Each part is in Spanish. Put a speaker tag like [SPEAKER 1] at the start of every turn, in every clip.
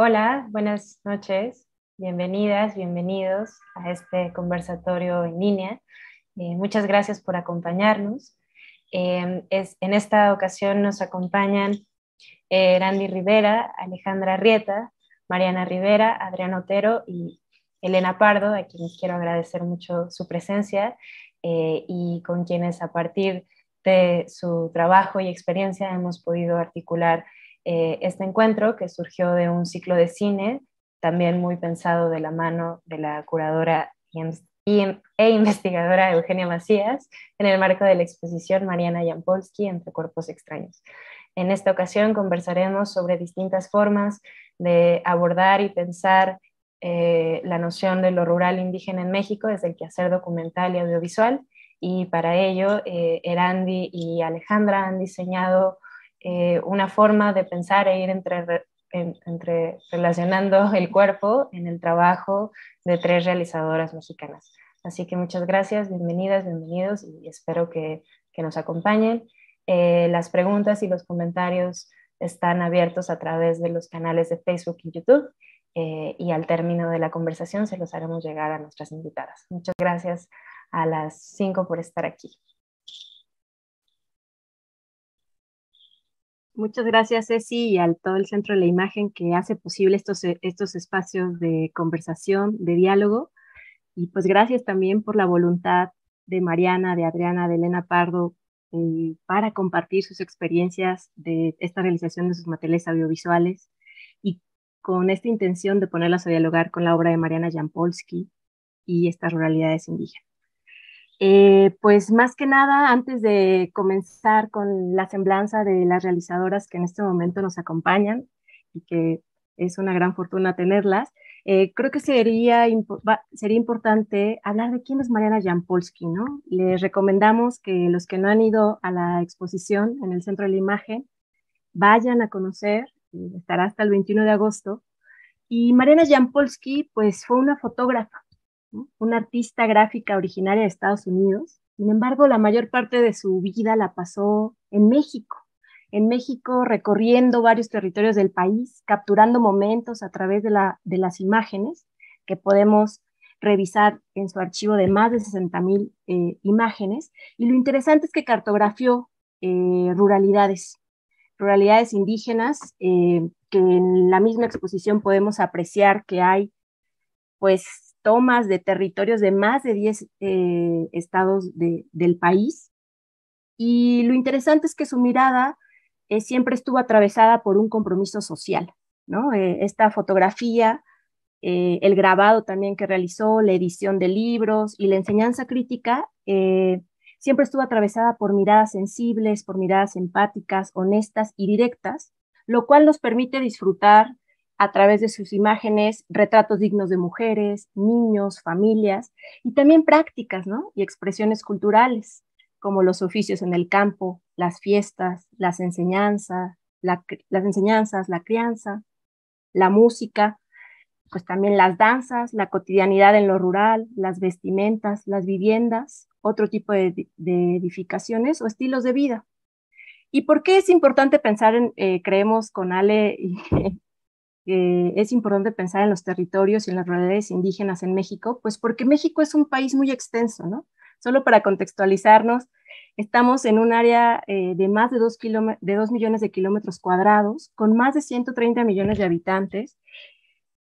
[SPEAKER 1] Hola, buenas noches, bienvenidas,
[SPEAKER 2] bienvenidos a este conversatorio en línea. Eh, muchas gracias por acompañarnos. Em, en esta ocasión nos acompañan eh, Randy Rivera, Alejandra Rieta, Mariana Rivera, Adrián Otero y Elena Pardo, a quienes quiero agradecer mucho su presencia eh, y con quienes a partir de su trabajo y experiencia hemos podido articular eh, este encuentro que surgió de un ciclo de cine, también muy pensado de la mano de la curadora em-, em-, e investigadora Eugenia Macías, en el marco de la exposición Mariana Jampolsky entre cuerpos extraños. En esta ocasión conversaremos sobre distintas formas de abordar y pensar eh, la noción de lo rural indígena en México desde el quehacer documental y audiovisual. Y para ello, eh, Erandi y Alejandra han diseñado eh, una forma de pensar e ir entre, relacionando el cuerpo en el trabajo de tres realizadoras mexicanas. Así que muchas gracias, bienvenidas, bienvenidos y espero que, nos acompañen. Eh, las preguntas y los comentarios están abiertos a través de los canales de Facebook y YouTube eh, y al término de la conversación se los haremos llegar a nuestras invitadas. Muchas gracias a las cinco por estar aquí.
[SPEAKER 3] Muchas gracias, Ceci, y al todo el Centro de la Imagen que hace posible estos, eh, estos espacios de conversación, de diálogo. Y pues gracias también por la voluntad de Mariana, de Adriana, de Elena Pardo, eh, para compartir sus experiencias de esta realización de sus materiales audiovisuales y con esta intención de ponerlas a dialogar con la obra de Mariana Jampolsky y estas ruralidades indígenas. Eh, pues más que nada, antes de comenzar con la semblanza de las realizadoras que en este momento nos acompañan y que es una gran fortuna tenerlas, eh, creo que sería, sería importante hablar de quién es Mariana Jampolsky, ¿no? Les recomendamos que los que no han ido a la exposición en el Centro de la Imagen vayan a conocer, estará hasta el 21 de agosto. Y Mariana Jampolsky, pues fue una fotógrafa una artista gráfica originaria de Estados Unidos. Sin embargo, la mayor parte de su vida la pasó en México, en México recorriendo varios territorios del país, capturando momentos a través de, las imágenes que podemos revisar en su archivo de más de 60.000 mil eh, imágenes. Y lo interesante es que cartografió eh, ruralidades, ruralidades indígenas, eh, que en la misma exposición podemos apreciar que hay, pues, de territorios de más de 10 eh, estados del país. Y lo interesante es que su mirada eh, siempre estuvo atravesada por un compromiso social. ¿no? Eh, esta fotografía, el grabado también que realizó, la edición de libros y la enseñanza crítica, siempre estuvo atravesada por miradas sensibles, por miradas empáticas, honestas y directas, lo cual nos permite disfrutar a través de sus imágenes retratos dignos de mujeres, niños, familias y también prácticas y expresiones culturales como los oficios en el campo, las fiestas, las enseñanzas, la, las enseñanzas, la crianza, la música, pues también las danzas, la cotidianidad en lo rural, las vestimentas, las viviendas, otro tipo de, edificaciones o estilos de vida. ¿Y por qué es importante pensar en, eh, creemos con Ale y, eh, es importante pensar en los territorios y en las realidades indígenas en México, pues porque México es un país muy extenso, ¿no? Solo para contextualizarnos, estamos en un área eh, de más de 2, de 2 millones de kilómetros cuadrados, con más de 130 millones de habitantes,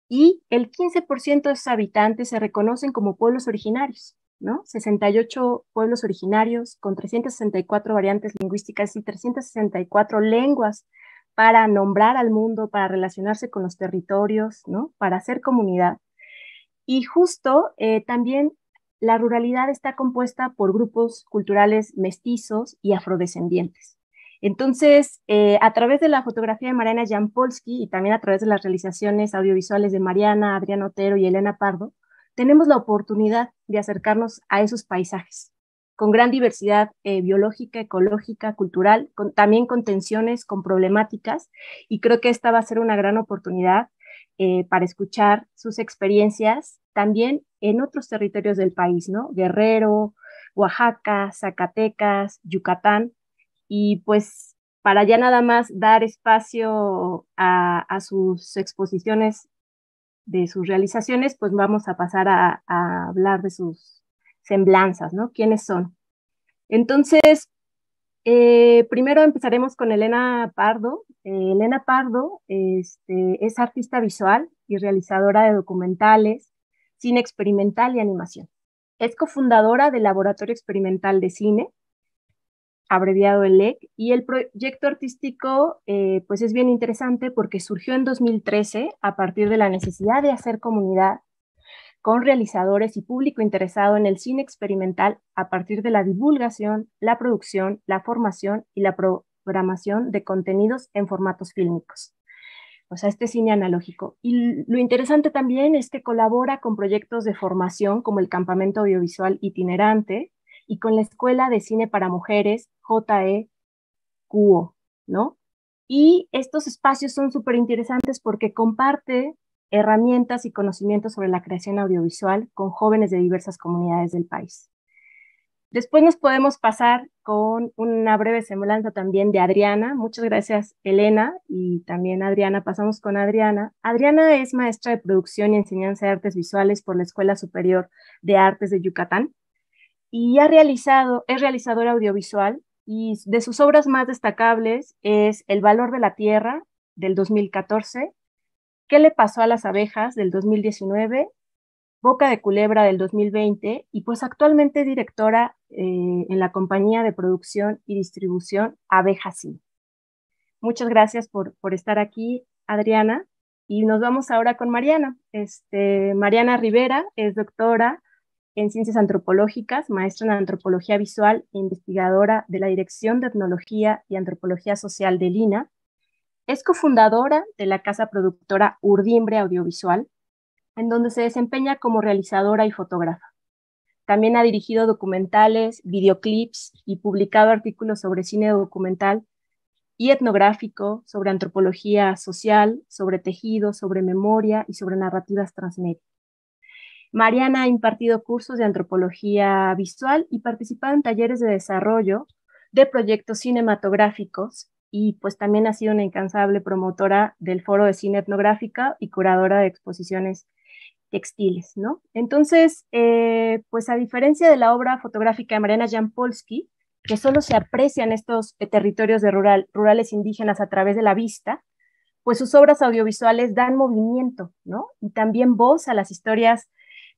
[SPEAKER 3] y el 15% de esos habitantes se reconocen como pueblos originarios, ¿no? 68 pueblos originarios con 364 variantes lingüísticas y 364 lenguas para nombrar al mundo, para relacionarse con los territorios, ¿no? para hacer comunidad. Y justo eh, también la ruralidad está compuesta por grupos culturales mestizos y afrodescendientes. Entonces, eh, a través de la fotografía de Mariana Jampolsky y también a través de las realizaciones audiovisuales de Mariana, Adriano Otero y Elena Pardo, tenemos la oportunidad de acercarnos a esos paisajes, con gran diversidad eh, biológica, ecológica, cultural, también con tensiones, con problemáticas, y creo que esta va a ser una gran oportunidad eh, para escuchar sus experiencias también en otros territorios del país, ¿no? Guerrero, Oaxaca, Zacatecas, Yucatán, y pues para ya nada más dar espacio a, sus exposiciones de sus realizaciones, pues vamos a pasar a hablar de sus semblanzas, ¿no? ¿Quiénes son? Entonces, eh, primero empezaremos con Elena Pardo. Eh, Elena Pardo este, es artista visual y realizadora de documentales, cine experimental y animación. Es cofundadora del Laboratorio Experimental de Cine, abreviado ELEC, y el proyecto artístico eh, pues es bien interesante porque surgió en 2013 a partir de la necesidad de hacer comunidad con realizadores y público interesado en el cine experimental a partir de la divulgación, la producción, la formación y la programación de contenidos en formatos fílmicos. O sea, este cine analógico. Y lo interesante también es que colabora con proyectos de formación como el Campamento Audiovisual Itinerante y con la Escuela de Cine para Mujeres, JEQO, ¿no? Y estos espacios son súper interesantes porque comparte herramientas y conocimientos sobre la creación audiovisual con jóvenes de diversas comunidades del país. Después nos podemos pasar con una breve semblanza también de Adriana. Muchas gracias, Elena, y también Adriana. Pasamos con Adriana. Adriana es maestra de producción y enseñanza de artes visuales por la Escuela Superior de Artes de Yucatán y ha realizado, es realizadora audiovisual y de sus obras más destacables es El valor de la tierra del 2014 ¿Qué le pasó a las abejas del 2019? Boca de Culebra del 2020 y pues actualmente directora eh, en la compañía de producción y distribución abejas Sí. Muchas gracias por, estar aquí, Adriana. Y nos vamos ahora con Mariana. Este, Mariana Rivera es doctora en Ciencias Antropológicas, maestra en Antropología Visual e investigadora de la Dirección de Etnología y Antropología Social de Lina, es cofundadora de la casa productora Urdimbre Audiovisual, en donde se desempeña como realizadora y fotógrafa. También ha dirigido documentales, videoclips y publicado artículos sobre cine documental y etnográfico, sobre antropología social, sobre tejido, sobre memoria y sobre narrativas transmedia. Mariana ha impartido cursos de antropología visual y participado en talleres de desarrollo de proyectos cinematográficos y pues también ha sido una incansable promotora del Foro de Cine Etnográfica y curadora de exposiciones textiles, ¿no? Entonces, eh, pues a diferencia de la obra fotográfica de Mariana Jampolsky, que solo se aprecian estos eh, territorios de rurales indígenas a través de la vista, pues sus obras audiovisuales dan movimiento, ¿no? Y también voz a las historias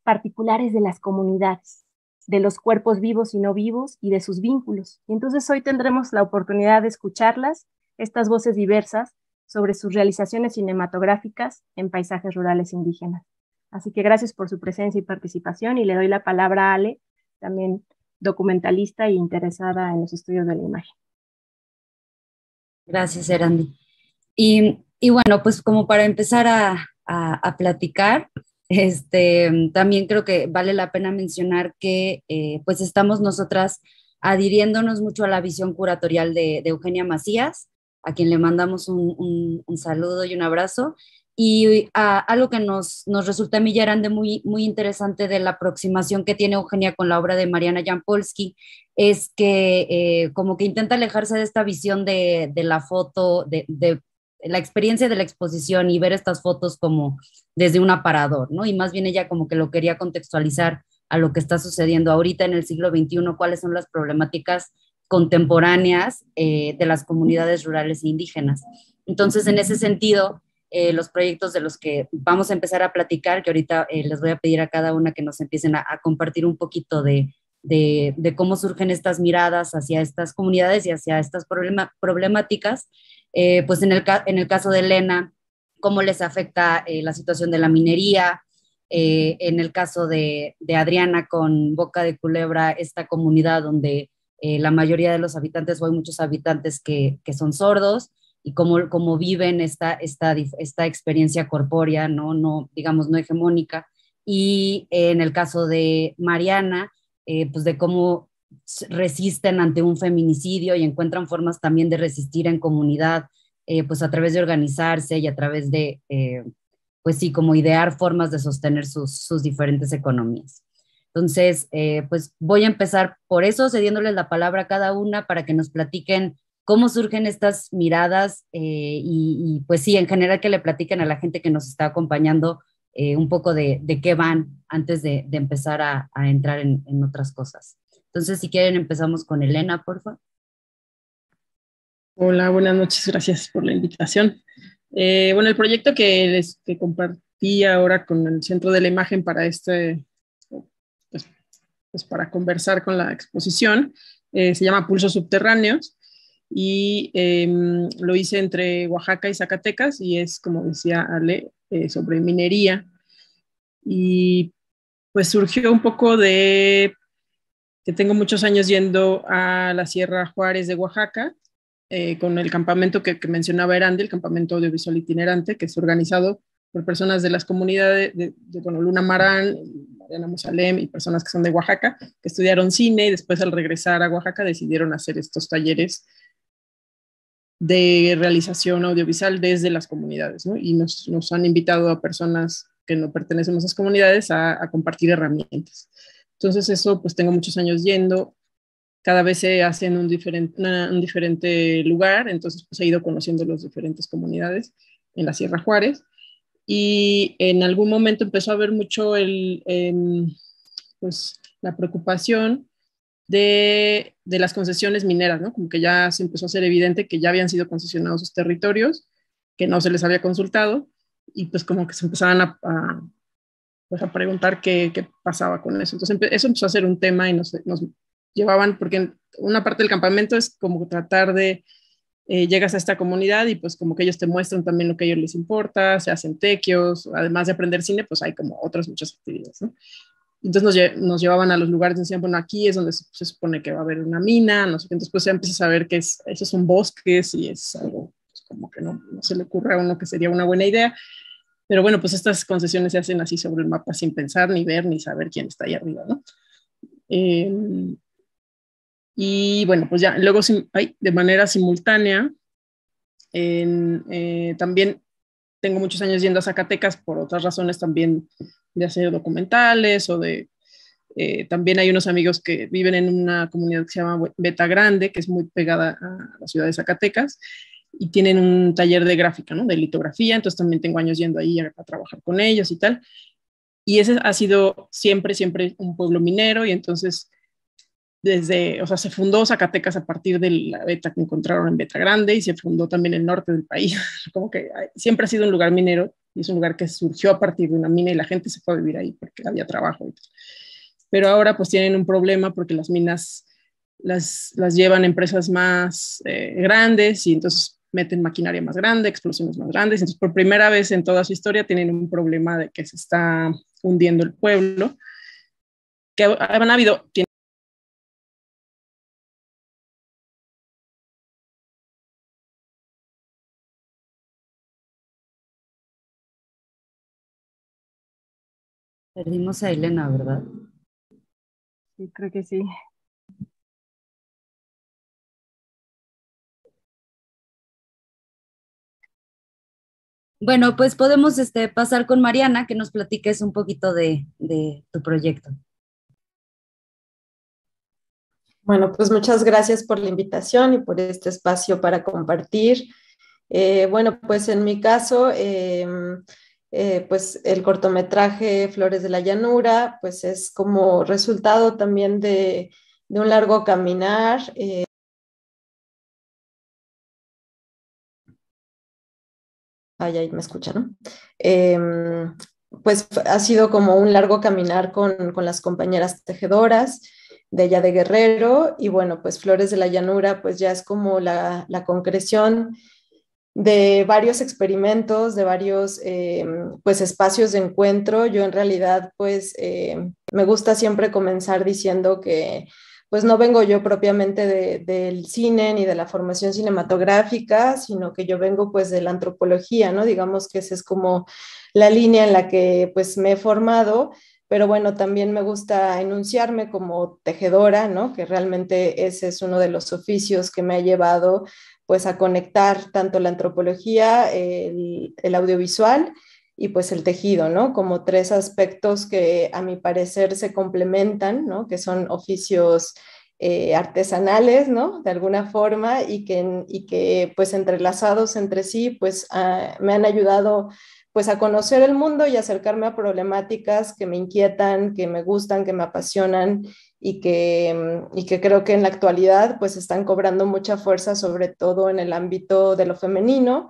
[SPEAKER 3] particulares de las comunidades de los cuerpos vivos y no vivos y de sus vínculos. Y entonces hoy tendremos la oportunidad de escucharlas, estas voces diversas, sobre sus realizaciones cinematográficas en paisajes rurales e indígenas. Así que gracias por su presencia y participación y le doy la palabra a Ale, también documentalista e interesada en los
[SPEAKER 4] estudios de la imagen. Gracias, Erandi. Y, bueno, pues como para empezar a, a platicar, este, mm, también creo que vale la pena mencionar que eh, pues estamos nosotras adhiriéndonos mucho a la visión curatorial de, Eugenia Macías, a quien le mandamos un, saludo y un abrazo. Y ah, algo que nos, nos resulta millarante muy, muy interesante de la aproximación que tiene Eugenia con la obra de Mariana Jampolsky es que eh, como que intenta alejarse de esta visión de, de la foto, de, la experiencia de la exposición y ver estas fotos como desde un aparador, ¿no? Y más bien ella como que lo quería contextualizar a lo que está sucediendo ahorita en el siglo XXI, cuáles son las problemáticas contemporáneas eh, de las comunidades rurales e indígenas. Entonces, en ese sentido, eh, los proyectos de los que vamos a empezar a platicar, que ahorita eh, les voy a pedir a cada una que nos empiecen a, compartir un poquito de, cómo surgen estas miradas hacia estas comunidades y hacia estas problemáticas, eh, pues en el, caso de Elena, cómo les afecta eh, la situación de la minería, eh, en el caso de, Adriana con Boca de Culebra, esta comunidad donde la mayoría de los habitantes o hay muchos habitantes que, son sordos y cómo, cómo viven esta, esta, esta, experiencia corpórea, ¿no? no, digamos, no hegemónica. Y en el caso de Mariana, pues de cómo resisten ante un feminicidio y encuentran formas también de resistir en comunidad, eh, pues a través de organizarse y a través de, eh, pues sí, como idear formas de sostener sus, diferentes economías. Entonces, eh, pues voy a empezar por eso, cediéndoles la palabra a cada una para que nos platiquen cómo surgen estas miradas y, pues sí, en general que le platiquen a la gente que nos está acompañando un poco de, qué van antes de, empezar a, entrar en, en otras cosas. Entonces, si quieren, empezamos con Elena, por favor.
[SPEAKER 5] Hola, buenas noches, gracias por la invitación. Eh, bueno, el proyecto que, compartí ahora con el Centro de la Imagen para este, pues, pues para conversar con la exposición, eh, se llama Pulsos Subterráneos y em, lo hice entre Oaxaca y Zacatecas y es, como decía Ale, eh, sobre minería. Y pues surgió un poco de tengo muchos años yendo a la Sierra Juárez de Oaxaca, eh, con el campamento que, mencionaba Erande, el campamento audiovisual itinerante, que es organizado por personas de las comunidades, de, bueno, Luna Marán, Mariana Musalem y personas que son de Oaxaca, que estudiaron cine y después al regresar a Oaxaca decidieron hacer estos talleres de realización audiovisual desde las comunidades, ¿no? Y nos, han invitado a personas que no pertenecen a esas comunidades a compartir herramientas. Entonces eso, pues tengo muchos años yendo, cada vez se hace en un diferente, un diferente lugar, entonces pues he ido conociendo las diferentes comunidades en la Sierra Juárez y en algún momento empezó a haber mucho el, em, pues, la preocupación de, de, las concesiones mineras, ¿no? Como que ya se empezó a ser evidente que ya habían sido concesionados sus territorios, que no se les había consultado, y pues como que se empezaban a, pues, a preguntar qué, qué, pasaba con eso. Entonces eso empezó a ser un tema y nos, nos llevaban, porque una parte del campamento es como tratar de, eh, llegas a esta comunidad y pues como que ellos te muestran también lo que a ellos les importa, se hacen tequios, además de aprender cine, pues hay como otras muchas actividades, Entonces nos, llevaban a los lugares, y decían, bueno, aquí es donde se, supone que va a haber una mina, no sé entonces pues ya empiezas a ver que es, esos son bosques y es algo pues, como que no se le ocurre a uno que sería una buena idea. Pero bueno, pues estas concesiones se hacen así sobre el mapa sin pensar, ni ver, ni saber quién está ahí arriba, ¿no? Em, y bueno, pues ya, luego de manera simultánea, eh, también tengo muchos años yendo a Zacatecas por otras razones también de hacer documentales o de... Eh, también hay unos amigos que viven en una comunidad que se llama Beta Grande, que es muy pegada a la ciudad de Zacatecas, y tienen un taller de gráfica, ¿no? De litografía, entonces también tengo años yendo ahí a, trabajar con ellos y tal. Y ese ha sido siempre, siempre un pueblo minero y entonces desde, o sea, se fundó Zacatecas a partir de la beta que encontraron en Beta Grande y se fundó también el norte del país. Como que siempre ha sido un lugar minero y es un lugar que surgió a partir de una mina y la gente se fue a vivir ahí porque había trabajo. Pero ahora pues tienen un problema porque las minas las, las llevan empresas más eh, grandes y entonces meten maquinaria más grande, explosiones más grandes. Entonces, por primera vez en toda su historia tienen un problema de que se está hundiendo el pueblo.
[SPEAKER 1] Que habían habido, Perdimos a Elena, ¿verdad? Sí, creo que sí.
[SPEAKER 4] Bueno, pues podemos este, pasar con Mariana, que nos platiques un poquito de,
[SPEAKER 1] tu proyecto.
[SPEAKER 6] Bueno, pues muchas gracias por la invitación y por este espacio para compartir. Eh, bueno, pues en mi caso, em, eh, pues el cortometraje Flores de la Llanura, pues es como resultado también de, un largo caminar, eh, Ay, ahí me escuchan, ¿no? Em, pues ha sido como un largo caminar con, las compañeras tejedoras de ella de Guerrero y bueno, pues Flores de la Llanura pues ya es como la, la concreción de varios experimentos, de varios em, pues espacios de encuentro. Yo en realidad pues em, me gusta siempre comenzar diciendo que pues no vengo yo propiamente del cine ni de la formación cinematográfica, sino que yo vengo pues de la antropología, ¿no? Digamos que esa es como la línea en la que pues me he formado, pero bueno, también me gusta enunciarme como tejedora, ¿no? Que realmente ese es uno de los oficios que me ha llevado pues a conectar tanto la antropología, el audiovisual, y pues el tejido, ¿no? Como tres aspectos que a mi parecer se complementan, ¿no? Que son oficios eh, artesanales, ¿no? De alguna forma y que, pues entrelazados entre sí, pues ah, me han ayudado pues a conocer el mundo y acercarme a problemáticas que me inquietan, que me gustan, que me apasionan y que, y que creo que en la actualidad pues están cobrando mucha fuerza, sobre todo en el ámbito de lo femenino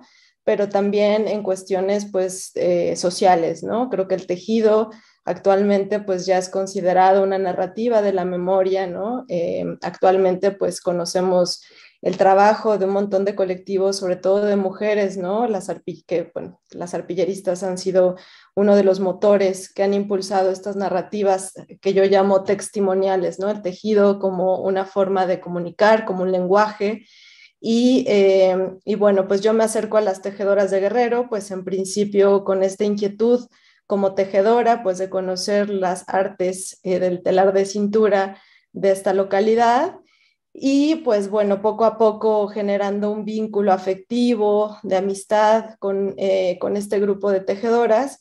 [SPEAKER 6] pero también en cuestiones pues eh, sociales, ¿no? Creo que el tejido actualmente pues ya es considerado una narrativa de la memoria, ¿no? Eh, actualmente pues conocemos el trabajo de un montón de colectivos, sobre todo de mujeres, ¿no? Las, que, bueno, las arpilleristas han sido uno de los motores que han impulsado estas narrativas que yo llamo testimoniales. ¿no? El tejido como una forma de comunicar, como un lenguaje, y, eh, y, bueno, pues yo me acerco a las tejedoras de Guerrero, pues en principio con esta inquietud como tejedora, pues de conocer las artes eh, del telar de cintura de esta localidad. Y pues bueno, poco a poco generando un vínculo afectivo, de amistad con, eh, con este grupo de tejedoras,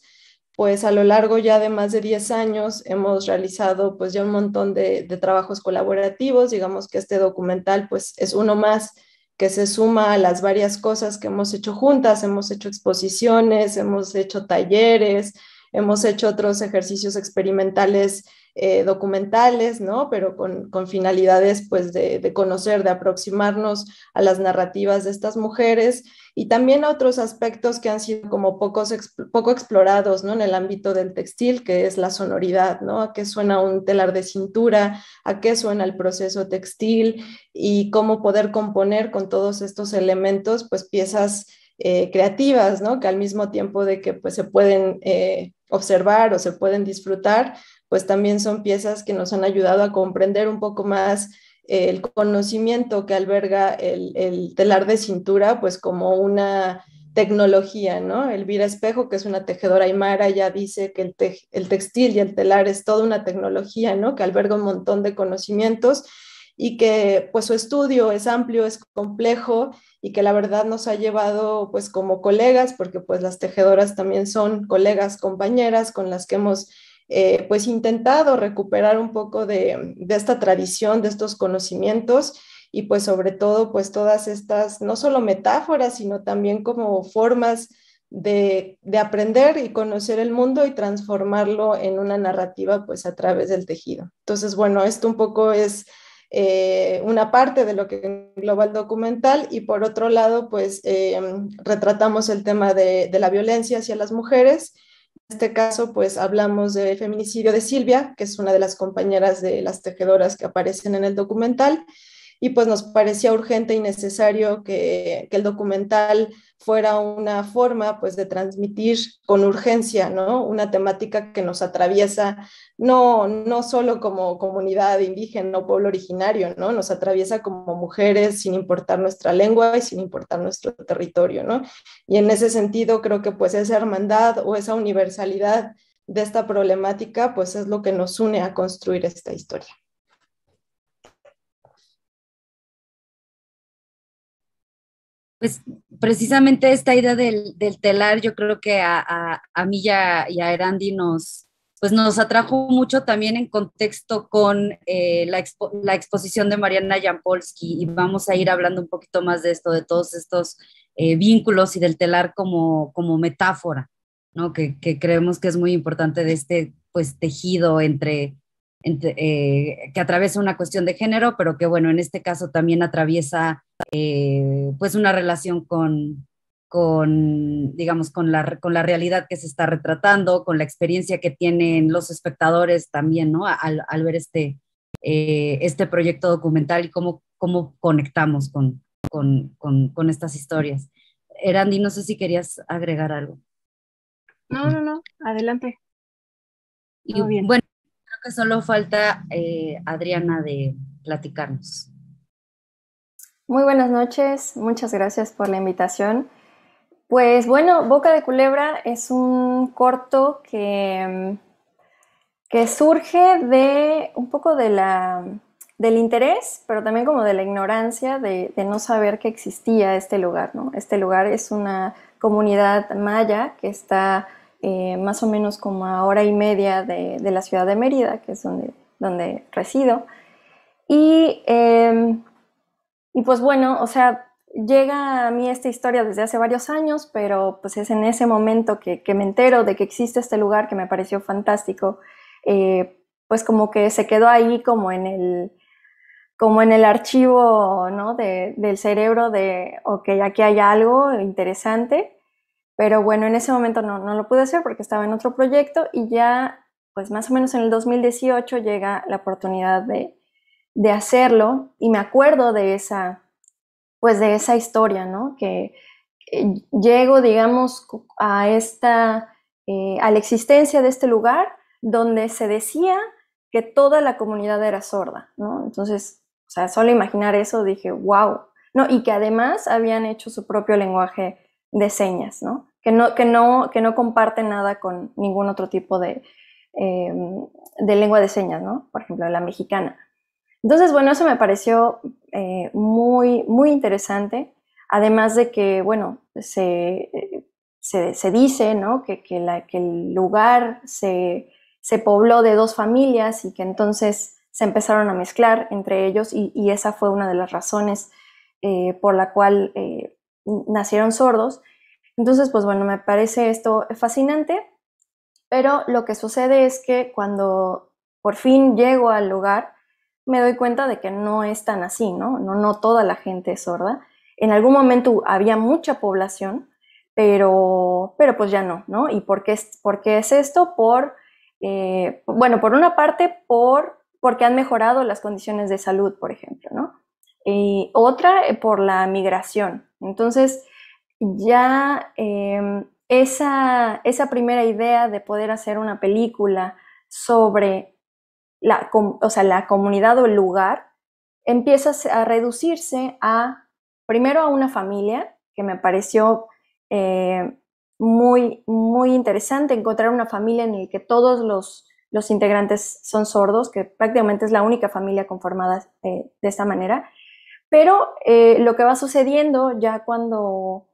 [SPEAKER 6] pues a lo largo ya de más de 10 años hemos realizado pues ya un montón de, de trabajos colaborativos, digamos que este documental pues es uno más que se suma a las varias cosas que hemos hecho juntas, hemos hecho exposiciones, hemos hecho talleres, hemos hecho otros ejercicios experimentales eh, documentales, ¿no? Pero con, finalidades, pues, de, conocer, de aproximarnos a las narrativas de estas mujeres y también a otros aspectos que han sido como pocos, poco explorados, ¿no? En el ámbito del textil, que es la sonoridad, ¿no? A qué suena un telar de cintura, a qué suena el proceso textil y cómo poder componer con todos estos elementos, pues, piezas eh, creativas, ¿no? Que al mismo tiempo de que pues, se pueden eh, observar o se pueden disfrutar, pues también son piezas que nos han ayudado a comprender un poco más eh, el conocimiento que alberga el, telar de cintura, pues como una tecnología, ¿no? Elvira Espejo, que es una tejedora aymara, ya dice que el, el textil y el telar es toda una tecnología, ¿no? Que alberga un montón de conocimientos y que pues su estudio es amplio, es complejo y que la verdad nos ha llevado pues como colegas, porque pues las tejedoras también son colegas, compañeras con las que hemos eh, pues intentado recuperar un poco de, esta tradición, de estos conocimientos y pues sobre todo pues todas estas, no solo metáforas, sino también como formas de, aprender y conocer el mundo y transformarlo en una narrativa pues a través del tejido. Entonces, bueno, esto un poco es eh, una parte de lo que engloba el documental y por otro lado pues eh, retratamos el tema de la violencia hacia las mujeres en este caso, pues hablamos del feminicidio de Silvia, que es una de las compañeras de las tejedoras que aparecen en el documental, y pues nos parecía urgente y necesario que, el documental fuera una forma pues de transmitir con urgencia, ¿no? Una temática que nos atraviesa no, no solo como comunidad indígena o pueblo originario, ¿no? Nos atraviesa como mujeres sin importar nuestra lengua y sin importar nuestro territorio, ¿no? Y en ese sentido creo que pues esa hermandad o esa universalidad de esta problemática pues es lo que nos une a construir esta historia.
[SPEAKER 4] pues precisamente esta idea del, telar, yo creo que a, a, mí y a, Erandi nos, pues nos atrajo mucho también en contexto con eh, la, exposición de Mariana Jampolsky y vamos a ir hablando un poquito más de esto, de todos estos eh, vínculos y del telar como, como metáfora, Que, creemos que es muy importante de este pues tejido entre, eh, que atraviesa una cuestión de género, pero que bueno, en este caso también atraviesa eh, pues una relación con, con digamos, con la, con la realidad que se está retratando, con la experiencia que tienen los espectadores también, ¿no? Al, ver este, eh, este proyecto documental y cómo, cómo conectamos con, con, estas historias. Erandi, no sé si querías agregar algo.
[SPEAKER 3] No, no, no, adelante. bien. bueno,
[SPEAKER 4] creo que solo falta eh, Adriana de platicarnos.
[SPEAKER 7] Muy buenas noches, muchas gracias por la invitación. Pues bueno, Boca de Culebra es un corto que, mm, que surge de un poco de la, del interés, pero también como de la ignorancia de, no saber que existía este lugar. ¿no? Este lugar es una comunidad maya que está eh, más o menos como a hora y media de, la ciudad de Mérida, que es donde, donde resido. Y em, y pues bueno, o sea, llega a mí esta historia desde hace varios años, pero pues es en ese momento que, me entero de que existe este lugar que me pareció fantástico, eh, pues como que se quedó ahí como en el como en el archivo ¿no? del cerebro de, ok, aquí hay algo interesante, pero bueno, en ese momento no, no lo pude hacer porque estaba en otro proyecto y ya, pues más o menos en el 2018 llega la oportunidad de, de hacerlo y me acuerdo de esa, pues de esa historia, ¿no? Que, eh, llego, digamos, a esta, eh, a la existencia de este lugar donde se decía que toda la comunidad era sorda, ¿no? Entonces, o sea, solo imaginar eso dije, wow, ¿no? Y que además habían hecho su propio lenguaje de señas, ¿no? Que no, que no, que no comparten nada con ningún otro tipo de, eh, de lengua de señas, ¿no? Por ejemplo, la mexicana. Entonces, bueno, eso me pareció eh, muy, muy interesante, además de que, bueno, se, eh, se, dice, ¿no? Que, que, el lugar se, se, pobló de dos familias y que entonces se empezaron a mezclar entre ellos y, esa fue una de las razones eh, por la cual nacieron sordos. Entonces, pues bueno, me parece esto fascinante, pero lo que sucede es que cuando por fin llego al lugar, me doy cuenta de que no es tan así, ¿no? No, no toda la gente es sorda. En algún momento había mucha población, pero, pero pues ya no, ¿no? ¿Y por qué, por qué es esto? Por, eh, bueno, por una parte, por, porque han mejorado las condiciones de salud, por ejemplo, ¿no? Y otra, eh, por la migración. Entonces, ya em, esa, esa primera idea de poder hacer una película sobre la, o sea, la comunidad o el lugar empieza a reducirse a, primero a una familia, que me pareció eh, muy, muy interesante encontrar una familia en la que todos los, integrantes son sordos, que prácticamente es la única familia conformada eh, de esta manera. Pero eh, lo que va sucediendo ya cuando,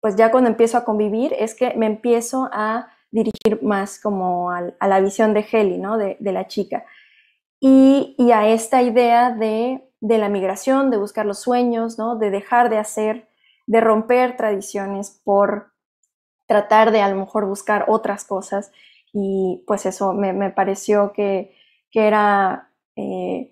[SPEAKER 7] pues ya cuando empiezo a convivir es que me empiezo a dirigir más como a, la visión de Heli, ¿no? de la chica y, a esta idea de, la migración, de buscar los sueños, ¿no? de dejar de hacer, de romper tradiciones por tratar de a lo mejor buscar otras cosas. Y pues eso me, pareció que, era eh,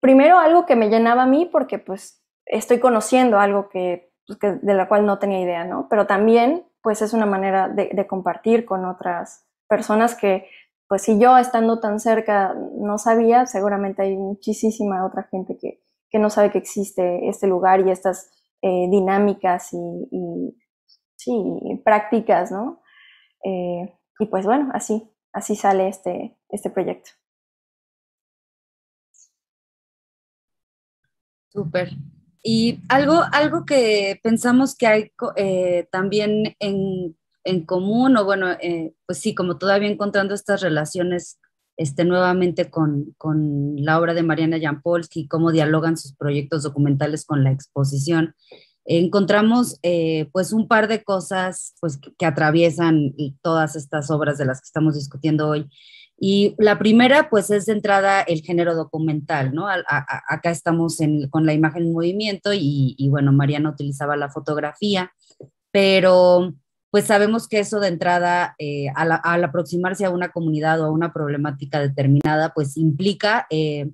[SPEAKER 7] primero algo que me llenaba a mí porque pues estoy conociendo algo que, pues, que, de la cual no tenía idea, ¿no? Pero también pues es una manera de, de compartir con otras personas que pues si yo estando tan cerca no sabía, seguramente hay muchísima otra gente que, no sabe que existe este lugar y estas eh, dinámicas y, prácticas, ¿no? Eh, y pues bueno, así, así sale este, este proyecto.
[SPEAKER 1] Súper. Y
[SPEAKER 4] algo, algo que pensamos que hay eh, también en en común o bueno, eh, pues sí, como todavía encontrando estas relaciones este, nuevamente con, con la obra de Mariana Jampolsky, cómo dialogan sus proyectos documentales con la exposición. encontramos eh, pues un par de cosas pues, que, atraviesan todas estas obras de las que estamos discutiendo hoy. Y la primera, pues, es de entrada el género documental, ¿no? acá estamos en, con la imagen en movimiento y, y, bueno, Mariana utilizaba la fotografía, pero pues sabemos que eso de entrada, eh, al, aproximarse a una comunidad o a una problemática determinada, pues implica eh,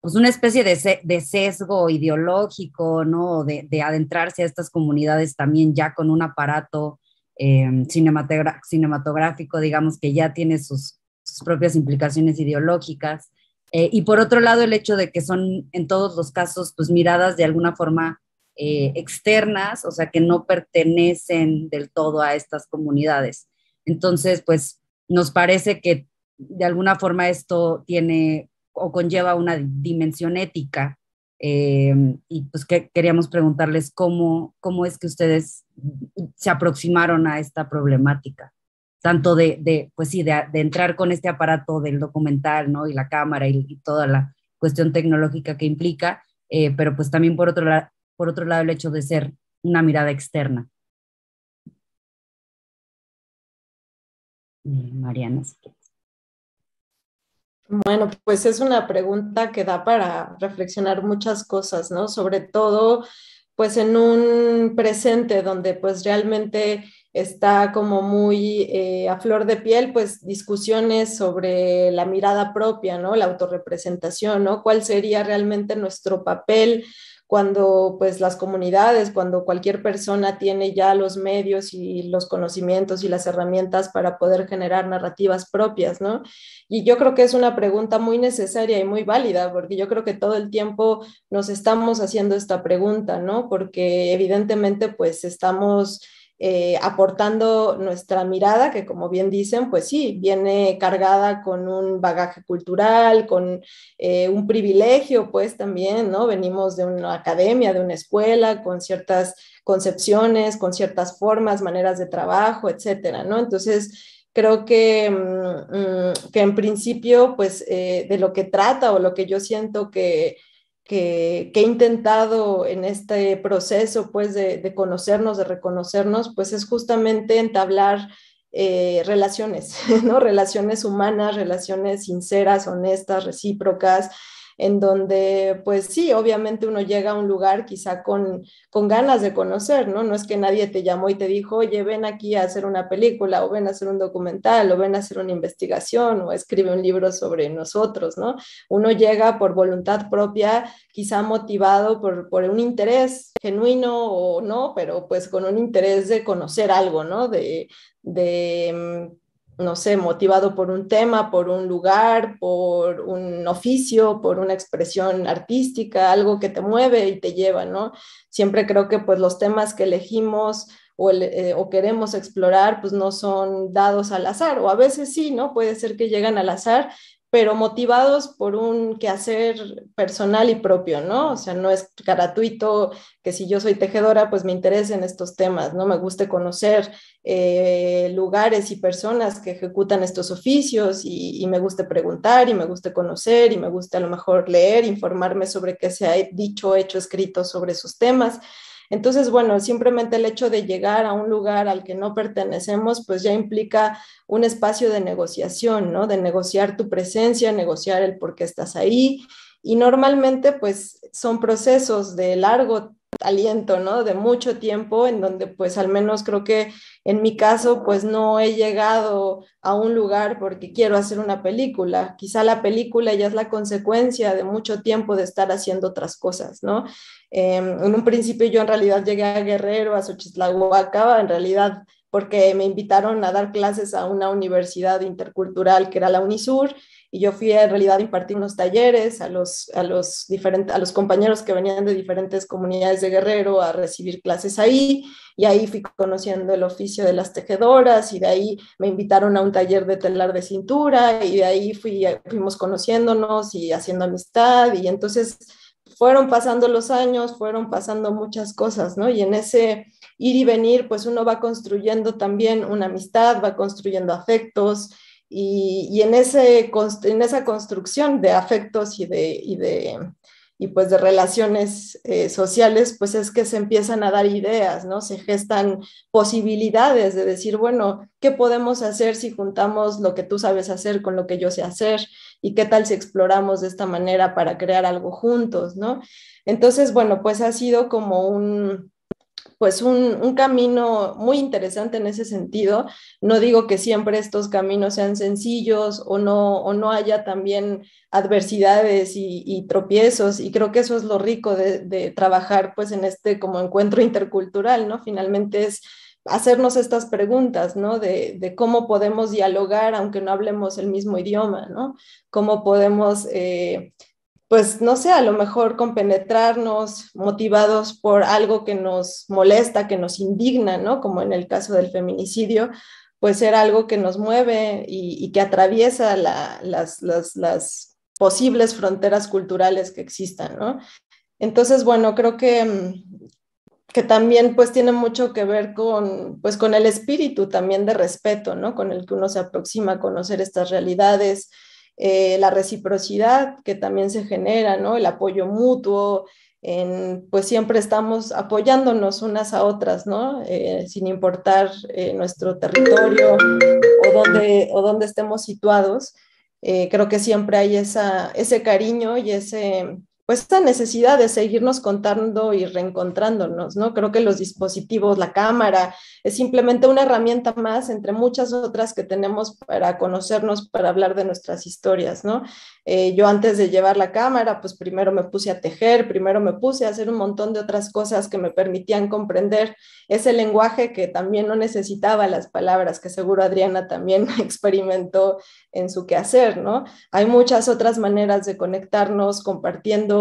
[SPEAKER 4] pues una especie de, sesgo ideológico, ¿no? De, adentrarse a estas comunidades también ya con un aparato eh, cinematográfico, digamos, que ya tiene sus, sus propias implicaciones ideológicas. y por otro lado, el hecho de que son en todos los casos, pues miradas de alguna forma eh, externas, o sea, que no pertenecen del todo a estas comunidades. Entonces, pues nos parece que de alguna forma esto tiene o conlleva una dimensión ética. Eh, y pues que queríamos preguntarles cómo, cómo es que ustedes se aproximaron a esta problemática, tanto de, pues sí, de, entrar con este aparato del documental, ¿no? Y la cámara y, toda la cuestión tecnológica que implica, eh, pero pues también por otro, lado por otro lado el hecho de ser una mirada externa. Eh, Mariana,
[SPEAKER 6] Bueno, pues es una pregunta que da para reflexionar muchas cosas, ¿no? Sobre todo, pues en un presente donde pues realmente está como muy eh, a flor de piel, pues discusiones sobre la mirada propia, ¿no? La autorrepresentación, ¿no? ¿Cuál sería realmente nuestro papel cuando pues las comunidades, cuando cualquier persona tiene ya los medios y los conocimientos y las herramientas para poder generar narrativas propias, ¿no? Y yo creo que es una pregunta muy necesaria y muy válida, porque yo creo que todo el tiempo nos estamos haciendo esta pregunta, ¿no? Porque evidentemente pues estamos eh, aportando nuestra mirada, que como bien dicen, pues sí, viene cargada con un bagaje cultural, con eh, un privilegio, pues también, ¿no? Venimos de una academia, de una escuela, con ciertas concepciones, con ciertas formas, maneras de trabajo, etcétera, ¿no? Entonces, creo que, mm, mm, que, en principio, pues eh, de lo que trata o lo que yo siento que, que, he intentado en este proceso, pues, de, conocernos, de reconocernos, pues es justamente entablar eh, relaciones, ¿no? Relaciones humanas, relaciones sinceras, honestas, recíprocas, en donde, pues sí, obviamente uno llega a un lugar quizá con, con ganas de conocer, ¿no? No es que nadie te llamó y te dijo, oye, ven aquí a hacer una película o ven a hacer un documental o ven a hacer una investigación o escribe un libro sobre nosotros, ¿no? Uno llega por voluntad propia, quizá motivado por, un interés genuino o no, pero pues con un interés de conocer algo, ¿no? de mm, no sé, motivado por un tema, por un lugar, por un oficio, por una expresión artística, algo que te mueve y te lleva, ¿no? Siempre creo que pues los temas que elegimos o, eh, queremos explorar, pues no son dados al azar, o a veces sí, ¿no? Puede ser que llegan al azar, pero motivados por un quehacer personal y propio, ¿no? O sea, no es gratuito que si yo soy tejedora, pues me interese en estos temas, ¿no? Me guste conocer eh, lugares y personas que ejecutan estos oficios y, y, me guste preguntar y me guste conocer y me guste a lo mejor leer, informarme sobre qué se ha dicho, hecho, escrito sobre esos temas. Entonces, bueno, simplemente el hecho de llegar a un lugar al que no pertenecemos, pues ya implica un espacio de negociación, ¿no? De negociar tu presencia, negociar el por qué estás ahí. Y normalmente, pues son procesos de largo aliento, ¿no? De mucho tiempo, en donde pues al menos creo que en mi caso pues no he llegado a un lugar porque quiero hacer una película. Quizá la película ya es la consecuencia de mucho tiempo de estar haciendo otras cosas, ¿no? Em, en un principio yo en realidad llegué a Guerrero, a Xochitlahuacaba, en realidad porque me invitaron a dar clases a una universidad intercultural que era la UNISUR y yo fui en realidad a impartir unos talleres a los, a los, diferentes, a los compañeros que venían de diferentes comunidades de Guerrero a recibir clases ahí y ahí fui conociendo el oficio de las tejedoras y de ahí me invitaron a un taller de telar de cintura y de ahí fuimos conociéndonos y haciendo amistad y entonces fueron pasando los años, fueron pasando muchas cosas, ¿no? Y en ese ir y venir, pues uno va construyendo también una amistad, va construyendo afectos y, en, en esa construcción de afectos y de, y pues de relaciones eh, sociales, pues es que se empiezan a dar ideas, ¿no? Se gestan posibilidades de decir, bueno, ¿qué podemos hacer si juntamos lo que tú sabes hacer con lo que yo sé hacer? y qué tal si exploramos de esta manera para crear algo juntos, ¿no? Entonces, bueno, pues ha sido como un, pues un, camino muy interesante en ese sentido. No digo que siempre estos caminos sean sencillos o no, o no haya también adversidades y, tropiezos, y creo que eso es lo rico de, de, trabajar pues en este como encuentro intercultural, ¿no? Finalmente es hacernos estas preguntas, ¿no? De, cómo podemos dialogar aunque no hablemos el mismo idioma, ¿no? Cómo podemos, eh, pues, no sé, a lo mejor compenetrarnos motivados por algo que nos molesta, que nos indigna, ¿no? Como en el caso del feminicidio, pues ser algo que nos mueve y, que atraviesa las, las posibles fronteras culturales que existan, ¿no? Entonces, bueno, creo que mm, que también pues tiene mucho que ver con, pues, con el espíritu también de respeto, ¿no? Con el que uno se aproxima a conocer estas realidades, eh, la reciprocidad que también se genera, ¿no? El apoyo mutuo, pues siempre estamos apoyándonos unas a otras, ¿no? Eh, sin importar eh, nuestro territorio o dónde, o dónde estemos situados. creo que siempre hay esa, ese cariño y ese pues esa necesidad de seguirnos contando y reencontrándonos, ¿no? Creo que los dispositivos, la cámara, es simplemente una herramienta más entre muchas otras que tenemos para conocernos, para hablar de nuestras historias, ¿no? Eh, yo antes de llevar la cámara, pues primero me puse a tejer, primero me puse a hacer un montón de otras cosas que me permitían comprender ese lenguaje que también no necesitaba las palabras, que seguro Adriana también experimentó en su quehacer, ¿no? Hay muchas otras maneras de conectarnos compartiendo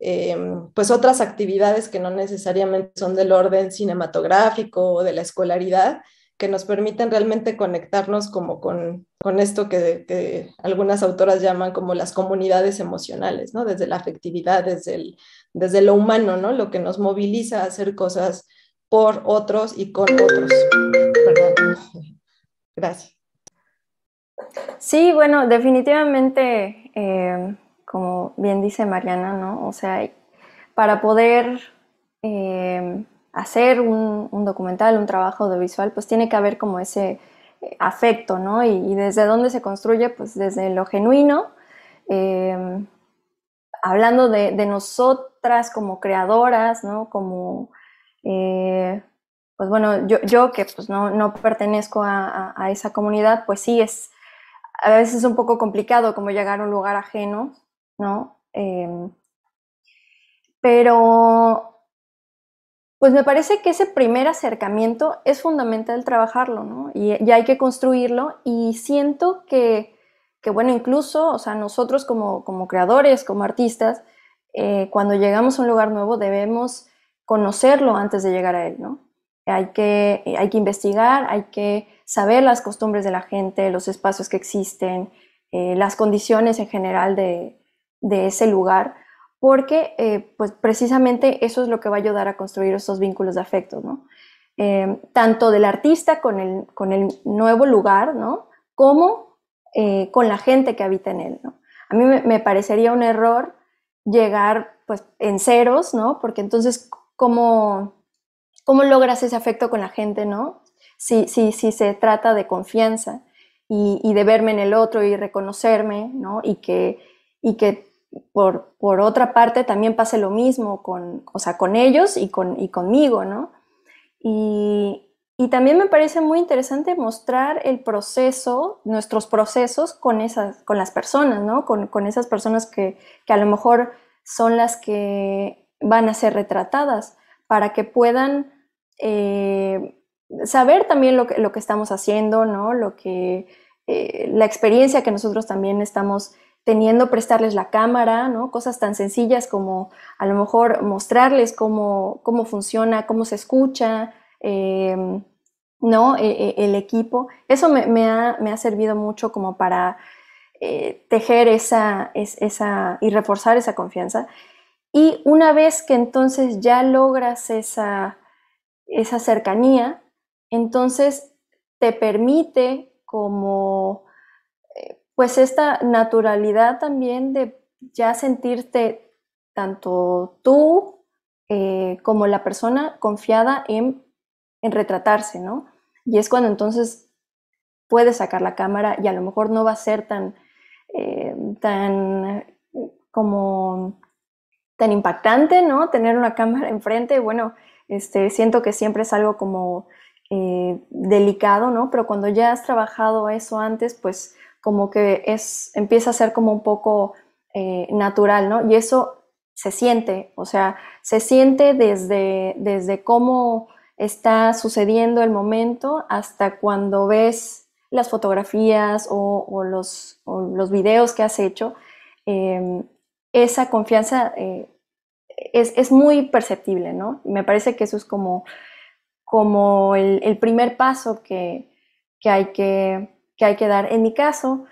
[SPEAKER 6] eh, pues otras actividades que no necesariamente son del orden cinematográfico o de la escolaridad, que nos permiten realmente conectarnos como con, esto que, algunas autoras llaman como las comunidades emocionales, ¿no? Desde la afectividad, desde, desde lo humano, ¿no? Lo que nos moviliza
[SPEAKER 7] a hacer cosas por otros y con otros. Gracias. Sí, bueno, definitivamente eh, como bien dice Mariana, ¿no? O sea, para poder eh, hacer un, documental, un trabajo audiovisual, pues tiene que haber como ese eh, afecto, ¿no? Y, desde dónde se construye, pues desde lo genuino, eh, hablando de, nosotras como creadoras, ¿no? Como, pues bueno, yo, que pues no, pertenezco a, a esa comunidad, pues sí es a veces es un poco complicado como llegar a un lugar ajeno Em, pero, pues me parece que ese primer acercamiento es fundamental trabajarlo, Y, hay que construirlo y siento que, que, bueno, incluso, o sea, nosotros como, creadores, como artistas, eh, cuando llegamos a un lugar nuevo debemos conocerlo antes de llegar a él, ¿no? Hay que, hay que investigar, hay que saber las costumbres de la gente, los espacios que existen, eh, las condiciones en general de, de ese lugar, porque eh, pues precisamente eso es lo que va a ayudar a construir esos vínculos de afecto, ¿no? Eh, tanto del artista con el, con el nuevo lugar, ¿no? Como eh, con la gente que habita en él, ¿no? A mí me, parecería un error llegar pues en ceros, ¿no? Porque entonces, ¿cómo, cómo logras ese afecto con la gente, ¿no? Si, si, si se trata de confianza y, de verme en el otro y reconocerme, ¿no? Y que, y que por, otra parte también pase lo mismo con, o con ellos y, con, y conmigo, ¿no? Y, también me parece muy interesante mostrar el proceso, nuestros procesos con, esas, con las personas, ¿no? Con, esas personas que, a lo mejor son las que van a ser retratadas para que puedan eh, saber también lo que, estamos haciendo, ¿no? Lo que, eh, la experiencia que nosotros también estamos teniendo prestarles la cámara, ¿no? Cosas tan sencillas como a lo mejor mostrarles cómo, cómo funciona, cómo se escucha, em, ¿no? E, e, el equipo. Eso me, ha, servido mucho como para eh, tejer esa, esa y reforzar esa confianza. Y una vez que entonces ya logras esa, esa cercanía, entonces te permite como pues esta naturalidad también de ya sentirte tanto tú eh, como la persona confiada en, retratarse, ¿no? Y es cuando entonces puedes sacar la cámara y a lo mejor no va a ser tan, eh, tan como tan impactante, ¿no? Tener una cámara enfrente, bueno, este, siento que siempre es algo como eh, delicado, ¿no? Pero cuando ya has trabajado eso antes, pues como que es, empieza a ser como un poco eh, natural, ¿no? Y eso se siente, o sea, se siente desde, desde cómo está sucediendo el momento hasta cuando ves las fotografías o, los, los, videos que has hecho, em, esa confianza eh, es, muy perceptible, ¿no? me parece que eso es como, como el, primer paso que hay que que hay que dar. En mi caso,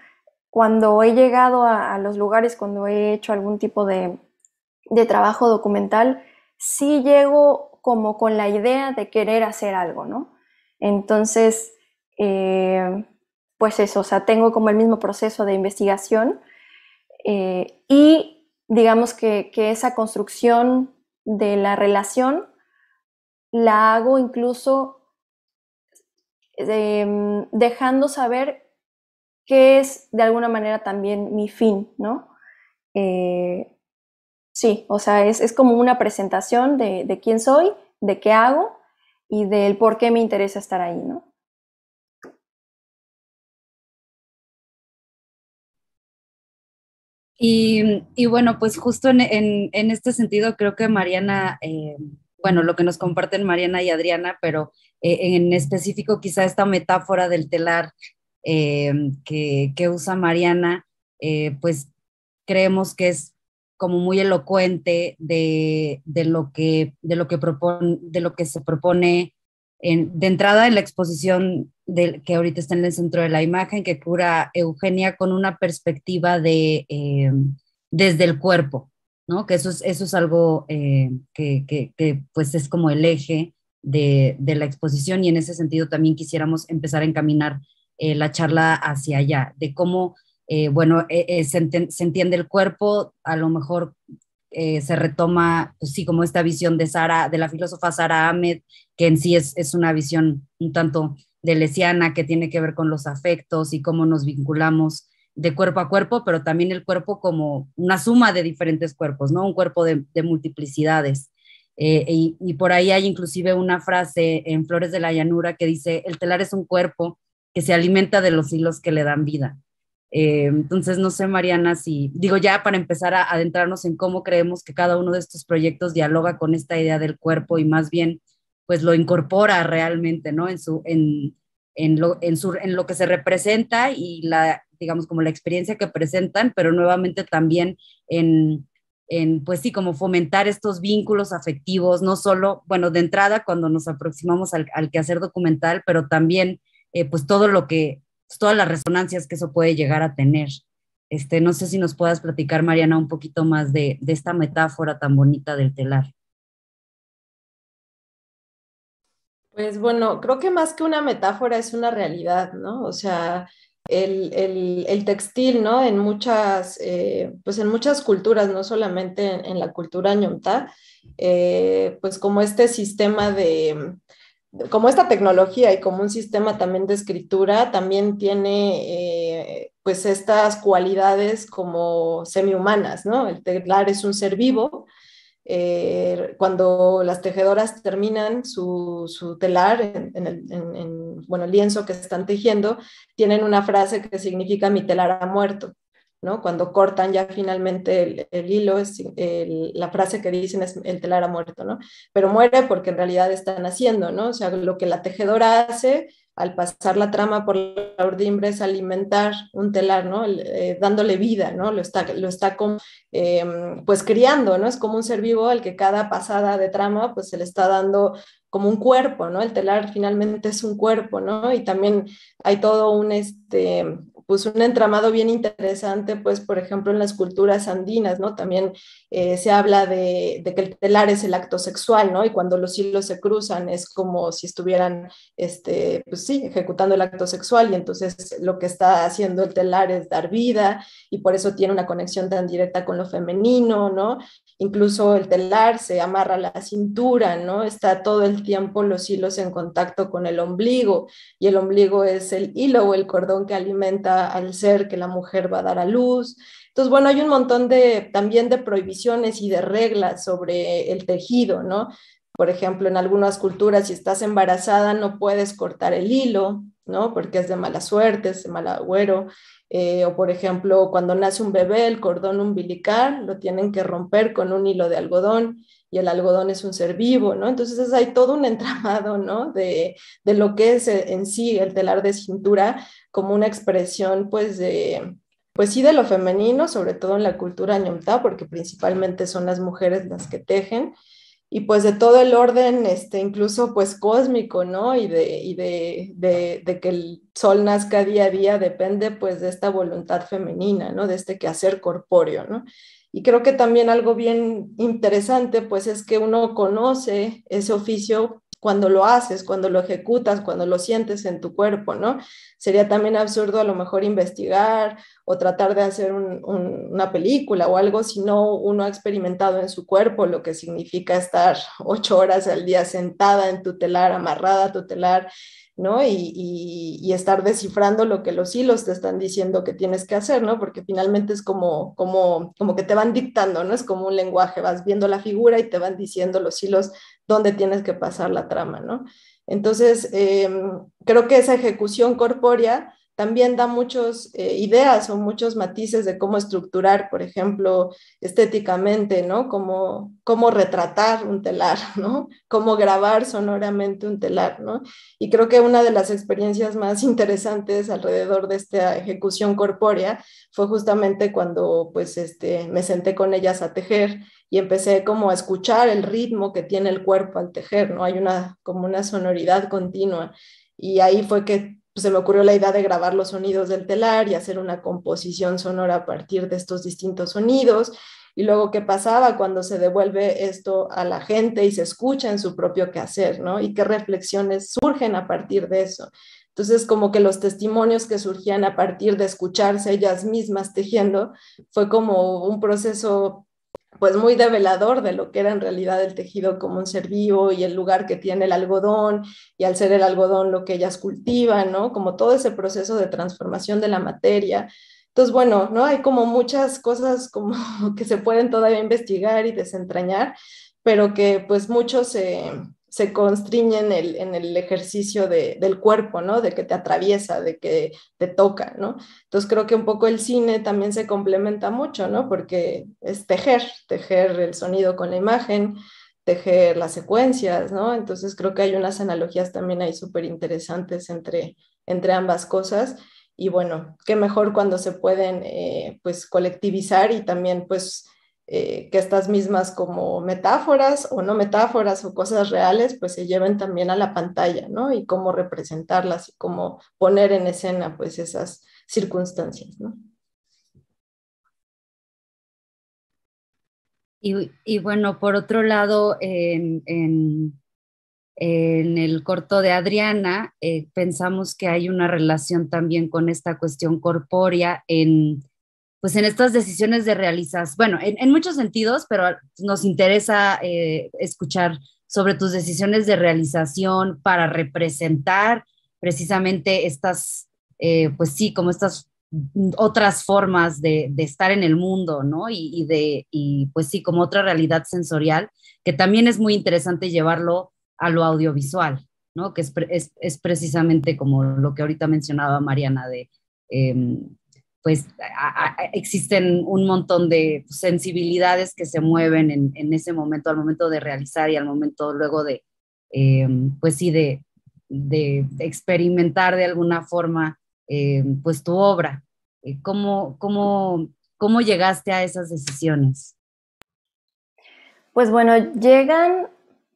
[SPEAKER 7] cuando he llegado a, los lugares, cuando he hecho algún tipo de, trabajo documental, sí llego como con la idea de querer hacer algo, ¿no? Entonces, eh, pues eso, o sea, tengo como el mismo proceso de investigación eh, y digamos que, que, esa construcción de la relación la hago incluso Mm, dejando saber qué es de alguna manera también mi fin, ¿no? Eh, sí, o sea, es, como una presentación de, quién soy, de qué hago y del por qué me interesa estar ahí, ¿no?
[SPEAKER 4] Y, bueno, pues justo en, este sentido creo que Mariana eh, bueno, lo que nos comparten Mariana y Adriana, pero eh, en específico quizá esta metáfora del telar eh, que, usa Mariana, eh, pues creemos que es como muy elocuente de, lo, que, de, lo, que se propone de entrada en la exposición que ahorita está en el centro de la imagen, que cura Eugenia con una perspectiva desde el cuerpo, que eso es, eso es algo eh, que, pues es como el eje de, la exposición y en ese sentido también quisiéramos empezar a encaminar eh, la charla hacia allá, de cómo, eh, bueno, se, entiende el cuerpo, a lo mejor se retoma, pues sí, como esta visión de Sara, de la filósofa Sara Ahmed, que en sí es, es una visión un tanto de Lesiana que tiene que ver con los afectos y cómo nos vinculamos de cuerpo a cuerpo, pero también el cuerpo como una suma de diferentes cuerpos, ¿no? Un cuerpo de, multiplicidades. Eh, y, por ahí hay inclusive una frase en Flores de la Llanura que dice, el telar es un cuerpo que se alimenta de los hilos que le dan vida. Eh, entonces, no sé, Mariana, si digo ya para empezar a adentrarnos en cómo creemos que cada uno de estos proyectos dialoga con esta idea del cuerpo y más bien, pues lo incorpora realmente, ¿no? En, su, en, lo, en, su, en lo que se representa y la digamos, como la experiencia que presentan, pero nuevamente también en, pues sí, como fomentar estos vínculos afectivos, no solo, bueno, de entrada cuando nos aproximamos al, al quehacer documental, pero también, eh, pues todo lo que, pues, todas las resonancias que eso puede llegar a tener. Este, no sé si nos puedas platicar, Mariana, un poquito más de, de esta metáfora tan bonita del telar.
[SPEAKER 6] Pues bueno, creo que más que una metáfora es una realidad, ¿no? O sea, el, textil, ¿no? En muchas, eh, pues en muchas culturas, no solamente en, la cultura ñomta, eh, pues como este sistema de, como esta tecnología y como un sistema también de escritura, también tiene eh, pues estas cualidades como semi-humanas, ¿no? El teclar es un ser vivo, eh, cuando las tejedoras terminan su, su telar, en, el, en, bueno, el lienzo que están tejiendo, tienen una frase que significa mi telar ha muerto. ¿no? Cuando cortan ya finalmente el, hilo, es, la frase que dicen es el telar ha muerto, ¿no? Pero muere porque en realidad están haciendo, ¿no? O sea, lo que la tejedora hace al pasar la trama por la urdimbre es alimentar un telar, ¿no? Eh, dándole vida, ¿no? Lo está, lo está em, pues criando, ¿no? Es como un ser vivo al que cada pasada de trama pues se le está dando como un cuerpo, ¿no? El telar finalmente es un cuerpo, ¿no? Y también hay todo un, este, pues un entramado bien interesante, pues por ejemplo en las culturas andinas, ¿no? También eh, se habla de, que el telar es el acto sexual, ¿no? Y cuando los hilos se cruzan es como si estuvieran, este, pues sí, ejecutando el acto sexual y entonces lo que está haciendo el telar es dar vida y por eso tiene una conexión tan directa con lo femenino, ¿no? incluso el telar se amarra a la cintura, ¿no? Está todo el tiempo los hilos en contacto con el ombligo y el ombligo es el hilo o el cordón que alimenta al ser que la mujer va a dar a luz. Entonces, bueno, hay un montón también de prohibiciones y de reglas sobre el tejido, ¿no? Por ejemplo, en algunas culturas, si estás embarazada, no puedes cortar el hilo, ¿no? Porque es de mala suerte, es de mal agüero. Eh, o por ejemplo, cuando nace un bebé, el cordón umbilical lo tienen que romper con un hilo de algodón y el algodón es un ser vivo, ¿no? Entonces hay todo un entramado, ¿no? De, lo que es eh, en sí el telar de cintura como una expresión, pues, de, pues sí de lo femenino, sobre todo en la cultura ñomta, porque principalmente son las mujeres las que tejen, y pues de todo el orden, este, incluso pues cósmico, ¿no? Y, de, de, que el sol nazca día a día depende pues de esta voluntad femenina, ¿no? De este quehacer corpóreo, ¿no? Y creo que también algo bien interesante pues es que uno conoce ese oficio cuando lo haces, cuando lo ejecutas, cuando lo sientes en tu cuerpo, ¿no? Sería también absurdo a lo mejor investigar o tratar de hacer una película o algo si no uno ha experimentado en su cuerpo lo que significa estar ocho horas al día sentada en tu telar, amarrada a tu telar, ¿no? Y, estar descifrando lo que los hilos te están diciendo que tienes que hacer, ¿no? Porque finalmente es como, como, como que te van dictando, ¿no? Es como un lenguaje, vas viendo la figura y te van diciendo los hilos dónde tienes que pasar la trama, ¿no? Entonces, em, creo que esa ejecución corpórea también da muchas eh, ideas o muchos matices de cómo estructurar, por ejemplo, estéticamente, ¿no? Cómo, retratar un telar, ¿no? Cómo grabar sonoramente un telar, ¿no? Y creo que una de las experiencias más interesantes alrededor de esta ejecución corpórea fue justamente cuando, pues, este, me senté con ellas a tejer y empecé como a escuchar el ritmo que tiene el cuerpo al tejer, ¿no? Hay una, como una sonoridad continua y ahí fue que pues, se me ocurrió la idea de grabar los sonidos del telar y hacer una composición sonora a partir de estos distintos sonidos y luego qué pasaba cuando se devuelve esto a la gente y se escucha en su propio quehacer, ¿no? Y qué reflexiones surgen a partir de eso. Entonces, como que los testimonios que surgían a partir de escucharse ellas mismas tejiendo, fue como un proceso pues muy develador de lo que era en realidad el tejido como un ser vivo y el lugar que tiene el algodón y al ser el algodón lo que ellas cultivan, ¿no? Como todo ese proceso de transformación de la materia. Entonces, bueno, ¿no? Hay como muchas cosas como que se pueden todavía investigar y desentrañar, pero que pues muchos se se constriñen en el, ejercicio del cuerpo, ¿no? De que te atraviesa, de que te toca, ¿no? Entonces creo que un poco el cine también se complementa mucho, ¿no? Porque es tejer, tejer el sonido con la imagen, tejer las secuencias, ¿no? Entonces creo que hay unas analogías también ahí súper interesantes entre, entre ambas cosas y bueno, qué mejor cuando se pueden eh, pues colectivizar y también pues eh, que estas mismas como metáforas o no metáforas o cosas reales, pues se lleven también a la pantalla, ¿no? Y cómo representarlas y cómo poner en escena, pues, esas
[SPEAKER 4] circunstancias, ¿no? Y, bueno, por otro lado, en, el corto de Adriana, eh, pensamos que hay una relación también con esta cuestión corpórea en, pues en estas decisiones de realizas, bueno, en, muchos sentidos, pero nos interesa eh, escuchar sobre tus decisiones de realización para representar precisamente estas, eh, pues sí, como estas otras formas de, estar en el mundo, ¿no? Y, de, y pues sí, como otra realidad sensorial, que también es muy interesante llevarlo a lo audiovisual, ¿no? Que es, precisamente como lo que ahorita mencionaba Mariana de... Em, pues existen un montón de sensibilidades que se mueven en, ese momento, al momento de realizar y al momento luego de, em, pues de, experimentar de alguna forma, em, pues tu obra. Eh, ¿Cómo, cómo, llegaste a esas decisiones? Pues bueno, llegan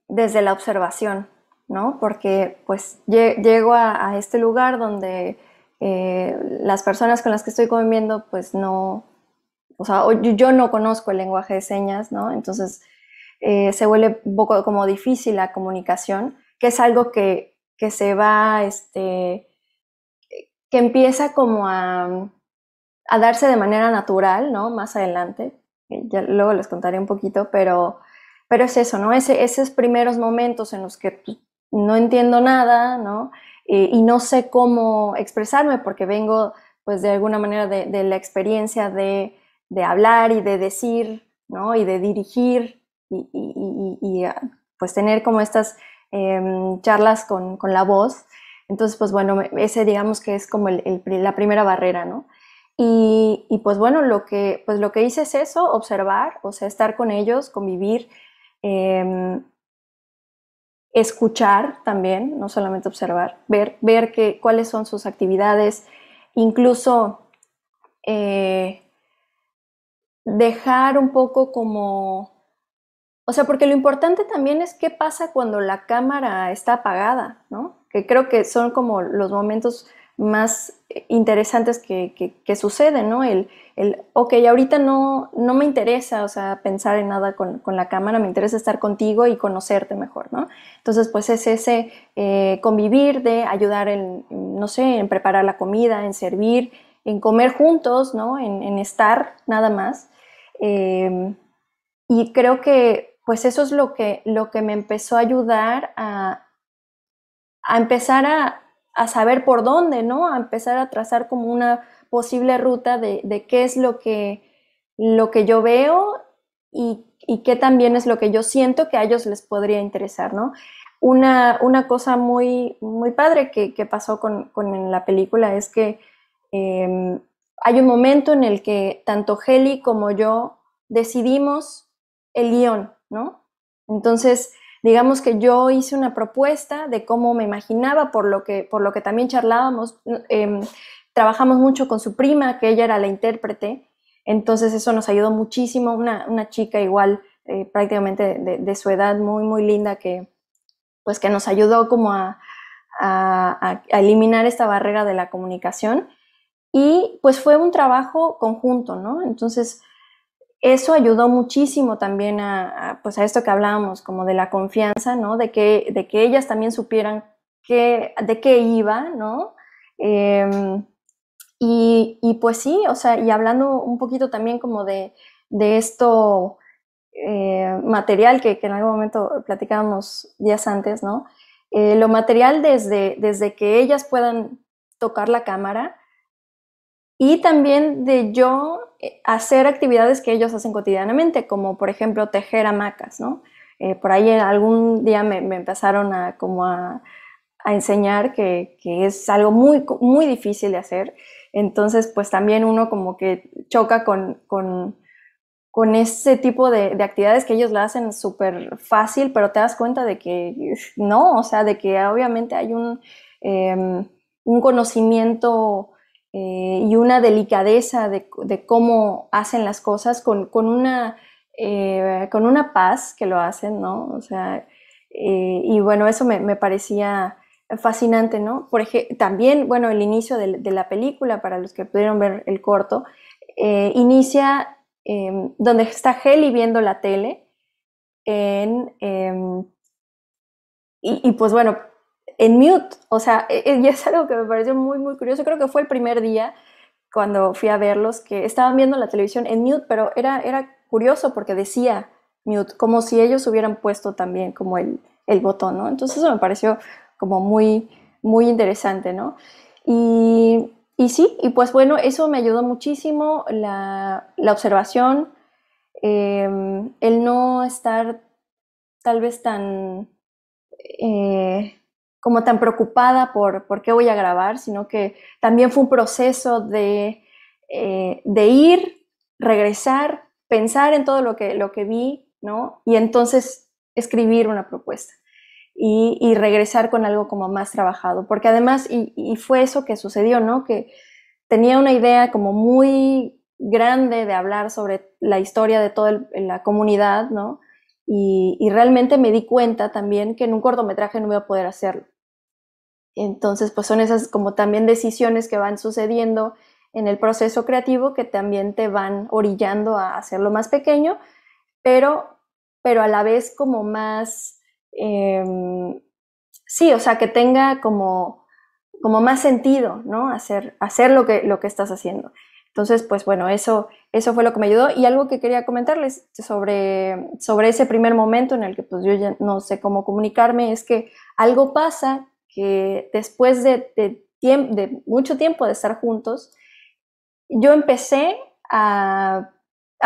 [SPEAKER 4] desde la
[SPEAKER 7] observación, ¿no? Porque pues llego a este lugar donde eh, las personas con las que estoy conviviendo, pues no, o sea, yo no conozco el lenguaje de señas, ¿no? Entonces eh, se vuelve un poco como difícil la comunicación, que es algo que, se va, este, que empieza como a, darse de manera natural, ¿no? Más adelante, ya luego les contaré un poquito, pero, pero es eso, ¿no? Ese, esos primeros momentos en los que pues, no entiendo nada, ¿no? Eh, y no sé cómo expresarme porque vengo pues de alguna manera de, la experiencia de, de, hablar y de decir, ¿no? Y de dirigir y, ah, pues tener como estas em, charlas con, con, la voz. Entonces, pues bueno, ese digamos que es como la primera barrera, ¿no? Y, y, pues bueno, lo que, pues lo que hice es eso, observar, o sea, estar con ellos, convivir, eh, escuchar también, no solamente observar, ver, ver que, cuáles son sus actividades, incluso eh, dejar un poco como, o sea, porque lo importante también es qué pasa cuando la cámara está apagada, ¿no? Que creo que son como los momentos más interesantes que, que, suceden, ¿no? El, el, ok, ahorita no, no me interesa, o sea, pensar en nada con, la cámara, me interesa estar contigo y conocerte mejor, ¿no? Entonces, pues es ese eh, convivir de ayudar en, no sé, en preparar la comida, en servir, en comer juntos, ¿no? En, estar nada más. Em, y creo que, pues eso es lo que, lo que me empezó a ayudar a, a empezar a, a saber por dónde, ¿no? A empezar a trazar como una posible ruta de, qué es lo que, lo que yo veo y, y, qué también es lo que yo siento que a ellos les podría interesar, ¿no? Una, una cosa muy, muy padre que, pasó con, la película es que em, hay un momento en el que tanto Heli como yo decidimos el guión, ¿no? Entonces, Digamos que yo hice una propuesta de cómo me imaginaba, por lo que, por lo que también charlábamos, em, trabajamos mucho con su prima, que ella era la intérprete, entonces eso nos ayudó muchísimo, una, chica igual eh, prácticamente de, su edad, muy, muy linda, que pues que nos ayudó como a, a eliminar esta barrera de la comunicación. Y pues fue un trabajo conjunto, ¿no? Entonces, eso ayudó muchísimo también a, pues a esto que hablábamos, como de la confianza, ¿no? De que, de que ellas también supieran qué, de qué iba, ¿no? Em, y, pues sí, o sea, y hablando un poquito también como de, esto eh, material que, en algún momento platicábamos días antes, ¿no? Eh, lo material desde, desde que ellas puedan tocar la cámara y también de yo hacer actividades que ellos hacen cotidianamente, como por ejemplo tejer hamacas, ¿no? Eh, por ahí algún día me, empezaron a, como a, enseñar que, es algo muy, muy difícil de hacer. Entonces, pues también uno como que choca con, con, ese tipo de, actividades que ellos la hacen súper fácil, pero te das cuenta de que no, o sea, de que obviamente hay un, em, un conocimiento eh, y una delicadeza de, cómo hacen las cosas con, una, eh, con una paz que lo hacen, ¿no? O sea, eh, y bueno, eso me, parecía fascinante, ¿no? Por ejemplo, también, bueno, el inicio de, la película, para los que pudieron ver el corto, inicia em, donde está Heli viendo la tele en... Em, y, pues bueno, en mute. O sea, e, e, y es algo que me pareció muy, muy curioso. Creo que fue el primer día cuando fui a verlos que estaban viendo la televisión en mute, pero era, era curioso porque decía mute, como si ellos hubieran puesto también como el, el botón, ¿no? Entonces eso me pareció como muy, muy interesante, ¿no? Y, sí, y pues bueno, eso me ayudó muchísimo, la, observación, em, el no estar tal vez tan... Eh, como tan preocupada por, por qué voy a grabar, sino que también fue un proceso de, eh, de ir, regresar, pensar en todo lo que, lo que vi, ¿no? Y entonces escribir una propuesta y, regresar con algo como más trabajado, porque además, y, fue eso que sucedió, ¿no? Que tenía una idea como muy grande de hablar sobre la historia de toda la comunidad, ¿no? Y, realmente me di cuenta también que en un cortometraje no iba a poder hacerlo. Entonces, pues son esas como también decisiones que van sucediendo en el proceso creativo que también te van orillando a hacerlo más pequeño, pero, pero a la vez como más, em, sí, o sea, que tenga como, como más sentido, ¿no? Hacer, hacer lo, que, lo que estás haciendo. Entonces, pues bueno, eso, eso fue lo que me ayudó. Y algo que quería comentarles sobre, sobre ese primer momento en el que pues yo ya no sé cómo comunicarme es que algo pasa que después de, de, mucho tiempo de estar juntos, yo empecé a,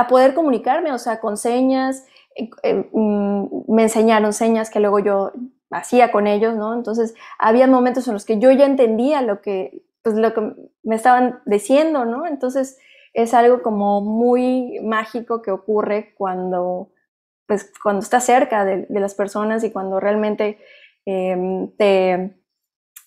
[SPEAKER 7] poder comunicarme, o sea, con señas, eh, eh, mm, me enseñaron señas que luego yo hacía con ellos, ¿no? Entonces, había momentos en los que yo ya entendía lo que, pues, lo que me estaban diciendo, ¿no? Entonces, es algo como muy mágico que ocurre cuando, pues, cuando estás cerca de, de las personas y cuando realmente Em, te,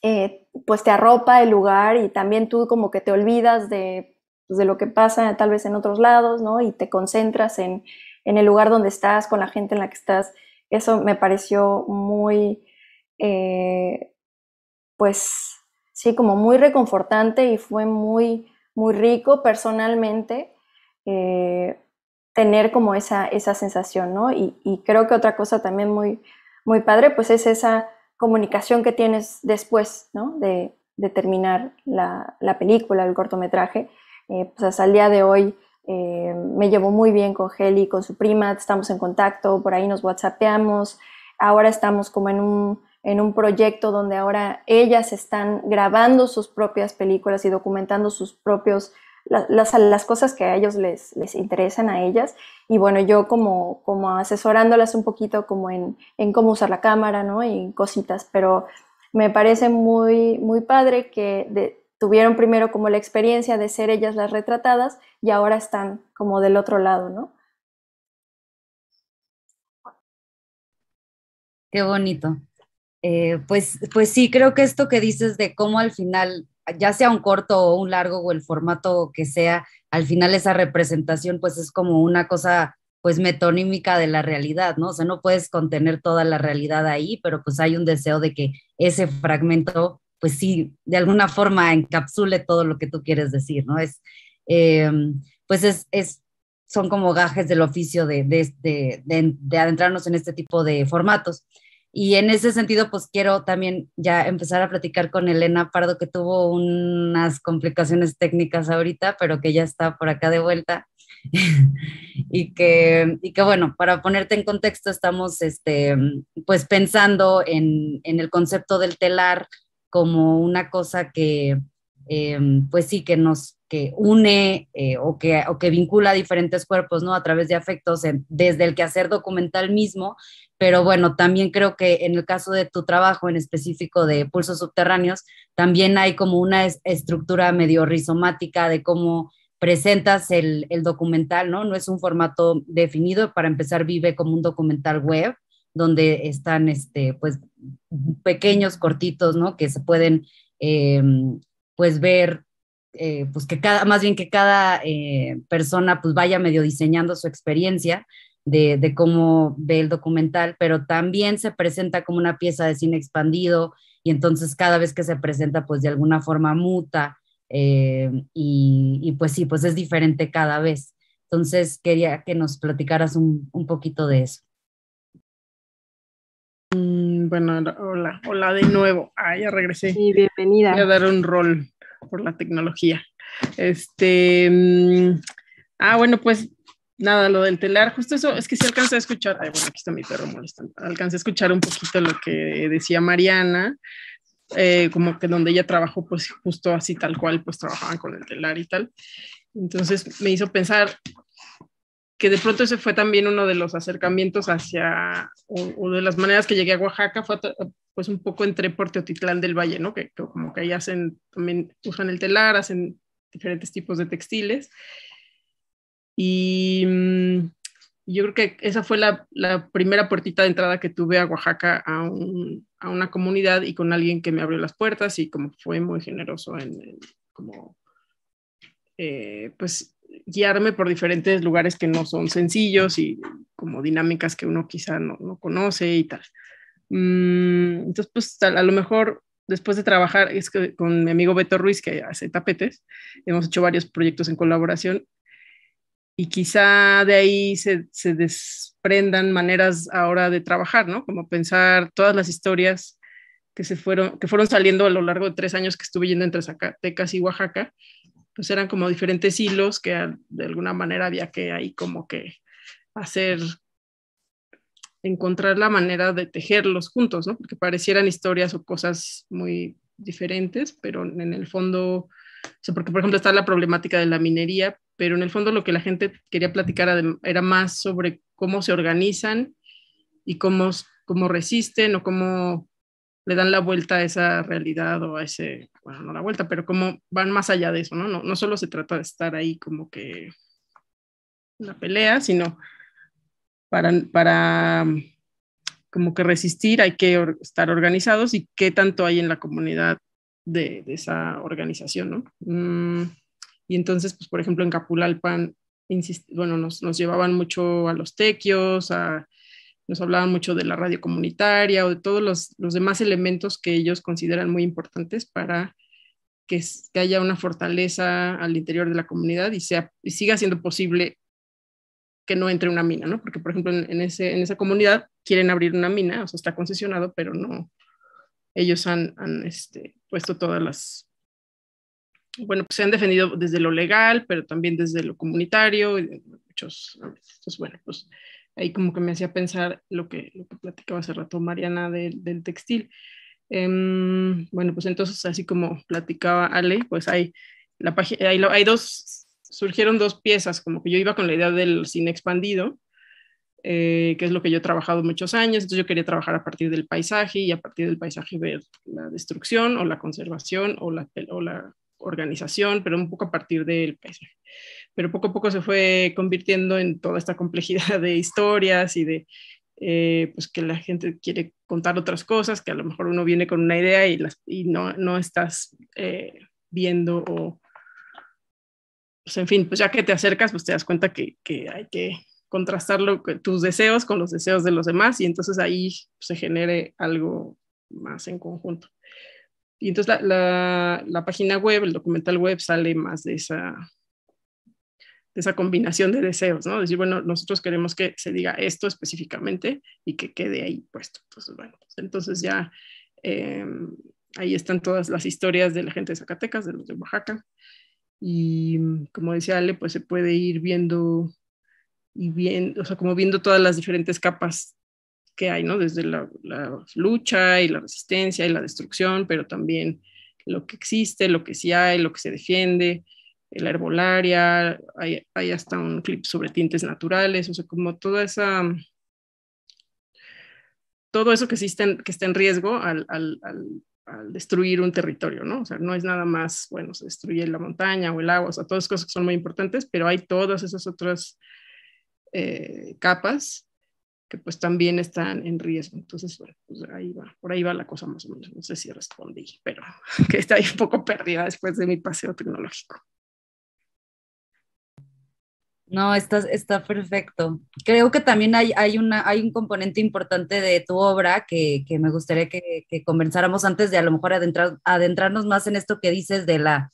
[SPEAKER 7] eh, pues te arropa el lugar y también tú como que te olvidas de, pues, lo que pasa tal vez en otros lados, ¿no? Y te concentras en, el lugar donde estás, con la gente en la que estás. Eso me pareció muy, eh, pues sí, como muy reconfortante y fue muy, muy rico personalmente eh, tener como esa, esa sensación, ¿no? y, creo que otra cosa también muy, muy padre, pues es esa comunicación que tienes después de, terminar la, película, el cortometraje. Eh, pues hasta el día de hoy eh, me llevo muy bien con Heli, con su prima, estamos en contacto, por ahí nos whatsappeamos, ahora estamos como en un, en un proyecto donde ahora ellas están grabando sus propias películas y documentando sus propios las, cosas que a ellos les, les interesan a ellas. Y bueno, yo como, como asesorándolas un poquito como en, cómo usar la cámara, ¿no? Y cositas, pero me parece muy, muy padre que tuvieron primero como la experiencia de ser ellas las retratadas y ahora están como del otro lado, ¿no?
[SPEAKER 1] Qué bonito.
[SPEAKER 4] Eh, pues, pues sí, creo que esto que dices de cómo al final ya sea un corto o un largo o el formato que sea, al final esa representación pues es como una cosa pues metonímica de la realidad, ¿no? O sea, no puedes contener toda la realidad ahí, pero pues hay un deseo de que ese fragmento pues sí, de alguna forma encapsule todo lo que tú quieres decir, ¿no? Es, em, pues es, es, son como gajes del oficio de, de, este, de, de adentrarnos en este tipo de formatos. Y en ese sentido, pues quiero también ya empezar a platicar con Elena Pardo, que tuvo unas complicaciones técnicas ahorita, pero que ya está por acá de vuelta. y, que, y que, bueno, para ponerte en contexto, estamos este, pues pensando en, en el concepto del telar como una cosa que, em, pues sí, que nos que une eh, o, que, o que vincula diferentes cuerpos, ¿no? A través de afectos, desde el quehacer documental mismo, pero bueno, también creo que en el caso de tu trabajo en específico de pulsos subterráneos, también hay como una estructura medio rizomática de cómo presentas el, documental, ¿no? No es un formato definido, para empezar vive como un documental web, donde están, este, pues, pequeños cortitos, ¿no? Que se pueden, eh, pues, ver eh, pues que cada, más bien que cada eh, persona pues vaya medio diseñando su experiencia, de, cómo ve el documental, pero también se presenta como una pieza de cine expandido y entonces cada vez que se presenta, pues de alguna forma muta eh, y, pues sí, pues es diferente cada vez. Entonces quería que nos platicaras un, poquito de eso. Mm, bueno, hola,
[SPEAKER 5] hola de nuevo. Ah, ya regresé. Sí, bienvenida. Voy a dar un rol por la tecnología. Este, mm, ah, bueno, pues nada, lo del telar, justo eso, es que si sí alcancé a escuchar, ay, bueno, aquí está mi perro molestando, alcancé a escuchar un poquito lo que decía Mariana, eh, como que donde ella trabajó, pues justo así tal cual, pues trabajaban con el telar y tal. Entonces me hizo pensar que de pronto ese fue también uno de los acercamientos hacia, o, de las maneras que llegué a Oaxaca, fue pues un poco entre por Teotitlán del Valle, ¿no? Que, que como que ahí hacen, también usan el telar, hacen diferentes tipos de textiles y mm, yo creo que esa fue la, primera puertita de entrada que tuve a Oaxaca, a, una comunidad y con alguien que me abrió las puertas y como fue muy generoso en, como, eh, pues, guiarme por diferentes lugares que no son sencillos y como dinámicas que uno quizá no, no conoce y tal. Mm, entonces, pues, a lo mejor después de trabajar es que con mi amigo Beto Ruiz, que hace tapetes, hemos hecho varios proyectos en colaboración y quizá de ahí se, desprendan maneras ahora de trabajar, ¿no? Como pensar todas las historias que, se fueron, que fueron saliendo a lo largo de tres años que estuve yendo entre Zacatecas y Oaxaca, pues eran como diferentes hilos que de alguna manera había que ahí como que hacer, encontrar la manera de tejerlos juntos, ¿no? Porque parecieran historias o cosas muy diferentes, pero en el fondo, o porque por ejemplo está la problemática de la minería, pero en el fondo lo que la gente quería platicar era más sobre cómo se organizan y cómo, cómo resisten o cómo le dan la vuelta a esa realidad o a ese, bueno, no la vuelta, pero cómo van más allá de eso, ¿no? No, no solo se trata de estar ahí como que en la pelea, sino para, para mm, como que resistir hay que estar organizados y qué tanto hay en la comunidad de, esa organización, ¿no? Mm. Y entonces, pues, por ejemplo, en Capulalpan, bueno, nos, nos, llevaban mucho a los tequios, nos hablaban mucho de la radio comunitaria o de todos los, demás elementos que ellos consideran muy importantes para que, haya una fortaleza al interior de la comunidad y, sea, y siga siendo posible que no entre una mina, ¿no? Porque, por ejemplo, en, ese, en esa comunidad quieren abrir una mina, o sea, está concesionado, pero no. Ellos han, han este, puesto todas las bueno, pues se han defendido desde lo legal, pero también desde lo comunitario, muchos, entonces, bueno, pues ahí como que me hacía pensar lo que, lo que platicaba hace rato Mariana del textil. Em, bueno, pues entonces, así como platicaba Ale, pues hay, la hay, hay dos, surgieron dos piezas, como que yo iba con la idea del cine expandido, eh, que es lo que yo he trabajado muchos años, entonces yo quería trabajar a partir del paisaje y a partir del paisaje ver la destrucción o la conservación o la, o la organización, pero un poco a partir del país. Pero poco a poco se fue convirtiendo en toda esta complejidad de historias y de eh, pues que la gente quiere contar otras cosas, que a lo mejor uno viene con una idea y, no, estás eh, viendo o... Pues en fin, pues ya que te acercas, pues te das cuenta que, hay que contrastar tus deseos con los deseos de los demás y entonces ahí pues, se genere algo más en conjunto. Y entonces la, página web, el documental web sale más de esa, de esa combinación de deseos, ¿no? Decir, bueno, nosotros queremos que se diga esto específicamente y que quede ahí puesto. Entonces, bueno, pues entonces ya em, ahí están todas las historias de la gente de Zacatecas, de los de Oaxaca. Y como decía Ale, pues se puede ir viendo y viendo o sea, como viendo todas las diferentes capas que hay, ¿no? Desde la, lucha y la resistencia y la destrucción, pero también lo que existe, lo que sí hay, lo que se defiende, la herbolaria, hay, hasta un clip sobre tintes naturales, o sea, como toda esa, todo eso que, existe que está en riesgo al, destruir un territorio, ¿no? O sea, no es nada más, bueno, se destruye la montaña o el agua, o sea, todas cosas que son muy importantes, pero hay todas esas otras eh, capas que pues también están en riesgo. Entonces, pues ahí va, por ahí va
[SPEAKER 4] la cosa más o menos. No sé si respondí, pero que está ahí un poco perdida después de mi paseo tecnológico. No, está, está perfecto. Creo que también hay, hay, una, hay un componente importante de tu obra que, que me gustaría que, que, conversáramos antes de a lo mejor adentrar, adentrarnos más en esto que dices de la,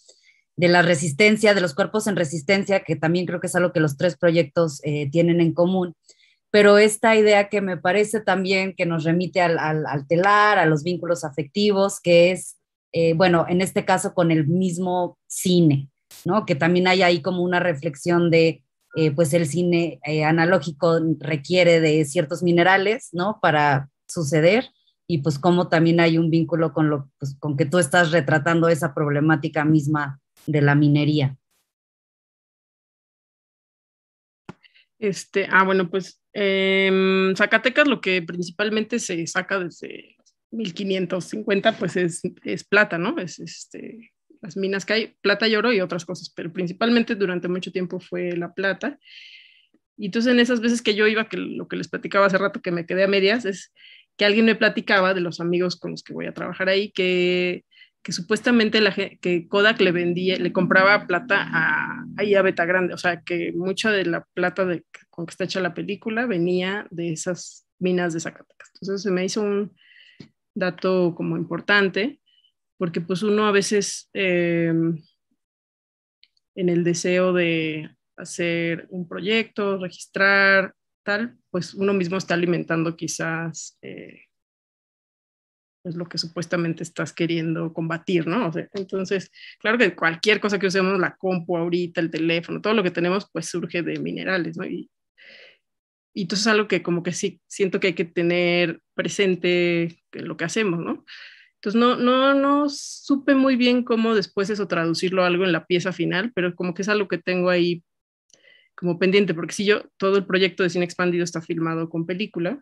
[SPEAKER 4] de la resistencia, de los cuerpos en resistencia, que también creo que es algo que los tres proyectos eh, tienen en común pero esta idea que me parece también que nos remite al, telar, a los vínculos afectivos, que es, eh, bueno, en este caso con el mismo cine, ¿no? Que también hay ahí como una reflexión de, eh, pues el cine eh, analógico requiere de ciertos minerales, ¿no? Para suceder y pues como también hay un vínculo con lo pues, con que tú estás retratando esa problemática misma de la minería.
[SPEAKER 5] Este, ah, bueno, pues en em, Zacatecas lo que principalmente se saca desde 1550, pues es, es plata, ¿no? Es este, las minas que hay, plata y oro y otras cosas, pero principalmente durante mucho tiempo fue la plata. Y entonces en esas veces que yo iba, que lo que les platicaba hace rato que me quedé a medias, es que alguien me platicaba de los amigos con los que voy a trabajar ahí, que que supuestamente la, que Kodak le vendía, le compraba plata a, a Beta Grande, o sea que mucha de la plata con que está hecha la película venía de esas minas de Zacatecas. Entonces se me hizo un dato como importante, porque pues uno a veces em, en el deseo de hacer un proyecto, registrar, tal, pues uno mismo está alimentando quizás eh, es lo que supuestamente estás queriendo combatir, ¿no? O entonces, claro que cualquier cosa que usemos, la compu ahorita, el teléfono, todo lo que tenemos, pues surge de minerales, ¿no? Y, entonces es algo que como que sí, siento que hay que tener presente lo que hacemos, ¿no? Entonces no, no, no supe muy bien cómo después eso traducirlo a algo en la pieza final, pero como que es algo que tengo ahí como pendiente, porque si yo, todo el proyecto de cine expandido está filmado con película.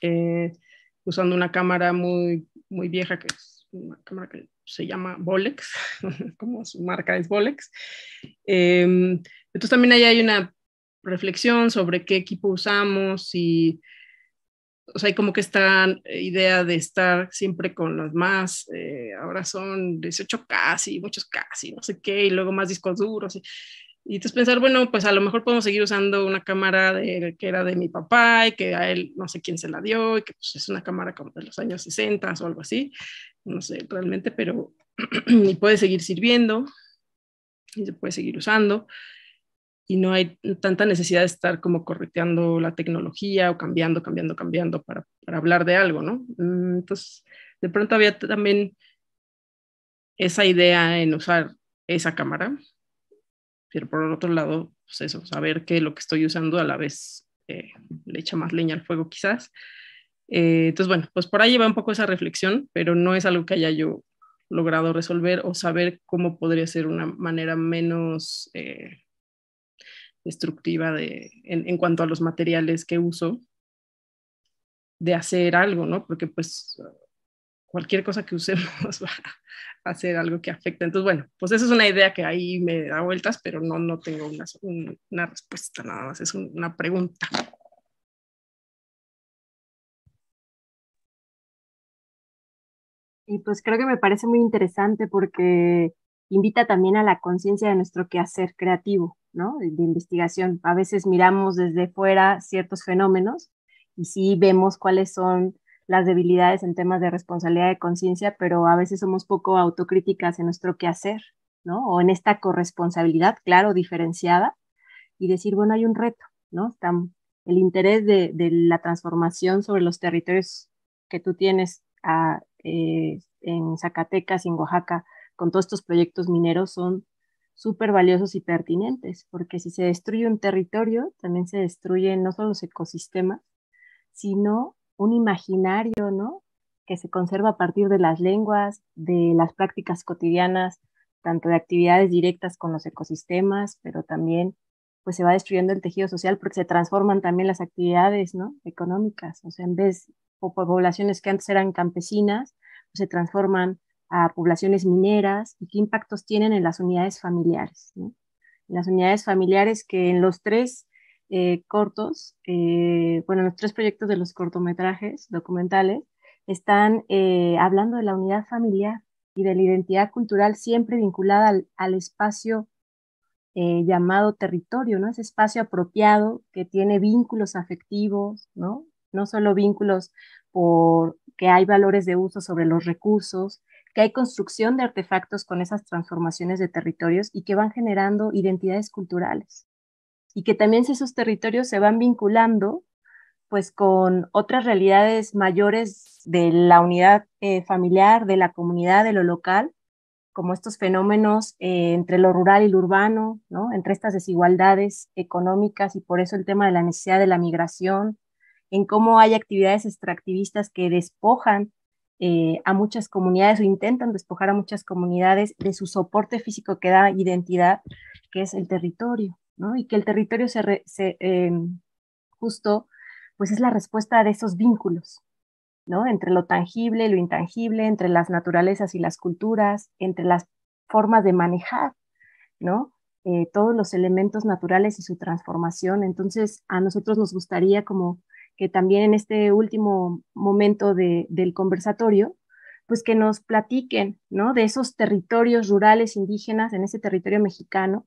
[SPEAKER 5] Eh, usando una cámara muy, muy vieja que es una cámara que se llama Bolex, como su marca es Bolex. Em, entonces también ahí hay una reflexión sobre qué equipo usamos y, o sea, hay como que esta idea de estar siempre con los más, eh, ahora son 18 casi, muchos casi, no sé qué, y luego más discos duros. Y, y entonces pensar, bueno, pues a lo mejor podemos seguir usando una cámara que era de mi papá y que a él no sé quién se la dio y que pues, es una cámara como de los años 60 o algo así, no sé realmente, pero y puede seguir sirviendo y se puede seguir usando y no hay tanta necesidad de estar como correteando la tecnología o cambiando, cambiando, cambiando para, para hablar de algo, ¿no? Mm, entonces, de pronto había también esa idea en usar esa cámara pero por otro lado, pues eso, saber que lo que estoy usando a la vez eh, le echa más leña al fuego quizás. Eh, entonces, bueno, pues por ahí va un poco esa reflexión, pero no es algo que haya yo logrado resolver o saber cómo podría ser una manera menos eh, destructiva en, en, cuanto a los materiales que uso de hacer algo, ¿no? Porque pues cualquier cosa que usemos va a hacer algo que afecta. Entonces, bueno, pues esa es una idea que ahí me da vueltas, pero no, no tengo una, respuesta nada más, es una
[SPEAKER 1] pregunta. Y pues creo que me parece muy interesante porque invita
[SPEAKER 3] también a la conciencia de nuestro quehacer creativo, ¿no? De, de, investigación. A veces miramos desde fuera ciertos fenómenos y sí vemos cuáles son las debilidades en temas de responsabilidad de conciencia, pero a veces somos poco autocríticas en nuestro quehacer, ¿no? O en esta corresponsabilidad, claro, diferenciada, y decir, bueno, hay un reto, ¿no? el interés de, la transformación sobre los territorios que tú tienes eh, en Zacatecas, y en Oaxaca, con todos estos proyectos mineros son súper valiosos y pertinentes, porque si se destruye un territorio, también se destruyen no solo los ecosistemas, sino un imaginario, ¿no? Que se conserva a partir de las lenguas, de las prácticas cotidianas, tanto de actividades directas con los ecosistemas, pero también pues se va destruyendo el tejido social porque se transforman también las actividades ¿no? económicas. O sea, en vez o poblaciones que antes eran campesinas, pues, se transforman a poblaciones mineras y qué impactos tienen en las unidades familiares. En las unidades familiares que en los tres eh, cortos, eh, bueno, los tres proyectos de los cortometrajes documentales están eh, hablando de la unidad familiar y de la identidad cultural siempre vinculada al, espacio llamado territorio, ¿no? Ese espacio apropiado que tiene vínculos afectivos, ¿no? No solo vínculos por que hay valores de uso sobre los recursos, que hay construcción de artefactos con esas transformaciones de territorios y que van generando identidades culturales y que también si esos territorios se van vinculando pues con otras realidades mayores de la unidad eh, familiar, de la comunidad, de lo local, como estos fenómenos eh, entre lo rural y lo urbano, ¿no? entre estas desigualdades económicas y por eso el tema de la necesidad de la migración, en cómo hay actividades extractivistas que despojan eh, a muchas comunidades o intentan despojar a muchas comunidades de su soporte físico que da identidad, que es el territorio. Y que el territorio se, em, justo, pues es la respuesta de esos vínculos, ¿no? Entre lo tangible y lo intangible, entre las naturalezas y las culturas, entre las formas de manejar, ¿no? Eh, todos los elementos naturales y su transformación. Entonces, a nosotros nos gustaría como que también en este último momento del conversatorio, pues que nos platiquen, ¿no? De esos territorios rurales indígenas en ese territorio mexicano,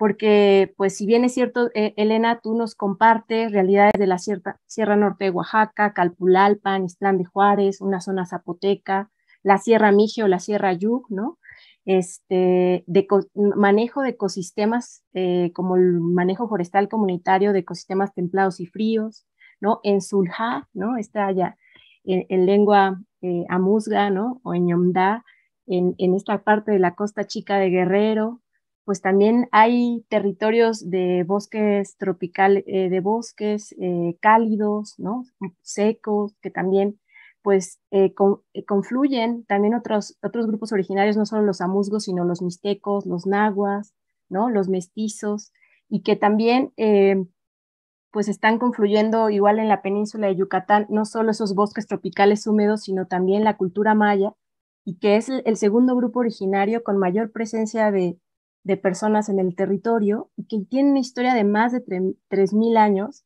[SPEAKER 3] porque pues si bien es cierto, eh, Elena, tú nos compartes realidades de la Sierra, Sierra Norte de Oaxaca, Calpulalpan, Islán de Juárez, una zona zapoteca, la Sierra Mije o la Sierra Yuc, ¿no? Este, de manejo de ecosistemas eh, como el manejo forestal comunitario de ecosistemas templados y fríos, ¿no? En Zulhá, ¿no? Está allá en, lengua eh, amuzga, ¿no? O en Yomda en, en esta parte de la costa chica de Guerrero, pues también hay territorios de bosques tropicales, eh, de bosques eh, cálidos, ¿no? secos, que también pues eh, confluyen también otros, otros grupos originarios, no solo los amuzgos, sino los mixtecos, los nahuas, ¿no? los mestizos, y que también pues están confluyendo igual en la península de Yucatán, no solo esos bosques tropicales húmedos, sino también la cultura maya, y que es el segundo grupo originario con mayor presencia de, de personas en el territorio que tienen una historia de más de 3.000 años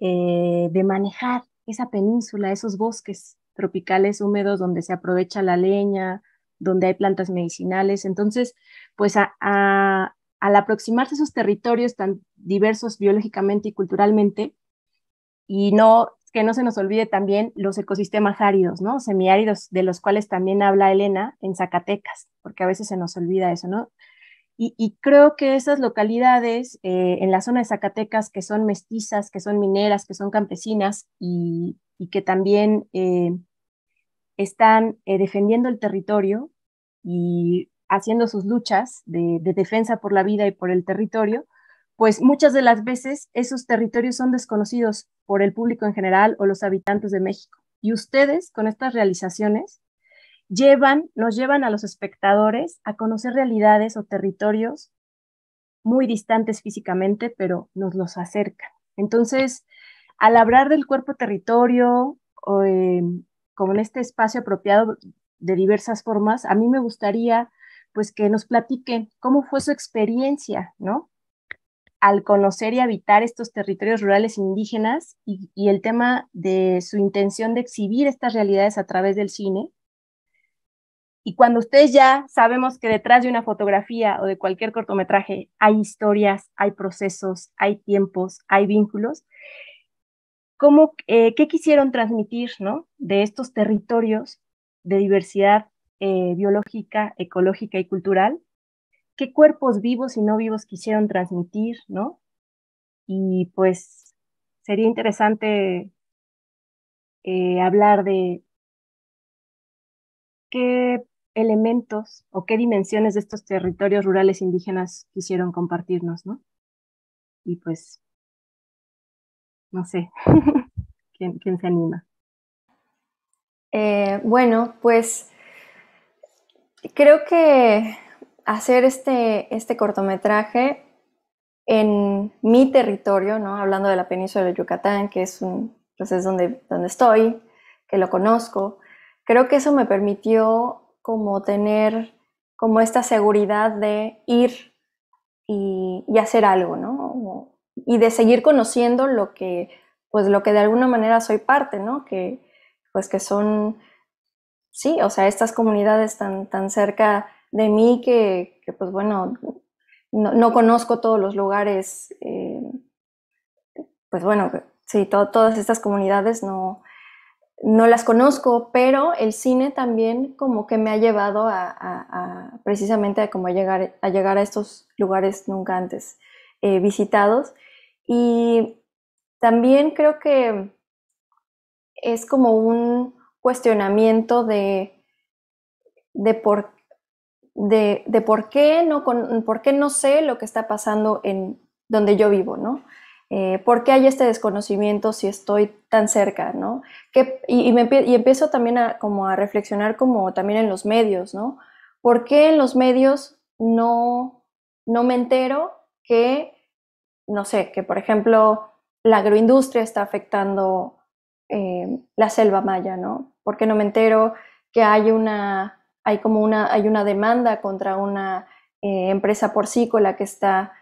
[SPEAKER 3] eh, de manejar esa península, esos bosques tropicales húmedos donde se aprovecha la leña, donde hay plantas medicinales. Entonces, pues al aproximarse a esos territorios tan diversos biológicamente y culturalmente, y no que no se nos olvide también los ecosistemas áridos, ¿no? Semiáridos, de los cuales también habla Elena en Zacatecas, porque a veces se nos olvida eso, ¿no? Y, creo que esas localidades eh, en la zona de Zacatecas que son mestizas, que son mineras, que son campesinas y, que también eh, están eh, defendiendo el territorio
[SPEAKER 1] y
[SPEAKER 3] haciendo sus luchas de defensa por la vida y por el territorio, pues muchas de las veces esos territorios son desconocidos por el público en general o los habitantes de México. Y ustedes con estas realizaciones nos llevan a los espectadores a conocer realidades o territorios muy distantes físicamente, pero nos los acercan. Entonces, al hablar del cuerpo-territorio, como en eh, este espacio apropiado de diversas formas, a mí me gustaría pues que nos platiquen cómo fue su experiencia, Al conocer y habitar estos territorios rurales indígenas y el tema de su intención de exhibir estas realidades a través del cine, y cuando ustedes ya sabemos que detrás de una fotografía o de cualquier cortometraje hay historias, hay procesos, hay tiempos, hay vínculos, eh, ¿qué quisieron transmitir ¿no? de estos territorios de diversidad eh, biológica, ecológica y cultural? ¿Qué cuerpos vivos y no vivos quisieron transmitir? ¿no? Y pues sería interesante eh, hablar de qué elementos o qué dimensiones de estos territorios rurales
[SPEAKER 1] indígenas quisieron compartirnos, ¿no? Y pues, no sé, ¿Quién, se anima?
[SPEAKER 7] Eh, bueno, pues creo que hacer este, este cortometraje en mi territorio, ¿no? hablando de la península de Yucatán, que es, un, pues, donde, donde estoy, que lo conozco, creo que eso me permitió como tener como esta seguridad de ir y, hacer algo, ¿no? Y de seguir conociendo lo que, pues lo que de alguna manera soy parte, ¿no? Que, pues que son, sí, o sea, estas comunidades tan, tan cerca de mí que, que pues bueno, no, conozco todos los lugares, eh, pues bueno, sí, todas estas comunidades no, no las conozco, pero el cine también como que me ha llevado a, precisamente a llegar, a llegar a estos lugares nunca antes eh, visitados. Y también creo que es como un cuestionamiento de, por, qué no, por qué no sé lo que está pasando en donde yo vivo, ¿no? Eh, ¿Por qué hay este desconocimiento si estoy tan cerca, y, empiezo también a, reflexionar como también en los medios, ¿no? ¿Por qué en los medios no, no me entero que, no sé, que por ejemplo la agroindustria está afectando eh, la selva maya, ¿no? ¿Por qué no me entero que hay una, hay una, demanda contra una eh, empresa porcícola que está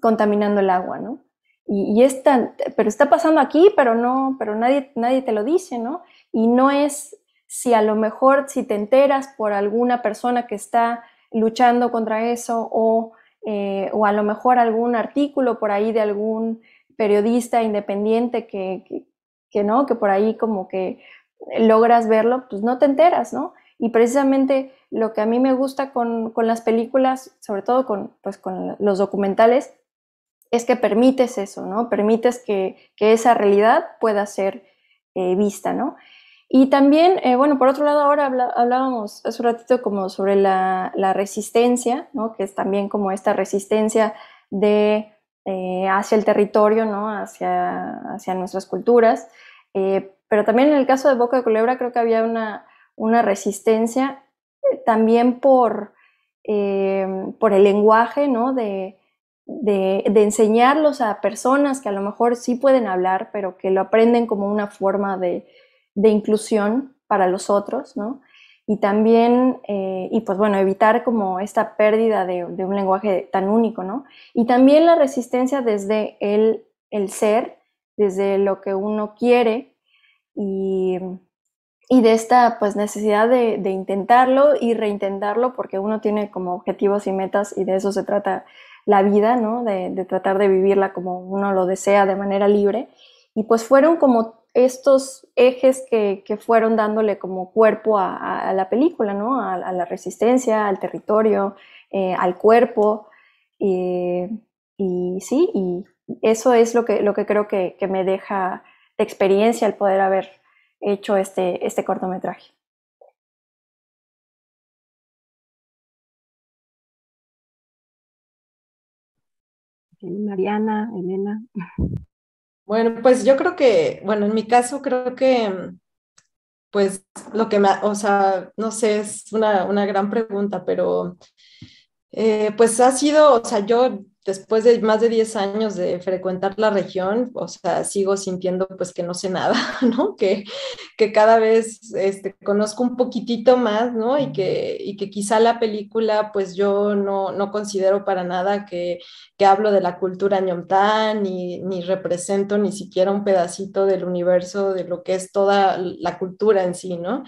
[SPEAKER 7] contaminando el agua, ¿no? Y, pero está pasando aquí, pero no, pero nadie, nadie te lo dice, ¿no? Y no es si a lo mejor si te enteras por alguna persona que está luchando contra eso o, eh, a lo mejor algún artículo por ahí de algún periodista independiente que, no, que por ahí como que logras verlo, pues no te enteras, ¿no? Y precisamente lo que a mí me gusta con, las películas, sobre todo con, pues, con los documentales, es que permites eso, ¿no? Permites que, esa realidad pueda ser eh, vista, ¿no? Y también, eh, bueno, por otro lado, ahora hablábamos hace un ratito como sobre la, resistencia, ¿no? Que es también como esta resistencia de eh, hacia el territorio, ¿no? hacia, hacia nuestras culturas. pero también en el caso de Boca de Culebra creo que había una, una resistencia también por, por el lenguaje ¿no? de, de, enseñarlos a personas que a lo mejor sí pueden hablar, pero que lo aprenden como una forma de, inclusión para los otros, ¿no? Y también, eh, y pues bueno, evitar como esta pérdida de, un lenguaje tan único, ¿no? Y también la resistencia desde el, el ser, desde lo que uno quiere y, y de esta pues necesidad de, de, intentarlo y reintentarlo porque uno tiene como objetivos y metas y de eso se trata la vida, ¿no? De, tratar de vivirla como uno lo desea de manera libre. Y pues fueron como estos ejes que, fueron dándole como cuerpo a, la película, ¿no? A, la resistencia, al territorio, eh, al cuerpo. Eh, y sí, y eso es lo que, lo que creo que, que me deja de experiencia el poder haber hecho este, este cortometraje.
[SPEAKER 1] Mariana, Elena.
[SPEAKER 6] Bueno, pues yo creo que, bueno, en mi caso creo que, pues lo que me, o sea, no sé, es una, una gran pregunta, pero eh, pues ha sido, o sea, yo después de más de 10 años de frecuentar la región, o sea, sigo sintiendo pues que no sé nada, ¿no? Que, que cada vez este, conozco un poquitito más, ¿no? Y que, que quizá la película pues yo no, considero para nada que, hablo de la cultura ñomtá, ni, ni represento ni siquiera un pedacito del universo de lo que es toda la cultura en sí, ¿no?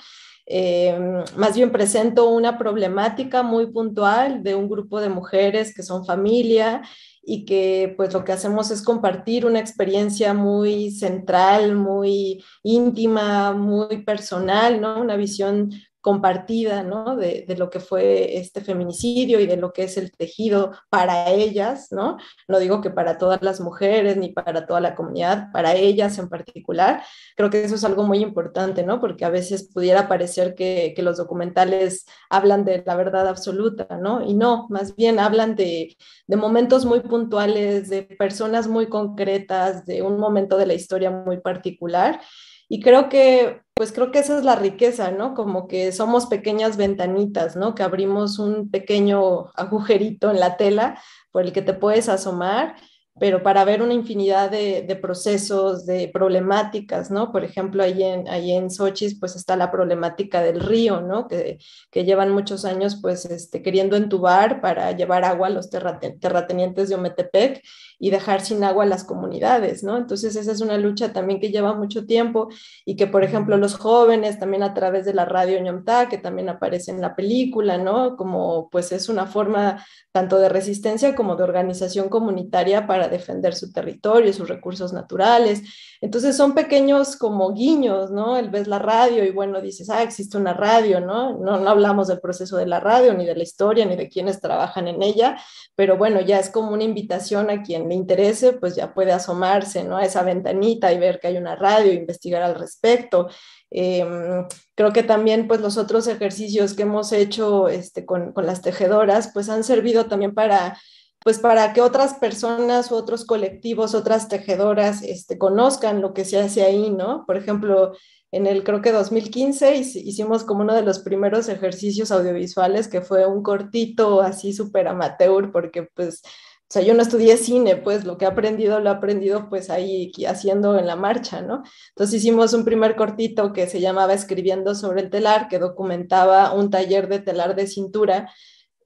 [SPEAKER 6] Em, más bien presento una problemática muy puntual de un grupo de mujeres que son familia y que pues lo que hacemos es compartir una experiencia muy central, muy íntima, muy personal, ¿no? Una visión compartida, ¿no? De, lo que fue este feminicidio y de lo que es el tejido para ellas, ¿no? No digo que para todas las mujeres ni para toda la comunidad, para ellas en particular. Creo que eso es algo muy importante, ¿no? Porque a veces pudiera parecer que, los documentales hablan de la verdad absoluta, ¿no? Y no, más bien hablan de momentos muy puntuales, de personas muy concretas, de un momento de la historia muy particular. Y creo que pues creo que esa es la riqueza, ¿no? Como que somos pequeñas ventanitas, ¿no? Que abrimos un pequeño agujerito en la tela por el que te puedes asomar, pero para ver una infinidad de, procesos, de problemáticas, ¿no? Por ejemplo, ahí en, ahí en Sochis, pues está la problemática del río, ¿no? Que, que llevan muchos años, pues, este, queriendo entubar para llevar agua a los terratenientes de Ometepec y dejar sin agua a las comunidades, ¿no? Entonces esa es una lucha también que lleva mucho tiempo y que, por ejemplo, los jóvenes también a través de la radio Ñomta, que también aparece en la película, ¿no? Como pues es una forma tanto de resistencia como de organización comunitaria para defender su territorio, sus recursos naturales. Entonces son pequeños como guiños, ¿no? Él ves la radio y bueno, dices, ah, existe una radio, ¿no? ¿no? hablamos del proceso de la radio, ni de la historia, ni de quienes trabajan en ella, pero bueno, ya es como una invitación a quien le interese, pues ya puede asomarse, ¿no? A esa ventanita y ver que hay una radio, investigar al respecto. Em, creo que también pues los otros ejercicios que hemos hecho este, con, con las tejedoras pues han servido también para pues para que otras personas, otros colectivos, otras tejedoras este, conozcan lo que se hace ahí, ¿no? Por ejemplo, en el creo que 2015 hicimos como uno de los primeros ejercicios audiovisuales que fue un cortito así súper amateur porque pues o sea, yo no estudié cine, pues lo que he aprendido lo he aprendido pues ahí haciendo en la marcha, ¿no? Entonces hicimos un primer cortito que se llamaba Escribiendo sobre el telar, que documentaba un taller de telar de cintura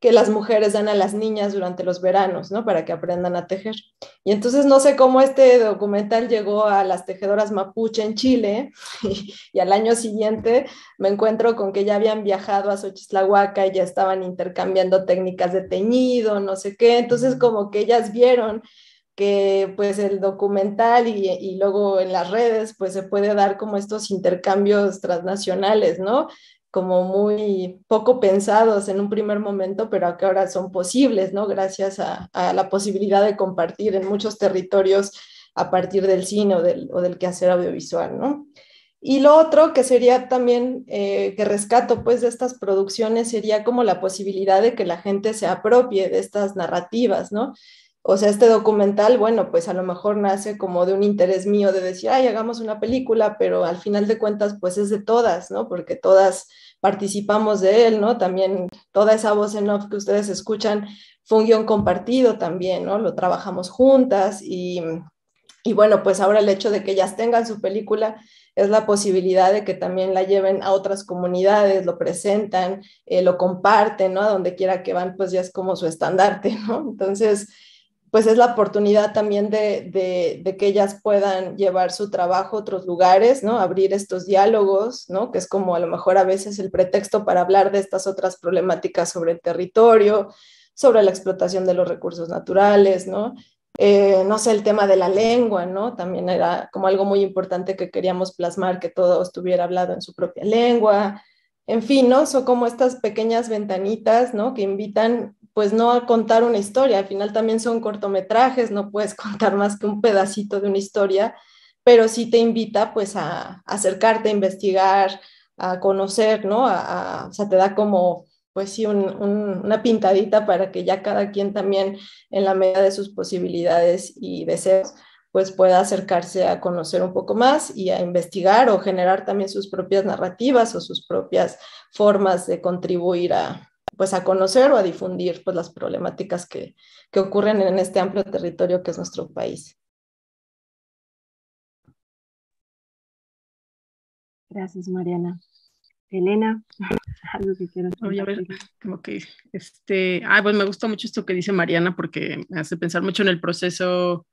[SPEAKER 6] que las mujeres dan a las niñas durante los veranos, ¿no? Para que aprendan a tejer. Y entonces no sé cómo este documental llegó a las tejedoras mapuche en Chile y, al año siguiente me encuentro con que ya habían viajado a Xochislahuaca y ya estaban intercambiando técnicas de teñido, no sé qué. Entonces como que ellas vieron que pues el documental y, luego en las redes pues se puede dar como estos intercambios transnacionales, ¿no? como muy poco pensados en un primer momento, pero que ahora son posibles, ¿no? Gracias a, la posibilidad de compartir en muchos territorios a partir del cine o del, quehacer audiovisual, ¿no? Y lo otro que sería también eh, que rescato pues de estas producciones sería como la posibilidad de que la gente se apropie de estas narrativas, ¿no? O sea, este documental, bueno, pues a lo mejor nace como de un interés mío de decir, ay, hagamos una película, pero al final de cuentas, pues es de todas, ¿no? Porque todas participamos de él, ¿no? También toda esa voz en off que ustedes escuchan fue un compartido también, ¿no? Lo trabajamos juntas y, bueno, pues ahora el hecho de que ellas tengan su película es la posibilidad de que también la lleven a otras comunidades, lo presentan, eh, lo comparten, ¿no? A donde quiera que van, pues ya es como su estandarte, ¿no? Entonces, pues es la oportunidad también de, que ellas puedan llevar su trabajo a otros lugares, ¿no? Abrir estos diálogos, Que es como a lo mejor a veces el pretexto para hablar de estas otras problemáticas sobre el territorio, sobre la explotación de los recursos naturales, ¿no? Eh, no sé, el tema de la lengua, ¿no? También era como algo muy importante que queríamos plasmar, que todo estuviera hablado en su propia lengua. En fin, ¿no? Son como estas pequeñas ventanitas, ¿no? Que invitan pues no contar una historia, al final también son cortometrajes, no puedes contar más que un pedacito de una historia, pero sí te invita pues a, acercarte, a investigar, a conocer, ¿no? A, o sea, te da como pues sí, una pintadita para que ya cada quien también en la medida de sus posibilidades y deseos, pues pueda acercarse a conocer un poco más y a investigar o generar también sus propias narrativas o sus propias formas de contribuir a, pues a conocer o a difundir pues las problemáticas que, ocurren en este amplio territorio que es nuestro país.
[SPEAKER 1] Gracias, Mariana. Elena,
[SPEAKER 5] algo que quieras a ver, como que, este, ah, pues me gusta mucho esto que dice Mariana porque me hace pensar mucho en el proceso,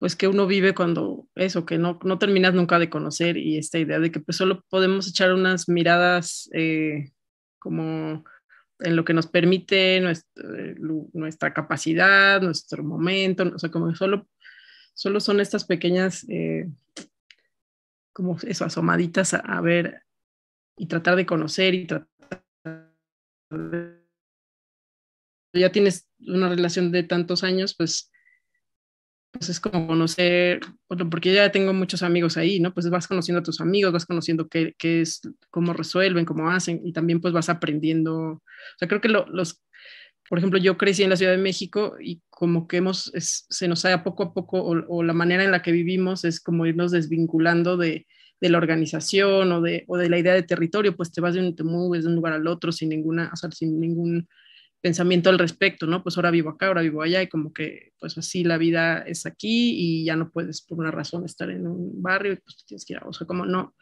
[SPEAKER 5] pues que uno vive cuando eso, que no, no terminas nunca de conocer y esta idea de que pues solo podemos echar unas miradas eh, como en lo que nos permite eh, nuestra capacidad, nuestro momento, o sea, como solo, solo son estas pequeñas, eh, como eso, asomaditas a, ver y tratar de conocer y tratar de... Ya tienes una relación de tantos años, pues pues es como conocer, porque ya tengo muchos amigos ahí, ¿no? Pues vas conociendo a tus amigos, vas conociendo qué, qué es, cómo resuelven, cómo hacen, y también pues vas aprendiendo. O sea, creo que los, por ejemplo, yo crecí en la Ciudad de México y como que hemos, se nos ha poco a poco, o, la manera en la que vivimos es como irnos desvinculando de, de la organización o de, o de, la idea de territorio, pues te vas de un, de un lugar al otro sin ninguna, o sea, sin ningún pensamiento al respecto, ¿no? Pues ahora vivo acá, ahora vivo allá y como que pues así la vida es aquí y ya no puedes por una razón estar en un barrio y pues tienes que ir a, o sea, como no,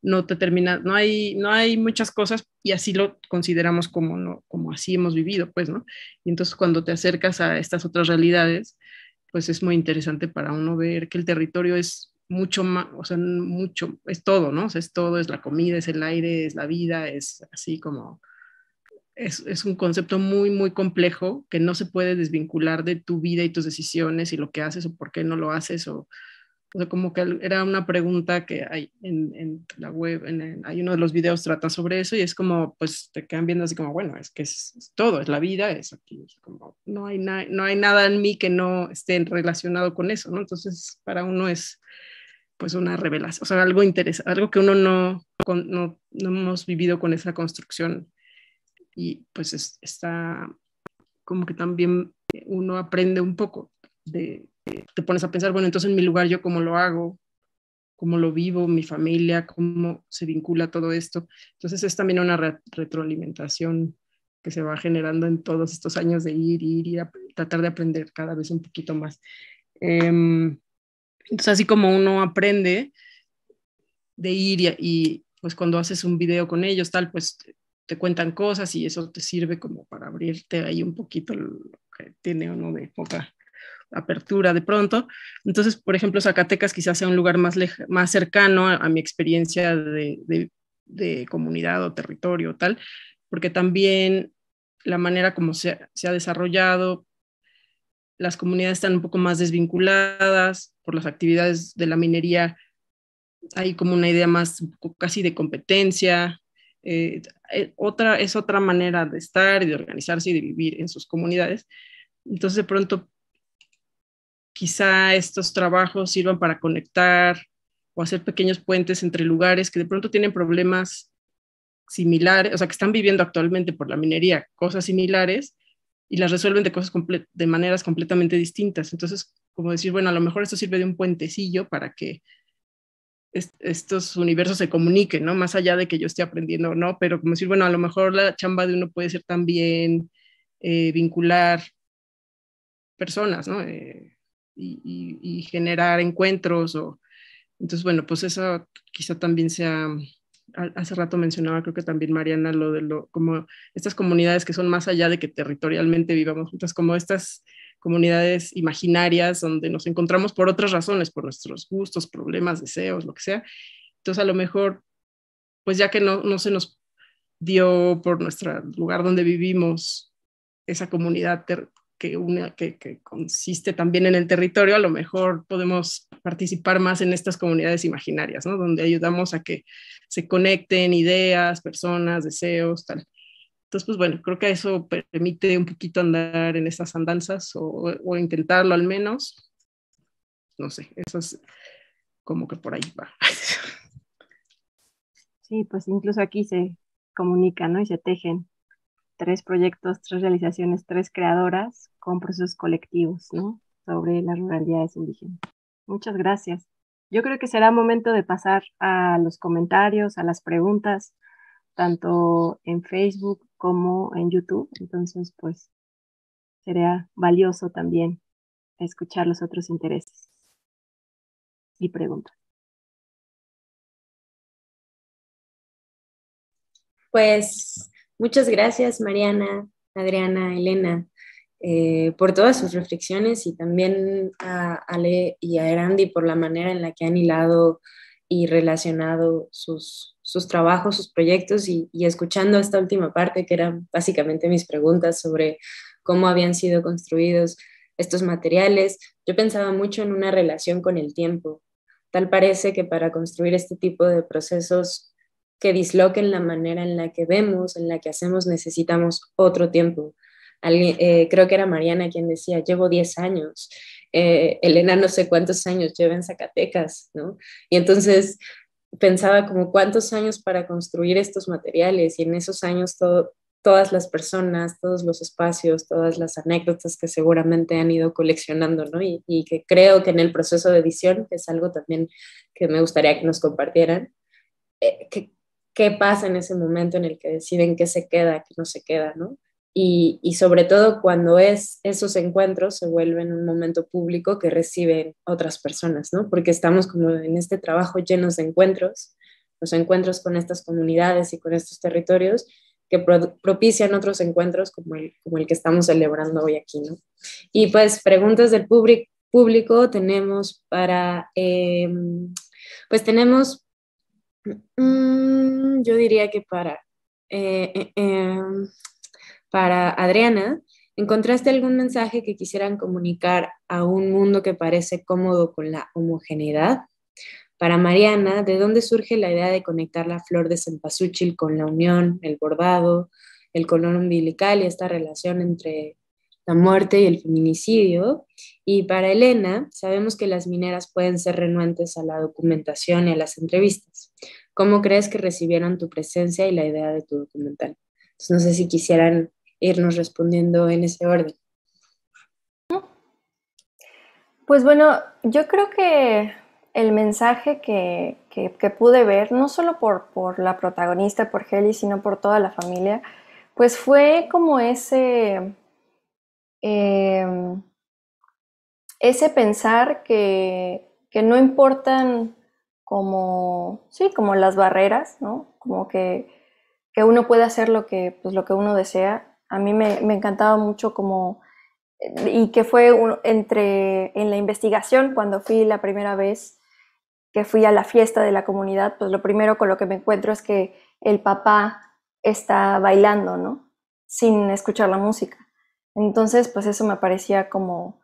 [SPEAKER 5] no te termina, no hay, no hay muchas cosas y así lo consideramos como, no, como así hemos vivido, pues, ¿no? Y entonces cuando te acercas a estas otras realidades, pues es muy interesante para uno ver que el territorio es mucho más, o sea, mucho, es todo, ¿no? O sea, es todo, es la comida, es el aire, es la vida, es así como es, es, un concepto muy, muy complejo que no se puede desvincular de tu vida y tus decisiones y lo que haces o por qué no lo haces. O, o sea, como que era una pregunta que hay en, en la web, hay uno de los videos trata sobre eso y es como, pues te quedan viendo así como, bueno, es que es, todo, es la vida, es aquí, como, no hay, no hay nada en mí que no esté relacionado con eso, ¿no? Entonces, para uno es pues una revelación, o sea, algo interesante, algo que uno no, no hemos vivido con esa construcción y pues está como que también uno aprende un poco de, eh, te pones a pensar, bueno, entonces en mi lugar yo cómo lo hago, cómo lo vivo, mi familia, cómo se vincula todo esto. Entonces es también una retroalimentación que se va generando en todos estos años de ir, ir, ir, tratar de aprender cada vez un poquito más. Em, entonces así como uno aprende de ir y, pues cuando haces un video con ellos, tal, pues te cuentan cosas y eso te sirve como para abrirte ahí un poquito lo que tiene uno de poca apertura de pronto. Entonces, por ejemplo, Zacatecas quizás sea un lugar más, más cercano a, mi experiencia de, comunidad o territorio o tal, porque también la manera como se, se ha desarrollado, las comunidades están un poco más desvinculadas por las actividades de la minería. Hay como una idea más casi de competencia, eh, eh, otra, es otra manera de estar y de organizarse y de vivir en sus comunidades. Entonces, de pronto, quizá estos trabajos sirvan para conectar o hacer pequeños puentes entre lugares que de pronto tienen problemas similares, o sea, que están viviendo actualmente por la minería cosas similares y las resuelven de, cosas de maneras completamente distintas. Entonces, como decir, bueno, a lo mejor esto sirve de un puentecillo para que estos universos se comuniquen, ¿no? Más allá de que yo esté aprendiendo o no, pero como decir, bueno, a lo mejor la chamba de uno puede ser también eh, vincular personas, ¿no? Eh, y, generar encuentros o... Entonces, bueno, pues eso quizá también sea, mm, hace rato mencionaba, creo que también Mariana, lo de lo, como estas comunidades que son más allá de que territorialmente vivamos juntas, como estas comunidades imaginarias donde nos encontramos por otras razones, por nuestros gustos, problemas, deseos, lo que sea. Entonces, a lo mejor, pues ya que no, se nos dio por nuestro lugar donde vivimos esa comunidad que, que, que, consiste también en el territorio, a lo mejor podemos participar más en estas comunidades imaginarias, ¿no? donde ayudamos a que se conecten ideas, personas, deseos, tal. Entonces, pues bueno, creo que eso permite un poquito andar en esas andanzas o, intentarlo al menos. No sé, eso es como que por ahí va. Sí, pues incluso aquí
[SPEAKER 3] se comunican ¿no? y se tejen tres proyectos, tres realizaciones, tres creadoras con procesos colectivos sobre las ruralidades indígenas. Muchas gracias. Yo creo que será momento de pasar a los comentarios, a las preguntas tanto en Facebook como en YouTube. Entonces, pues
[SPEAKER 1] sería valioso también escuchar los otros intereses y preguntas. Pues muchas gracias, Mariana, Adriana, Elena,
[SPEAKER 2] eh, por todas sus reflexiones y también a Ale y a Erandi por la manera en la que han hilado y relacionado sus, trabajos, sus proyectos y, escuchando esta última parte que eran básicamente mis preguntas sobre cómo habían sido construidos estos materiales, yo pensaba mucho en una relación con el tiempo. Tal parece que para construir este tipo de procesos que disloquen la manera en la que vemos, en la que hacemos, necesitamos otro tiempo. Eh, creo que era Mariana quien decía, llevo 10 años eh, Elena no sé cuántos años lleva en Zacatecas, ¿no? Y entonces pensaba como cuántos años para construir estos materiales y en esos años todas las personas, todos los espacios, todas las anécdotas que seguramente han ido coleccionando, ¿no? Y, que creo que en el proceso de edición, que es algo también que me gustaría que nos compartieran, eh, qué pasa en ese momento en el que deciden qué se queda, qué no se queda, ¿no? Y, sobre todo cuando es esos encuentros se vuelven un momento público que reciben otras personas, ¿no? Porque estamos como en este trabajo llenos de encuentros, los encuentros con estas comunidades y con estos territorios que propician otros encuentros como el, como el que estamos celebrando hoy aquí, ¿no? Y pues preguntas del público tenemos para, em, pues tenemos, mm, yo diría que para... Eh, eh, em, para Adriana, ¿encontraste algún mensaje que quisieran comunicar a un mundo que parece cómodo con la homogeneidad? Para Mariana, ¿de dónde surge la idea de conectar la flor de cempasúchil con la unión, el bordado, el color umbilical y esta relación entre la muerte y el feminicidio? Y para Elena, sabemos que las mineras pueden ser renuentes a la documentación y a las entrevistas. ¿Cómo crees que recibieron tu presencia y la idea de tu documental? Entonces, no sé si quisieran irnos respondiendo en ese orden.
[SPEAKER 7] Pues bueno, yo creo que el mensaje que, pude ver, no solo por, la protagonista, por Heli, sino por toda la familia, pues fue como ese, em, ese pensar que, no importan como, sí, como las barreras, Como que, uno puede hacer lo que, pues, lo que uno desea a mí me, encantaba mucho como, y que fue entre, en la investigación cuando fui la primera vez que fui a la fiesta de la comunidad, pues lo primero con lo que me encuentro es que el papá está bailando, ¿no? Sin escuchar la música. Entonces, pues eso me parecía como,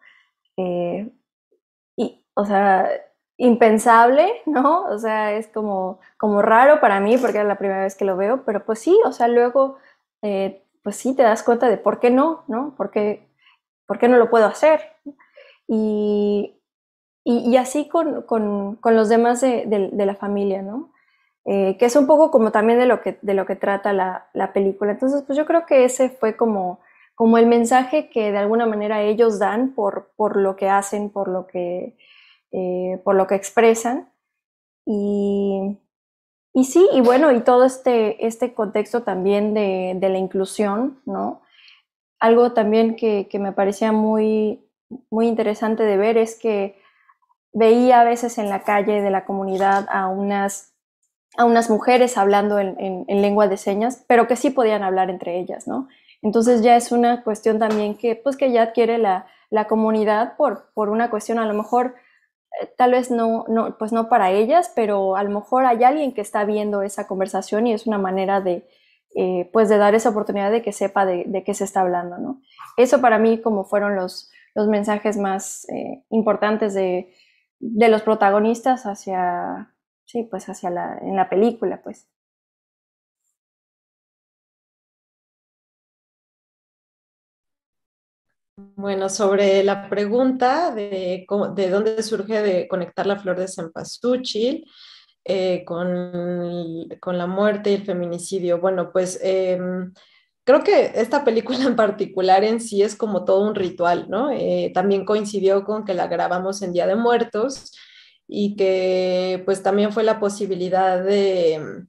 [SPEAKER 7] eh, y, o sea, impensable, ¿no? O sea, es como, como raro para mí porque era la primera vez que lo veo, pero pues sí, o sea, luego eh, pues sí te das cuenta de por qué no, ¿no? ¿Por qué, no lo puedo hacer? Y, así con, los demás de, la familia, ¿no? Eh, que es un poco como también de lo que, de lo que trata la, película. Entonces, pues yo creo que ese fue como, como el mensaje que de alguna manera ellos dan por, por lo que hacen, por lo que, eh, por lo que expresan. Y, y sí, y bueno, y todo este, este contexto también de, la inclusión, ¿no? Algo también que, me parecía muy, muy interesante de ver es que veía a veces en la calle de la comunidad a unas, a unas mujeres hablando en, lengua de señas, pero que sí podían hablar entre ellas, ¿no? Entonces ya es una cuestión también que, pues, que ya adquiere la, comunidad por, por una cuestión a lo mejor eh, tal vez no, pues no para ellas, pero a lo mejor hay alguien que está viendo esa conversación y es una manera de, eh, pues de dar esa oportunidad de que sepa de, qué se está hablando, ¿no? Eso para mí como fueron los, los mensajes más eh, importantes de, de, los protagonistas hacia, sí, pues hacia la, en la película, pues.
[SPEAKER 6] Bueno, sobre la pregunta de, dónde surge de conectar la flor de cempasúchil eh, con, la muerte y el feminicidio. Bueno, pues em, creo que esta película en particular en sí es como todo un ritual, ¿no? Eh, también coincidió con que la grabamos en Día de Muertos y que pues también fue la posibilidad de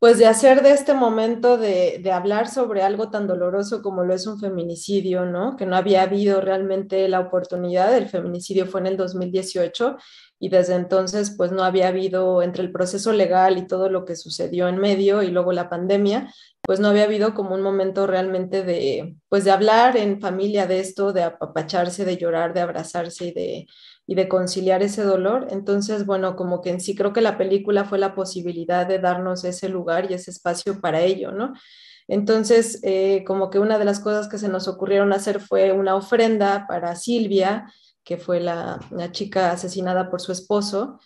[SPEAKER 6] pues de hacer de este momento de, hablar sobre algo tan doloroso como lo es un feminicidio, ¿no? Que no había habido realmente la oportunidad, del feminicidio fue en el 2018 y desde entonces pues no había habido entre el proceso legal y todo lo que sucedió en medio y luego la pandemia, pues no había habido como un momento realmente de pues de hablar en familia de esto, de apapacharse, de llorar, de abrazarse y de y de conciliar ese dolor. Entonces, bueno, como que en sí creo que la película fue la posibilidad de darnos ese lugar y ese espacio para ello, ¿no? Entonces, eh, como que una de las cosas que se nos ocurrieron hacer fue una ofrenda para Silvia, que fue la, chica asesinada por su esposo.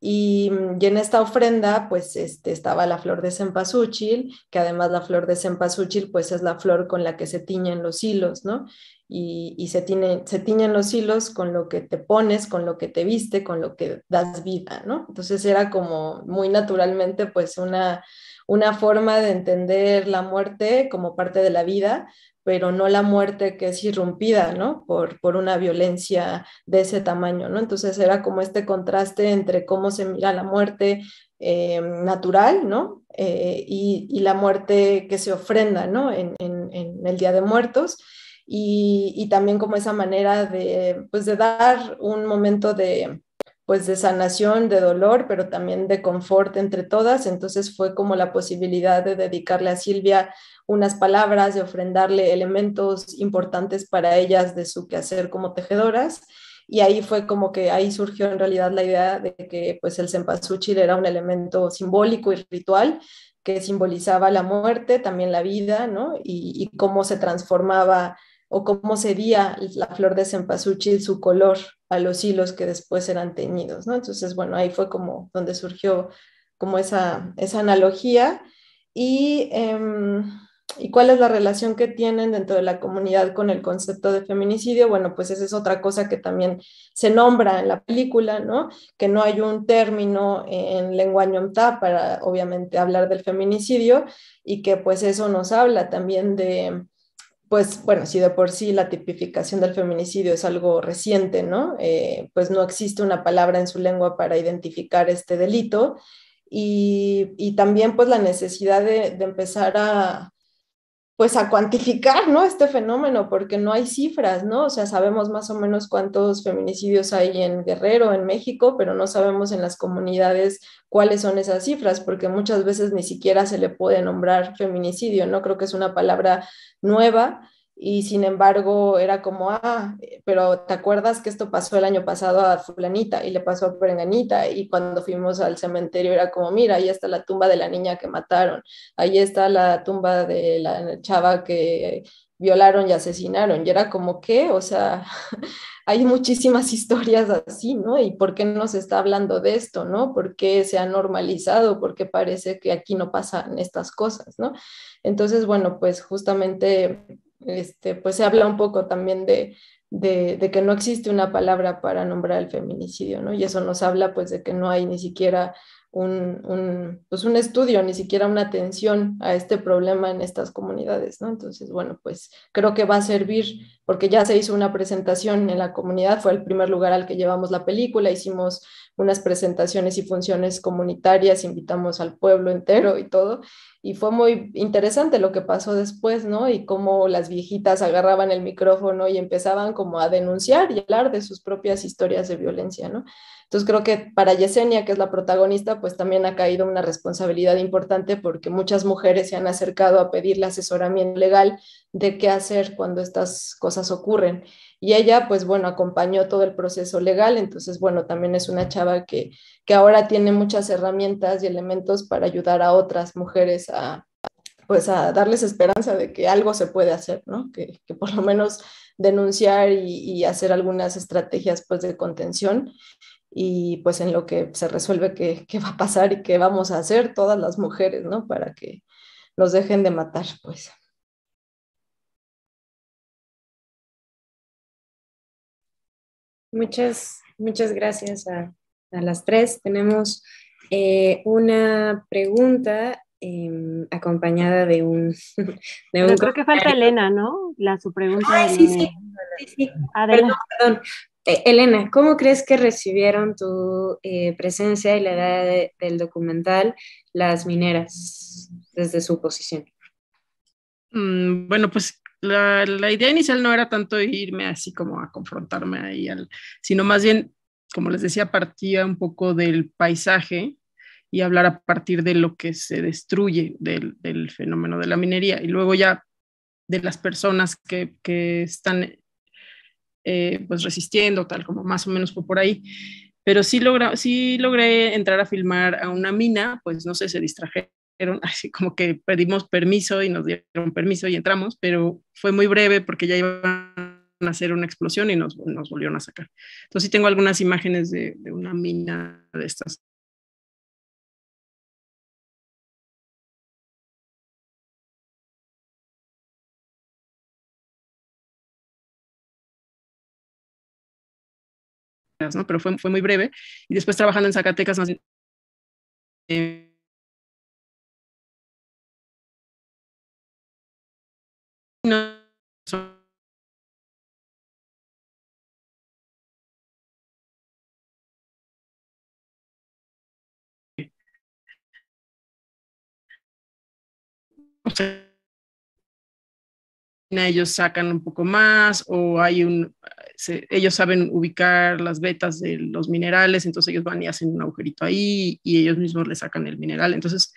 [SPEAKER 6] Y, mm, y, en esta ofrenda, pues este, estaba la flor de cempasúchil, que además la flor de cempasúchil, pues es la flor con la que se tiñen los hilos, ¿no? y, se, tiene, se tiñen los hilos con lo que te pones, con lo que te viste, con lo que das vida, ¿no? Entonces era como muy naturalmente pues una, una forma de entender la muerte como parte de la vida, pero no la muerte que es irrumpida, ¿no? Por, por una violencia de ese tamaño, ¿no? Entonces era como este contraste entre cómo se mira la muerte eh, natural, ¿no? Eh, y, la muerte que se ofrenda, ¿no? En, en el Día de Muertos y, también como esa manera de, pues de dar un momento de, pues de sanación, de dolor, pero también de confort entre todas. Entonces fue como la posibilidad de dedicarle a Silvia unas palabras, de ofrendarle elementos importantes para ellas de su quehacer como tejedoras. Y ahí fue como que ahí surgió en realidad la idea de que pues el cempasúchil era un elemento simbólico y ritual que simbolizaba la muerte, también la vida, ¿no? Y, y cómo se transformaba o cómo sería la flor de cempasúchil su color a los hilos que después eran teñidos, ¿no? Entonces, bueno, ahí fue como donde surgió como esa, esa analogía y, em, y cuál es la relación que tienen dentro de la comunidad con el concepto de feminicidio. Bueno, pues esa es otra cosa que también se nombra en la película, ¿no? Que no hay un término en lengua ñomta para obviamente hablar del feminicidio y que pues eso nos habla también de pues bueno, si de por sí la tipificación del feminicidio es algo reciente, ¿no? Eh, pues no existe una palabra en su lengua para identificar este delito y, también pues la necesidad de empezar a, pues a cuantificar, ¿no? Este fenómeno, porque no hay cifras, ¿no? O sea, sabemos más o menos cuántos feminicidios hay en Guerrero, en México, pero no sabemos en las comunidades cuáles son esas cifras, porque muchas veces ni siquiera se le puede nombrar feminicidio, ¿no? Creo que es una palabra nueva y sin embargo era como, ah, pero ¿te acuerdas que esto pasó el año pasado a fulanita y le pasó a perenganita? Y cuando fuimos al cementerio era como, mira, ahí está la tumba de la niña que mataron, ahí está la tumba de la chava que violaron y asesinaron. Y era como ¿qué? o sea, hay muchísimas historias así, ¿no? ¿Y por qué no se está hablando de esto, ¿no? ¿Por qué se ha normalizado? ¿Por qué parece que aquí no pasan estas cosas, ¿no? Entonces, bueno, pues justamente este, pues se habla un poco también de, de, que no existe una palabra para nombrar el feminicidio, ¿no? Y eso nos habla pues de que no hay ni siquiera pues, un, estudio, ni siquiera una atención a este problema en estas comunidades, ¿no? Entonces, bueno, pues creo que va a servir porque ya se hizo una presentación en la comunidad, fue el primer lugar al que llevamos la película, hicimos unas presentaciones y funciones comunitarias, invitamos al pueblo entero y todo, y fue muy interesante lo que pasó después, ¿no? Y cómo las viejitas agarraban el micrófono y empezaban como a denunciar y hablar de sus propias historias de violencia, ¿no? Entonces creo que para Yesenia, que es la protagonista, pues también ha caído una responsabilidad importante porque muchas mujeres se han acercado a pedirle asesoramiento legal de qué hacer cuando estas cosas ocurren. Y ella, pues bueno, acompañó todo el proceso legal, entonces bueno, también es una chava que, que ahora tiene muchas herramientas y elementos para ayudar a otras mujeres a, pues a darles esperanza de que algo se puede hacer, ¿no? Que, que por lo menos denunciar y, hacer algunas estrategias pues de contención y pues en lo que se resuelve qué, va a pasar y qué vamos a hacer todas las mujeres, ¿no? Para que nos dejen de matar, pues.
[SPEAKER 1] Muchas, muchas gracias a, las
[SPEAKER 2] tres. Tenemos eh, una pregunta em, acompañada de un... De creo que falta Elena, ¿no? La su pregunta. sí, sí, sí, perdón, eh, Elena, ¿cómo crees que recibieron tu eh, presencia y la edad del documental Las Mineras desde su
[SPEAKER 5] posición? Mm, bueno, pues la, idea inicial no era tanto irme así como a confrontarme ahí, sino más bien, como les decía, partía un poco del paisaje y hablar a partir de lo que se destruye del, fenómeno de la minería y luego ya de las personas que, que están eh, pues resistiendo, tal como más o menos fue por ahí. Pero sí, logra, sí logré entrar a filmar a una mina, pues no sé, se distrajeron, así como que pedimos permiso y nos dieron permiso y entramos, pero fue muy breve porque ya iban a hacer una explosión y nos, volvieron a sacar. Entonces sí tengo algunas imágenes de una mina
[SPEAKER 1] de estas ¿no? Pero fue, muy breve. Y después trabajando en Zacatecas eh,
[SPEAKER 5] ellos sacan un poco más o hay un, ellos saben ubicar las vetas de los minerales, entonces ellos van y hacen un agujerito ahí y ellos mismos le sacan el mineral. Entonces,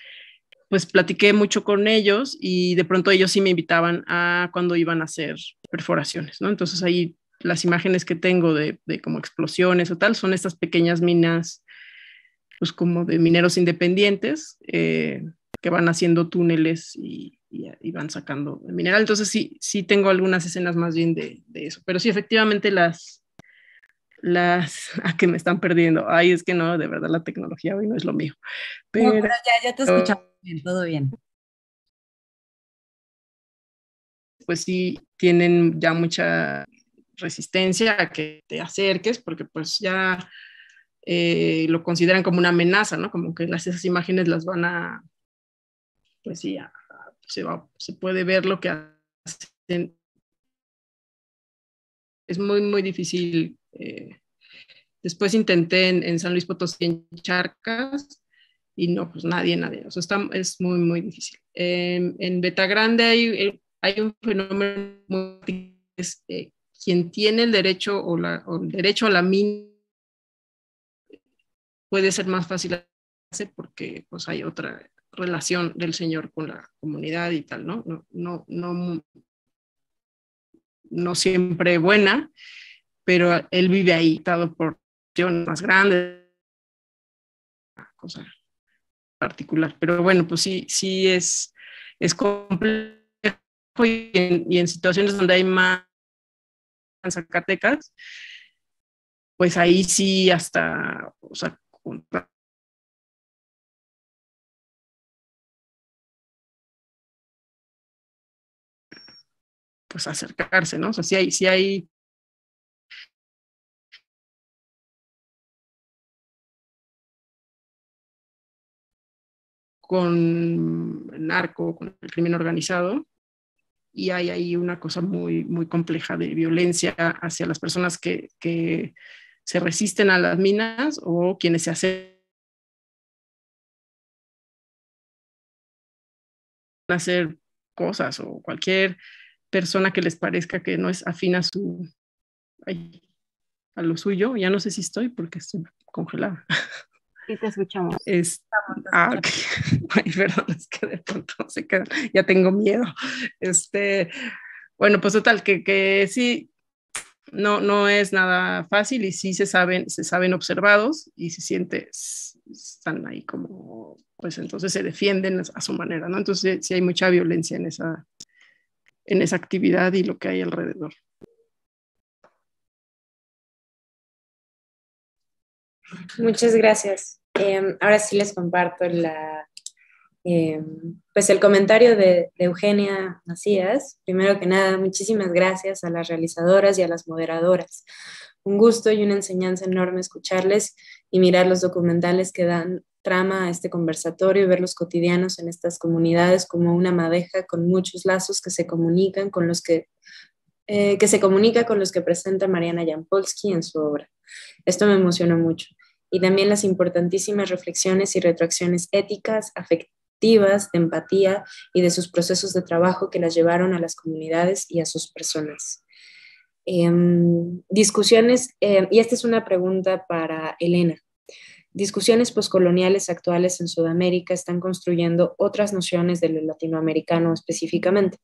[SPEAKER 5] pues platiqué mucho con ellos y de pronto ellos sí me invitaban a cuando iban a hacer perforaciones, ¿no? Entonces ahí las imágenes que tengo de, como explosiones o tal son estas pequeñas minas, pues como de mineros independientes eh, que van haciendo túneles y y, van sacando el mineral. Entonces sí, sí tengo algunas escenas más bien de, eso, pero sí, efectivamente las, las a ah, que me están perdiendo. Ay, es que no, de verdad la tecnología hoy no es lo mío. Pero, ya, te escuchamos bien, todo bien. Pues sí, tienen ya mucha resistencia a que te acerques, porque pues ya eh, lo consideran como una amenaza, ¿no? Como que las, esas imágenes las van a, pues sí, a, se, puede ver lo que hacen. Es muy, muy difícil. Eh, después intenté en, San Luis Potosí, en Charcas, y no, pues nadie, nadie. O sea, está, es muy, muy difícil. Em, en Betagrande hay, eh, hay un fenómeno muy es, eh, quien tiene el derecho o, el derecho a la mina puede ser más fácil porque pues hay otra relación del Señor con la comunidad y tal, ¿no? No, no, no, mm, siempre buena, pero él vive ahí, dado por más grandes, cosa particular. Pero bueno, pues sí, sí es, es complejo y en, situaciones donde hay más en Zacatecas, pues ahí sí hasta, o sea,
[SPEAKER 1] pues acercarse, ¿no? O sea, si hay, si hay con narco,
[SPEAKER 5] con el crimen organizado, y hay ahí una cosa muy, muy compleja de violencia hacia las personas que, que se resisten a las minas o quienes se hacen hacer cosas o cualquier persona que les parezca que no es afín a su a lo suyo. Ya no sé si estoy porque estoy congelada. Sí, te escuchamos. ah, Ay, perdón, es que de pronto se queda Ya tengo miedo. Este, bueno, pues total, que, que sí, no, no es nada fácil y sí se saben, se saben observados y se siente, están ahí como, pues entonces se defienden a su manera, ¿no? Entonces sí hay mucha violencia en esa, en esa actividad y lo que hay alrededor.
[SPEAKER 1] Muchas gracias. Em, ahora sí les comparto la, em, pues el comentario
[SPEAKER 2] de, de, Eugenia Macías. Primero que nada, muchísimas gracias a las realizadoras y a las moderadoras. Un gusto y una enseñanza enorme escucharles y mirar los documentales que dan trama a este conversatorio y ver los cotidianos en estas comunidades como una madeja con muchos lazos que se comunican con los que, eh, que se comunica con los que presenta Mariana Jampolsky en su obra. Esto me emocionó mucho. Y también las importantísimas reflexiones y retracciones éticas, afectivas, de empatía y de sus procesos de trabajo que las llevaron a las comunidades y a sus personas. Em, discusiones, eh, y esta es una pregunta para Elena discusiones poscoloniales actuales en Sudamérica están construyendo otras nociones de lo latinoamericano específicamente,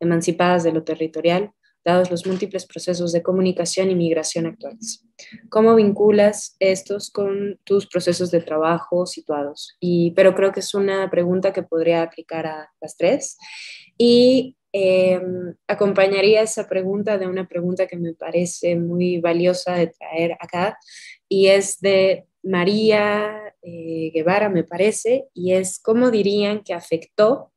[SPEAKER 2] emancipadas de lo territorial, dados los múltiples procesos de comunicación y migración actuales. ¿Cómo vinculas estos con tus procesos de trabajo situados? Y, pero creo que es una pregunta que podría aplicar a las tres. Y em, acompañaría esa pregunta de una pregunta que me parece muy valiosa de traer acá, y es de María eh, Guevara, me parece, y es como dirían que afectó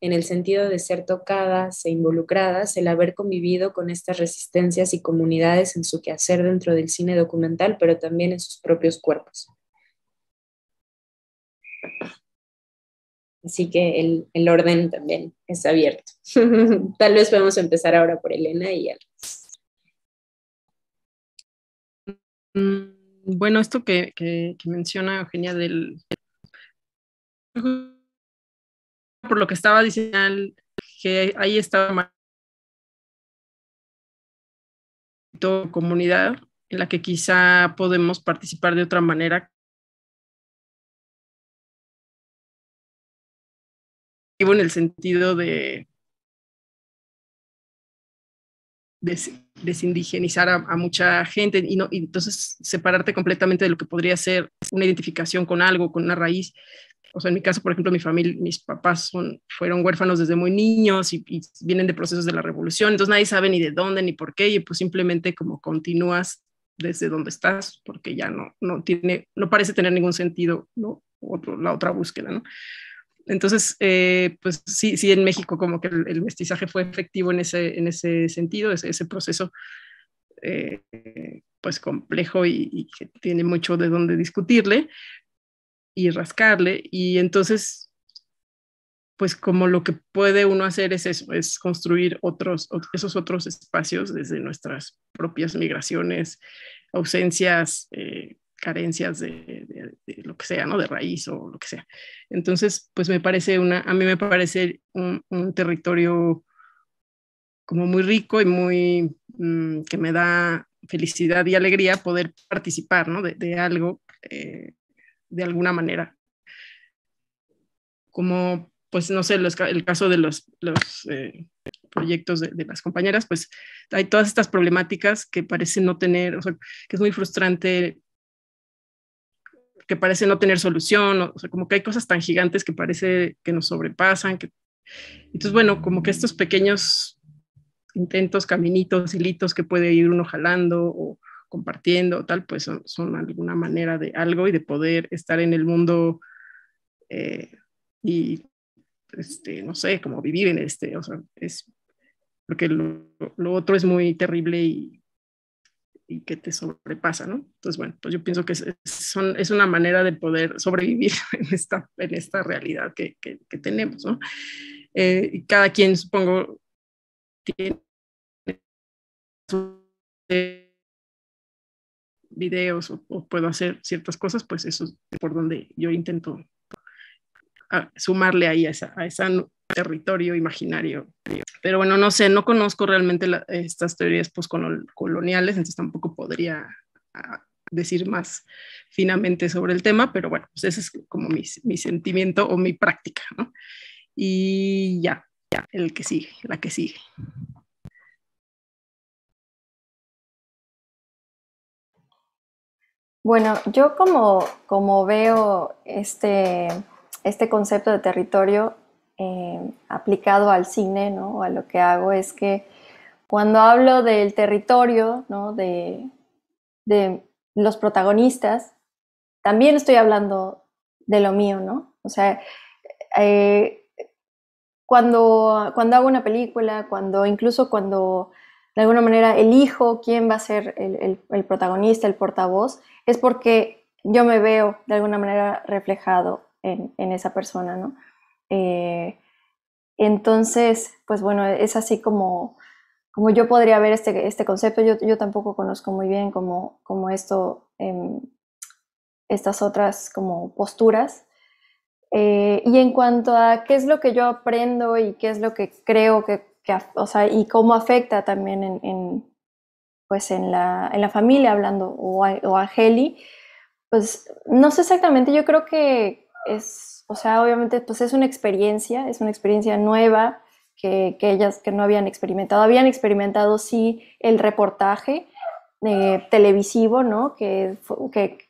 [SPEAKER 2] en el sentido de ser tocadas e involucradas, el haber convivido con estas resistencias y comunidades en su quehacer dentro del cine documental, pero también en sus propios cuerpos. Así que el, orden también es abierto. Tal vez podemos empezar ahora por Elena y Alex.
[SPEAKER 5] Bueno, esto que, que,
[SPEAKER 1] menciona Eugenia del por lo que estaba diciendo que ahí estaba
[SPEAKER 5] comunidad en la que quizá podemos participar de otra manera. En el sentido de desindigenizar a, mucha gente y, no, entonces separarte completamente de lo que podría ser una identificación con algo, con una raíz. O sea, en mi caso, por ejemplo, mi familia, mis papás fueron huérfanos desde muy niños y, vienen de procesos de la revolución, entonces nadie sabe ni de dónde ni por qué y pues simplemente como continúas desde donde estás porque ya no, no tiene, no parece tener ningún sentido ¿no? la otra búsqueda, ¿no? Entonces, eh, pues sí, sí, en México como que el, mestizaje fue efectivo en ese, en ese sentido, ese, proceso eh, pues complejo y, que tiene mucho de dónde discutirle y rascarle. Y entonces, pues como lo que puede uno hacer es eso, es construir otros, esos otros espacios desde nuestras propias migraciones, ausencias, eh, carencias de, lo que sea, ¿no? De raíz o lo que sea. Entonces, pues me parece una, a mí me parece un, territorio como muy rico y muy, mm, que me da felicidad y alegría poder participar, ¿no? De, algo, eh, de alguna manera. Como, pues, no sé, el caso de los, los eh, proyectos de, las compañeras, pues hay todas estas problemáticas que parecen no tener, o sea, que es muy frustrante que parece no tener solución, o, sea, como que hay cosas tan gigantes que parece que nos sobrepasan. Que... Entonces, bueno, como que estos pequeños intentos, caminitos, hilitos que puede ir uno jalando o compartiendo o tal, pues son, alguna manera de algo y de poder estar en el mundo eh, y, este, no sé, como vivir en este, o sea, es porque lo otro es muy terrible y y que te sobrepasa, ¿no? Entonces, bueno, pues yo pienso que es, son, es una manera de poder sobrevivir en esta, en esta realidad que, tenemos, ¿no? Eh, cada quien, supongo, tiene videos o, puedo hacer ciertas cosas, pues eso es por donde yo intento ah, sumarle ahí a esa, a esa territorio imaginario. Pero bueno, no sé, no conozco realmente estas teorías postcoloniales, entonces tampoco podría ah, decir más finamente sobre el tema, pero bueno, pues ese es como mi, sentimiento o mi práctica, ¿no? Y ya, ya, el que sigue, la que sigue.
[SPEAKER 7] Bueno, yo como, como veo este, este concepto de territorio, eh, aplicado al cine, ¿no? O a lo que hago es que cuando hablo del territorio, ¿no? De, los protagonistas, también estoy hablando de lo mío, ¿no? O sea, eh, cuando, cuando hago una película, cuando incluso cuando de alguna manera elijo quién va a ser el, protagonista, el portavoz, es porque yo me veo de alguna manera reflejado en, en esa persona, ¿no? Eh, entonces, pues bueno, es así como, como yo podría ver este, este concepto. Yo, yo tampoco conozco muy bien como, como esto, em, estas otras como posturas. Eh, y en cuanto a qué es lo que yo aprendo y qué es lo que creo que, o sea, y cómo afecta también en, en pues en la, en la, familia hablando o a, o a Heli, pues no sé exactamente, yo creo que es o sea, obviamente pues es una experiencia, es una experiencia nueva que, que ellas que no habían experimentado. Habían experimentado sí el reportaje eh, televisivo, ¿no? Que,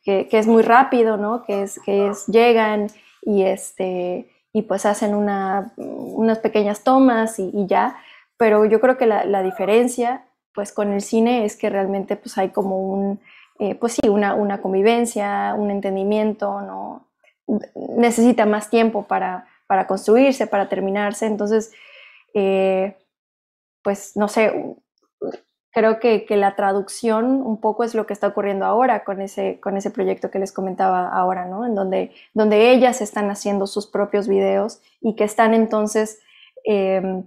[SPEAKER 7] que, es muy rápido, ¿no? Que es, que es, llegan y, este, y pues hacen una, unas pequeñas tomas y, ya. Pero yo creo que la, diferencia pues con el cine es que realmente pues hay como un, eh, pues sí, una, una convivencia, un entendimiento, ¿no? necesita más tiempo para, para construirse, para terminarse. Entonces, eh, pues no sé, creo que, la traducción un poco es lo que está ocurriendo ahora con ese, con ese proyecto que les comentaba ahora, ¿no? En donde, donde ellas están haciendo sus propios videos y que están entonces em,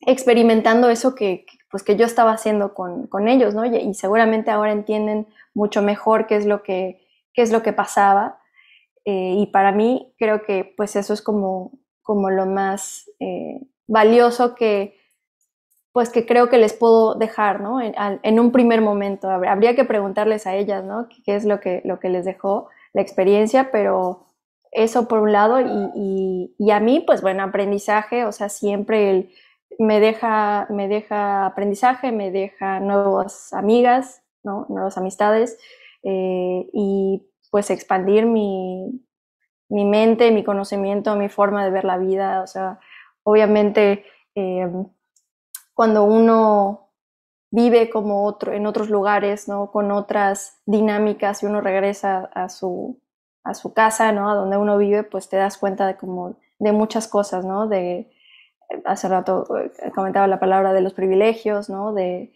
[SPEAKER 7] experimentando eso que, pues, que yo estaba haciendo con, ellos, ¿no? Y, seguramente ahora entienden mucho mejor qué es lo que, qué es lo que pasaba eh, y para mí creo que pues eso es como, como lo más eh, valioso que pues que creo que les puedo dejar, ¿no? En, un primer momento. Habría que preguntarles a ellas, ¿no? ¿Qué es lo que, lo que les dejó la experiencia? Pero eso por un lado y, a mí, pues bueno, aprendizaje, o sea, siempre me, deja, me deja aprendizaje, me deja nuevas amigas, ¿no? Nuevas amistades eh, y pues expandir mi, mente, mi conocimiento, mi forma de ver la vida. O sea, obviamente eh, cuando uno vive como otro, en otros lugares, ¿no? Con otras dinámicas y uno regresa a su, casa, ¿no? A donde uno vive, pues te das cuenta de como de muchas cosas, ¿no? De, hace rato eh, comentaba la palabra de los privilegios, ¿no? De,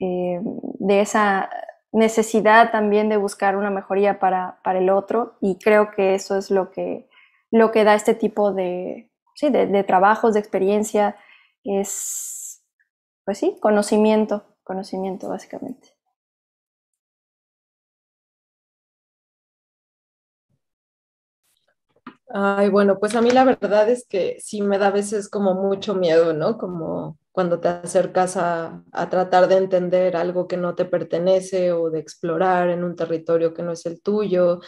[SPEAKER 7] eh, de esa necesidad también de buscar una mejoría para, el otro y creo que eso es lo que, lo que da este tipo de, sí, de, trabajos, de experiencia, es, pues sí, conocimiento, conocimiento
[SPEAKER 1] básicamente.
[SPEAKER 6] Ay, bueno, pues a mí la verdad es que sí me da a veces como mucho miedo, ¿no? Como cuando te acercas a, a, tratar de entender algo que no te pertenece o de explorar en un territorio que no es el tuyo,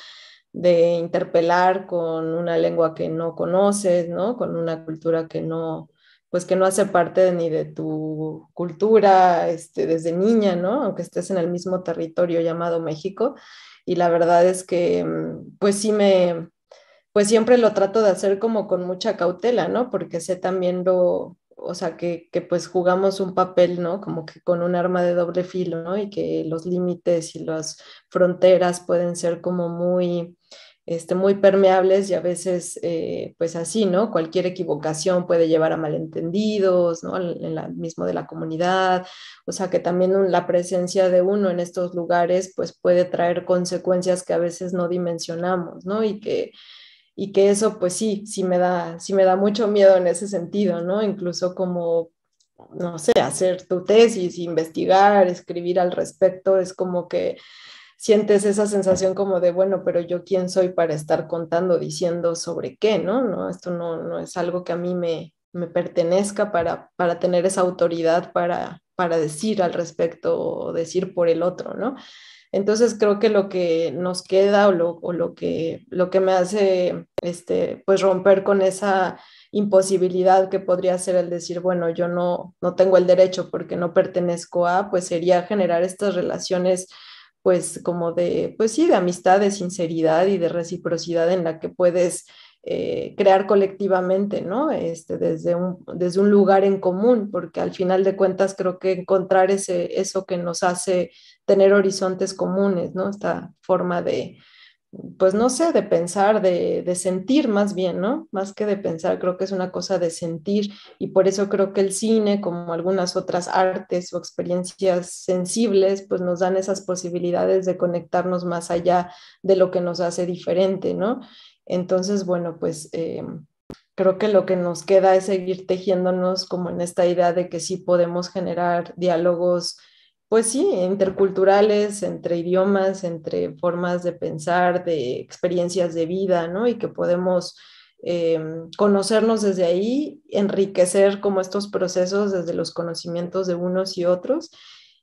[SPEAKER 6] de interpelar con una lengua que no conoces, ¿no? Con una cultura que no, pues que no hace parte de, ni de tu cultura este, desde niña, ¿no? Aunque estés en el mismo territorio llamado México. Y la verdad es que, mm, pues sí me, pues siempre lo trato de hacer como con mucha cautela, ¿no? Porque sé también lo, o sea, que, pues jugamos un papel, ¿no? Como que con un arma de doble filo, ¿no? Y que los límites y las fronteras pueden ser como muy, este, muy permeables y a veces, eh, pues así, ¿no? Cualquier equivocación puede llevar a malentendidos, ¿no? En la mismo de la comunidad, o sea, que también la presencia de uno en estos lugares, pues puede traer consecuencias que a veces no dimensionamos, ¿no? Y que y que eso pues sí, sí me da, sí me da mucho miedo en ese sentido, ¿no? Incluso como, no sé, hacer tu tesis, investigar, escribir al respecto, es como que sientes esa sensación como de, bueno, pero yo quién soy para estar contando, diciendo sobre qué, ¿no? no esto no, no es algo que a mí me, me pertenezca para, para tener esa autoridad para, para decir al respecto o decir por el otro, ¿no? Entonces creo que lo que nos queda o lo, que, lo que me hace este, pues romper con esa imposibilidad que podría ser el decir, bueno, yo no, no tengo el derecho porque no pertenezco a, pues sería generar estas relaciones pues como de, pues sí, de amistad, de sinceridad y de reciprocidad en la que puedes eh, crear colectivamente, ¿no? Este, desde, un, desde un lugar en común, porque al final de cuentas creo que encontrar ese, eso que nos hace tener horizontes comunes, ¿no? Esta forma de, pues no sé, de pensar, de, de, sentir más bien, ¿no? Más que de pensar, creo que es una cosa de sentir y por eso creo que el cine, como algunas otras artes o experiencias sensibles, pues nos dan esas posibilidades de conectarnos más allá de lo que nos hace diferente, ¿no? Entonces, bueno, pues eh, creo que lo que nos queda es seguir tejiéndonos como en esta idea de que sí podemos generar diálogos, pues sí, interculturales, entre idiomas, entre formas de pensar, de experiencias de vida, ¿no? Y que podemos... Eh, conocernos desde ahí, enriquecer como estos procesos desde los conocimientos de unos y otros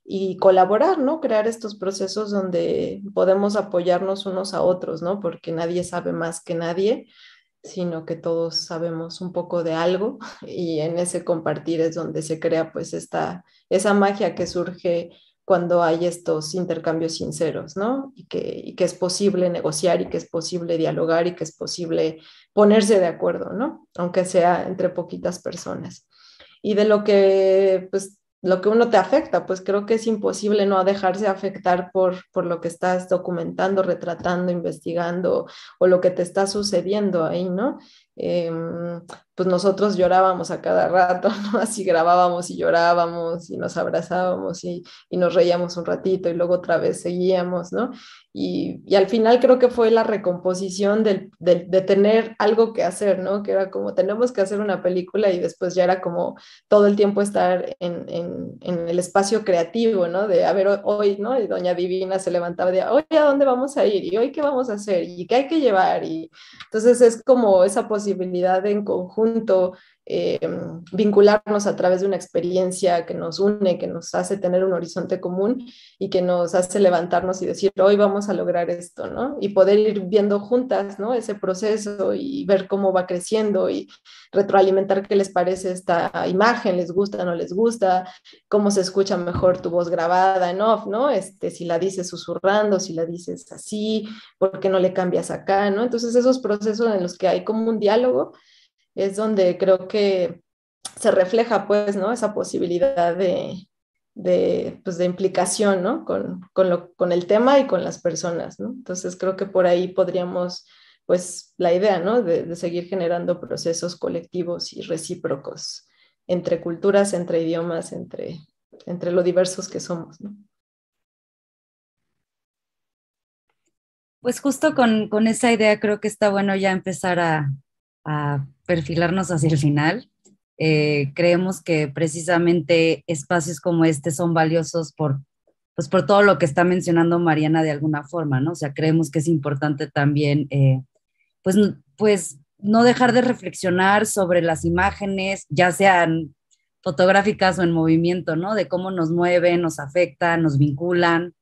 [SPEAKER 6] y colaborar, ¿no? Crear estos procesos donde podemos apoyarnos unos a otros, ¿no? Porque nadie sabe más que nadie, sino que todos sabemos un poco de algo y en ese compartir es donde se crea pues esta, esa magia que surge cuando hay estos intercambios sinceros, ¿no? Y que, y que es posible negociar y que es posible dialogar y que es posible ponerse de acuerdo, ¿no? Aunque sea entre poquitas personas. Y de lo que pues lo que uno te afecta, pues creo que es imposible no dejarse afectar por, por lo que estás documentando, retratando, investigando o lo que te está sucediendo ahí, ¿no? Em, pues nosotros llorábamos a cada rato, ¿no? Así grabábamos y llorábamos y nos abrazábamos y, y, nos reíamos un ratito y luego otra vez seguíamos, ¿no? Y, al final creo que fue la recomposición de, tener algo que hacer, ¿no? Que era como tenemos que hacer una película y después ya era como todo el tiempo estar en, el espacio creativo, ¿no? De, a ver, hoy, ¿no? Y Doña Divina se levantaba de, hoy a dónde vamos a ir y hoy qué vamos a hacer y qué hay que llevar. Y entonces es como esa posibilidad en conjunto eh, vincularnos a través de una experiencia que nos une, que nos hace tener un horizonte común y que nos hace levantarnos y decir, hoy vamos a lograr esto, ¿no? Y poder ir viendo juntas, ¿no? Ese proceso y ver cómo va creciendo y retroalimentar qué les parece esta imagen, les gusta, no les gusta, cómo se escucha mejor tu voz grabada en off, ¿no? Este, si la dices susurrando, si la dices así, ¿por qué no le cambias acá, ¿no? Entonces esos procesos en los que hay como un diálogo es donde creo que se refleja, pues, ¿no? Esa posibilidad de, pues, implicación, ¿no? Con, el tema y con las personas, ¿no? Entonces, creo que por ahí podríamos, pues, la idea, ¿no? De, seguir generando procesos colectivos y recíprocos entre culturas, entre idiomas, entre, entre lo diversos que somos,
[SPEAKER 4] Pues justo con, esa idea creo que está bueno ya empezar a perfilarnos hacia el final. Eh, creemos que precisamente espacios como este son valiosos por, pues por todo lo que está mencionando Mariana de alguna forma, ¿no? O sea, creemos que es importante también, eh, pues, pues no dejar de reflexionar sobre las imágenes, ya sean fotográficas o en movimiento, ¿no? De cómo nos mueven, nos afectan, nos vinculan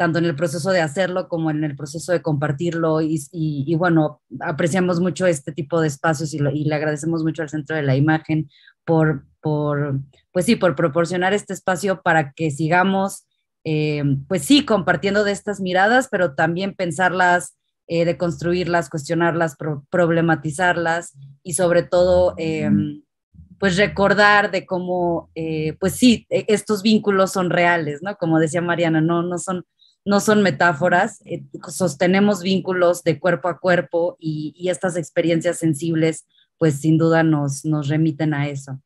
[SPEAKER 4] tanto en el proceso de hacerlo como en el proceso de compartirlo. Y, bueno, apreciamos mucho este tipo de espacios y, le agradecemos mucho al Centro de la Imagen por, por, pues sí, por proporcionar este espacio para que sigamos, eh, pues sí, compartiendo de estas miradas, pero también pensarlas, deconstruirlas, eh, de cuestionarlas, problematizarlas y sobre todo... Eh, pues recordar de cómo, pues sí, e, estos vínculos son reales, ¿no? Como decía Mariana, no, no son, no son metáforas, eh, sostenemos vínculos de cuerpo a cuerpo y, estas experiencias sensibles, pues sin duda nos, remiten a eso.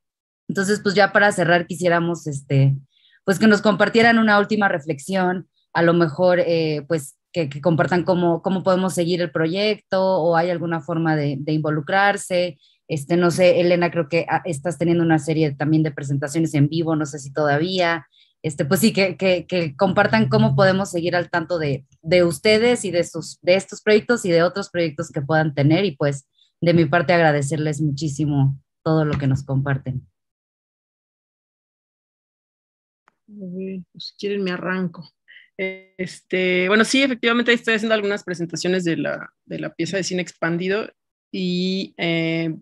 [SPEAKER 4] Entonces, pues ya para cerrar, quisiéramos, este, pues que nos compartieran una última reflexión, a lo mejor, eh, pues que, compartan cómo, cómo podemos seguir el proyecto o hay alguna forma de, de involucrarse. Este, no sé, Elena, creo que ah, estás teniendo una serie también de presentaciones en vivo, no sé si todavía. Este, pues sí, que, compartan cómo podemos seguir al tanto de, ustedes y de, sus, de estos proyectos y de otros proyectos que puedan tener. Y pues de mi parte agradecerles muchísimo todo lo que nos comparten.
[SPEAKER 1] Pues, si quieren me arranco.
[SPEAKER 5] Este, bueno, sí, efectivamente estoy haciendo algunas presentaciones de la, pieza de cine expandido y eh,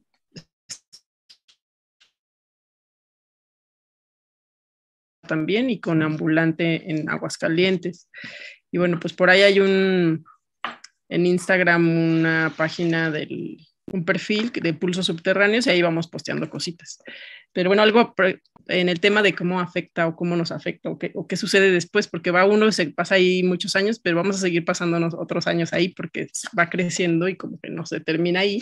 [SPEAKER 5] también y con Ambulante en Aguascalientes. Y bueno, pues por ahí hay un, en Instagram, una página del, un perfil de pulsos subterráneos y ahí vamos posteando cositas. Pero bueno, algo en el tema de cómo afecta o cómo nos afecta o qué, o qué sucede después, porque va uno, se pasa ahí muchos años, pero vamos a seguir pasándonos otros años ahí porque va creciendo y como que no se termina ahí.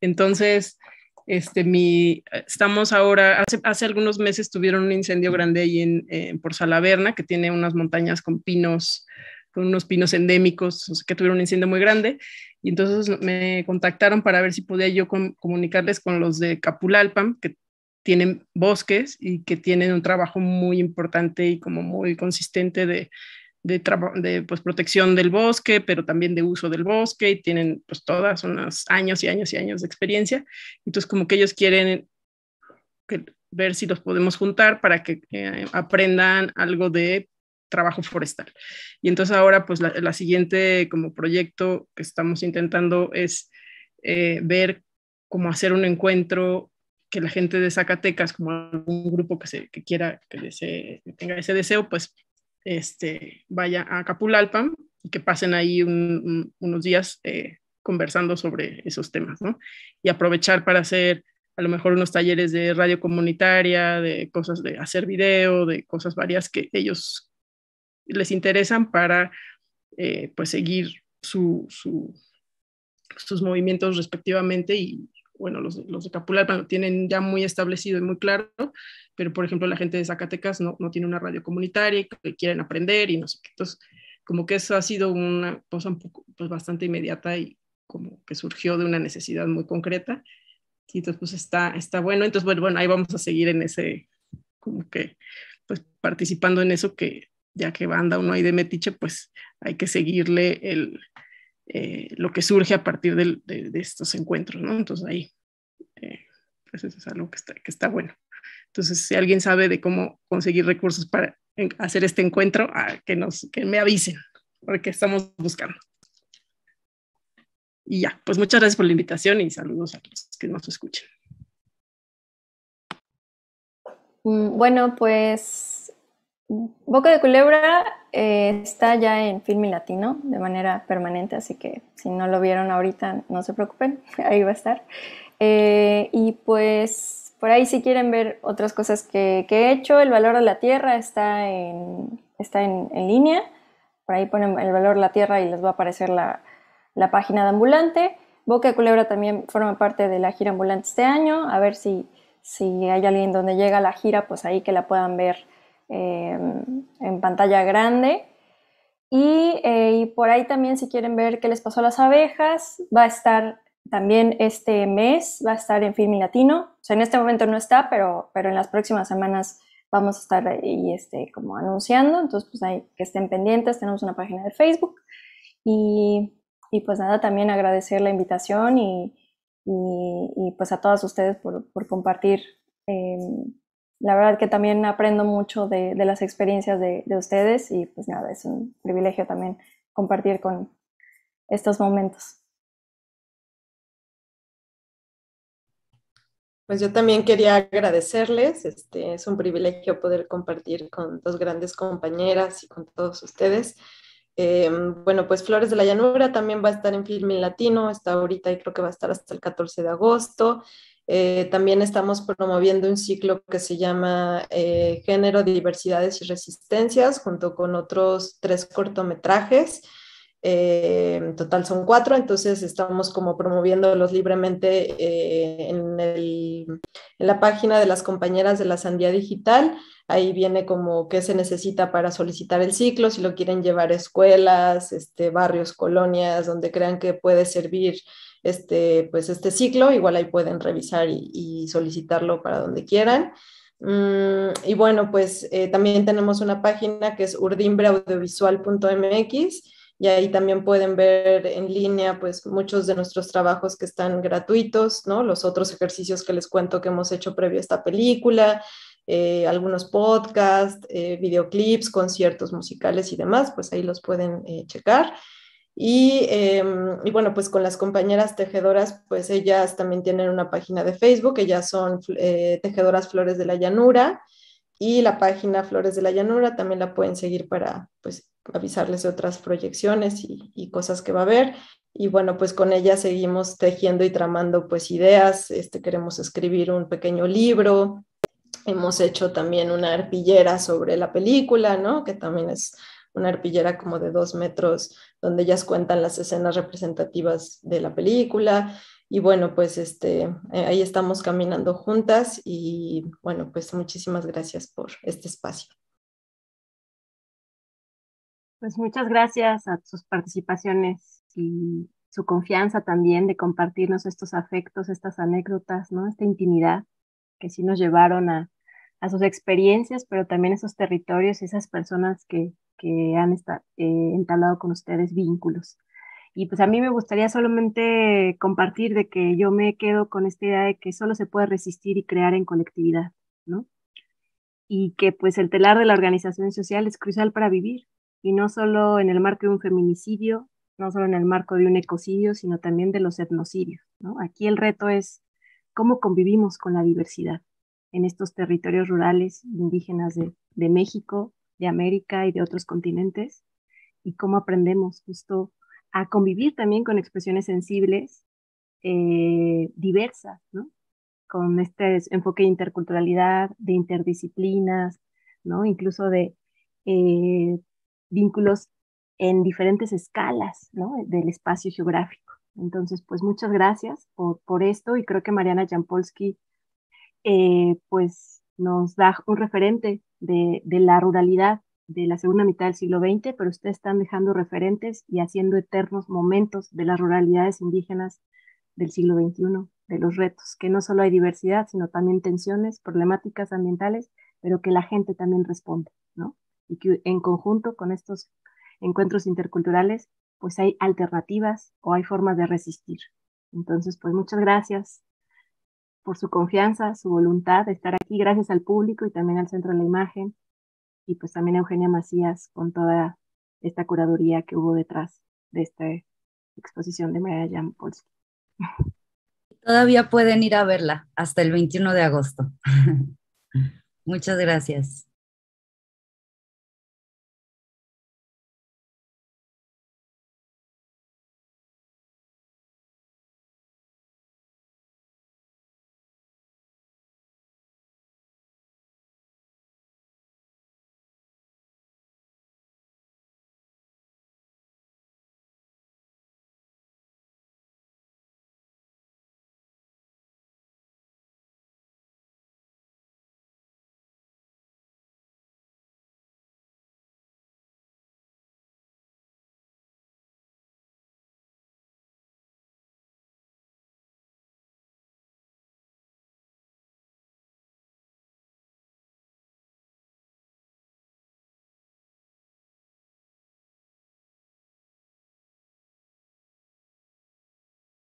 [SPEAKER 5] Entonces, este, mi, estamos ahora, hace, hace algunos meses tuvieron un incendio grande ahí en, por Salaverna, que tiene unas montañas con pinos, con unos pinos endémicos, que tuvieron un incendio muy grande. Y entonces me contactaron para ver si podía yo comunicarles con los de Capulalpan, que tienen bosques y que tienen un trabajo muy importante y como muy consistente de de, de pues, protección del bosque, pero también de uso del bosque y tienen pues todas unos años y años y años de experiencia. Entonces como que ellos quieren ver si los podemos juntar para que eh, aprendan algo de trabajo forestal. Y entonces ahora pues la, siguiente como proyecto que estamos intentando es eh, ver cómo hacer un encuentro que la gente de Zacatecas, como un grupo que, se, quiera que, se, que tenga ese deseo, pues este, vaya a Capulalpan y que pasen ahí unos días eh, conversando sobre esos temas, ¿no? Y aprovechar para hacer a lo mejor unos talleres de radio comunitaria, de cosas de hacer video, de cosas varias que ellos les interesan para eh, pues seguir sus movimientos respectivamente y bueno, los, los de Capulalpa lo tienen ya muy establecido y muy claro, pero por ejemplo la gente de Zacatecas no, no tiene una radio comunitaria que quieren aprender y no sé qué. Entonces, como que eso ha sido una cosa un poco, pues bastante inmediata y como que surgió de una necesidad muy concreta. Y entonces, pues está, está bueno. Entonces, bueno, bueno, ahí vamos a seguir en ese, como que, pues participando en eso que ya que banda uno ahí de metiche, pues hay que seguirle el, eh, lo que surge a partir de, estos encuentros, ¿no? Entonces ahí, eh, pues eso es algo que está, bueno. Entonces, si alguien sabe de cómo conseguir recursos para hacer este encuentro, ah, que, nos, que me avisen, porque estamos buscando. Y ya, pues muchas gracias por la invitación y saludos a los que nos escuchan
[SPEAKER 7] mm, Bueno, pues Boca de Culebra eh, está ya en Filmi Latino de manera permanente, así que si no lo vieron ahorita, no se preocupen, ahí va a estar. Eh, y pues por ahí si quieren ver otras cosas que, he hecho, El Valor de la Tierra está en, está en, línea, por ahí ponen El Valor de la Tierra y les va a aparecer la, página de Ambulante. Boca de Culebra también forma parte de la gira Ambulante este año, a ver si, si hay alguien donde llega la gira, pues ahí que la puedan ver en pantalla grande. Y, eh, y, por ahí también, si quieren ver qué les pasó a las abejas, va a estar también este mes, va a estar en Filmin Latino. O sea, en este momento no está, pero, pero en las próximas semanas vamos a estar ahí este, como anunciando. Entonces, pues ahí que estén pendientes, tenemos una página de Facebook. Y, y pues nada, también agradecer la invitación y, y, pues a todas ustedes por, por compartir eh, la verdad que también aprendo mucho de, las experiencias de, ustedes y pues nada, es un privilegio también compartir con estos momentos.
[SPEAKER 1] Pues yo también quería
[SPEAKER 6] agradecerles, este, es un privilegio poder compartir con dos grandes compañeras y con todos ustedes. Em, bueno, pues Flores de la Llanura también va a estar en Filmin Latino, está ahorita y creo que va a estar hasta el 14 de agosto. Eh, también estamos promoviendo un ciclo que se llama eh, Género, Diversidades y Resistencias, junto con otros tres cortometrajes. Eh, en total son cuatro, entonces estamos como promoviéndolos libremente en, la página de las compañeras de la Sandía Digital. Ahí viene como qué se necesita para solicitar el ciclo, si lo quieren llevar a escuelas, este, barrios, colonias, donde crean que puede servir este, pues este ciclo, igual ahí pueden revisar y, solicitarlo para donde quieran. Mm, y bueno, pues eh, también tenemos una página que es urdimbreaudiovisual.mx y ahí también pueden ver en línea pues muchos de nuestros trabajos que están gratuitos, ¿no? Los otros ejercicios que les cuento que hemos hecho previo a esta película, eh, algunos podcasts, eh, videoclips, conciertos musicales y demás, pues ahí los pueden checar. Em, y, bueno, pues con las compañeras tejedoras, pues ellas también tienen una página de Facebook, ellas son eh, tejedoras Flores de la Llanura y la página Flores de la Llanura también la pueden seguir para pues avisarles de otras proyecciones y, cosas que va a haber. Y bueno, pues con ellas seguimos tejiendo y tramando pues ideas, este, queremos escribir un pequeño libro, hemos hecho también una arpillera sobre la película, ¿no? Que también es una arpillera como de dos metros donde ellas cuentan las escenas representativas de la película. Y bueno, pues este, eh, ahí estamos caminando juntas y bueno, pues muchísimas gracias por este espacio.
[SPEAKER 1] Pues muchas gracias a sus participaciones y su confianza
[SPEAKER 3] también de compartirnos estos afectos, estas anécdotas, ¿no? Esta intimidad que sí nos llevaron a, a sus experiencias, pero también a esos territorios esas personas que, han estado eh, entablado con ustedes vínculos. Y pues a mí me gustaría solamente compartir de que yo me quedo con esta idea de que solo se puede resistir y crear en colectividad, ¿no? Y que pues el telar de la organización social es crucial para vivir, y no solo en el marco de un feminicidio, no solo en el marco de un ecocidio, sino también de los etnocidios, ¿no? Aquí el reto es cómo convivimos con la diversidad en estos territorios rurales indígenas de, México, de América y de otros continentes, y cómo aprendemos justo a convivir también con expresiones sensibles eh, diversas, con este enfoque de interculturalidad, de interdisciplinas, ¿no? incluso de eh, vínculos en diferentes escalas del espacio geográfico. Entonces, pues muchas gracias por, por esto y creo que Mariana Jampolsky eh, pues nos da un referente de, de, la ruralidad de la segunda mitad del siglo XX, pero ustedes están dejando referentes y haciendo eternos momentos de las ruralidades indígenas del siglo XXI, de los retos, que no solo hay diversidad, sino también tensiones, problemáticas ambientales, pero que la gente también responde, ¿no? Y que en conjunto con estos encuentros interculturales, pues hay alternativas o hay formas de resistir. Entonces, pues muchas gracias por su confianza, su voluntad de estar aquí, gracias al público y también al Centro de la Imagen, y pues también a Eugenia Macías con toda esta curaduría que hubo detrás de esta exposición de María Jan Polsky.
[SPEAKER 4] Todavía pueden ir a verla hasta el 21 de agosto.
[SPEAKER 1] Muchas gracias.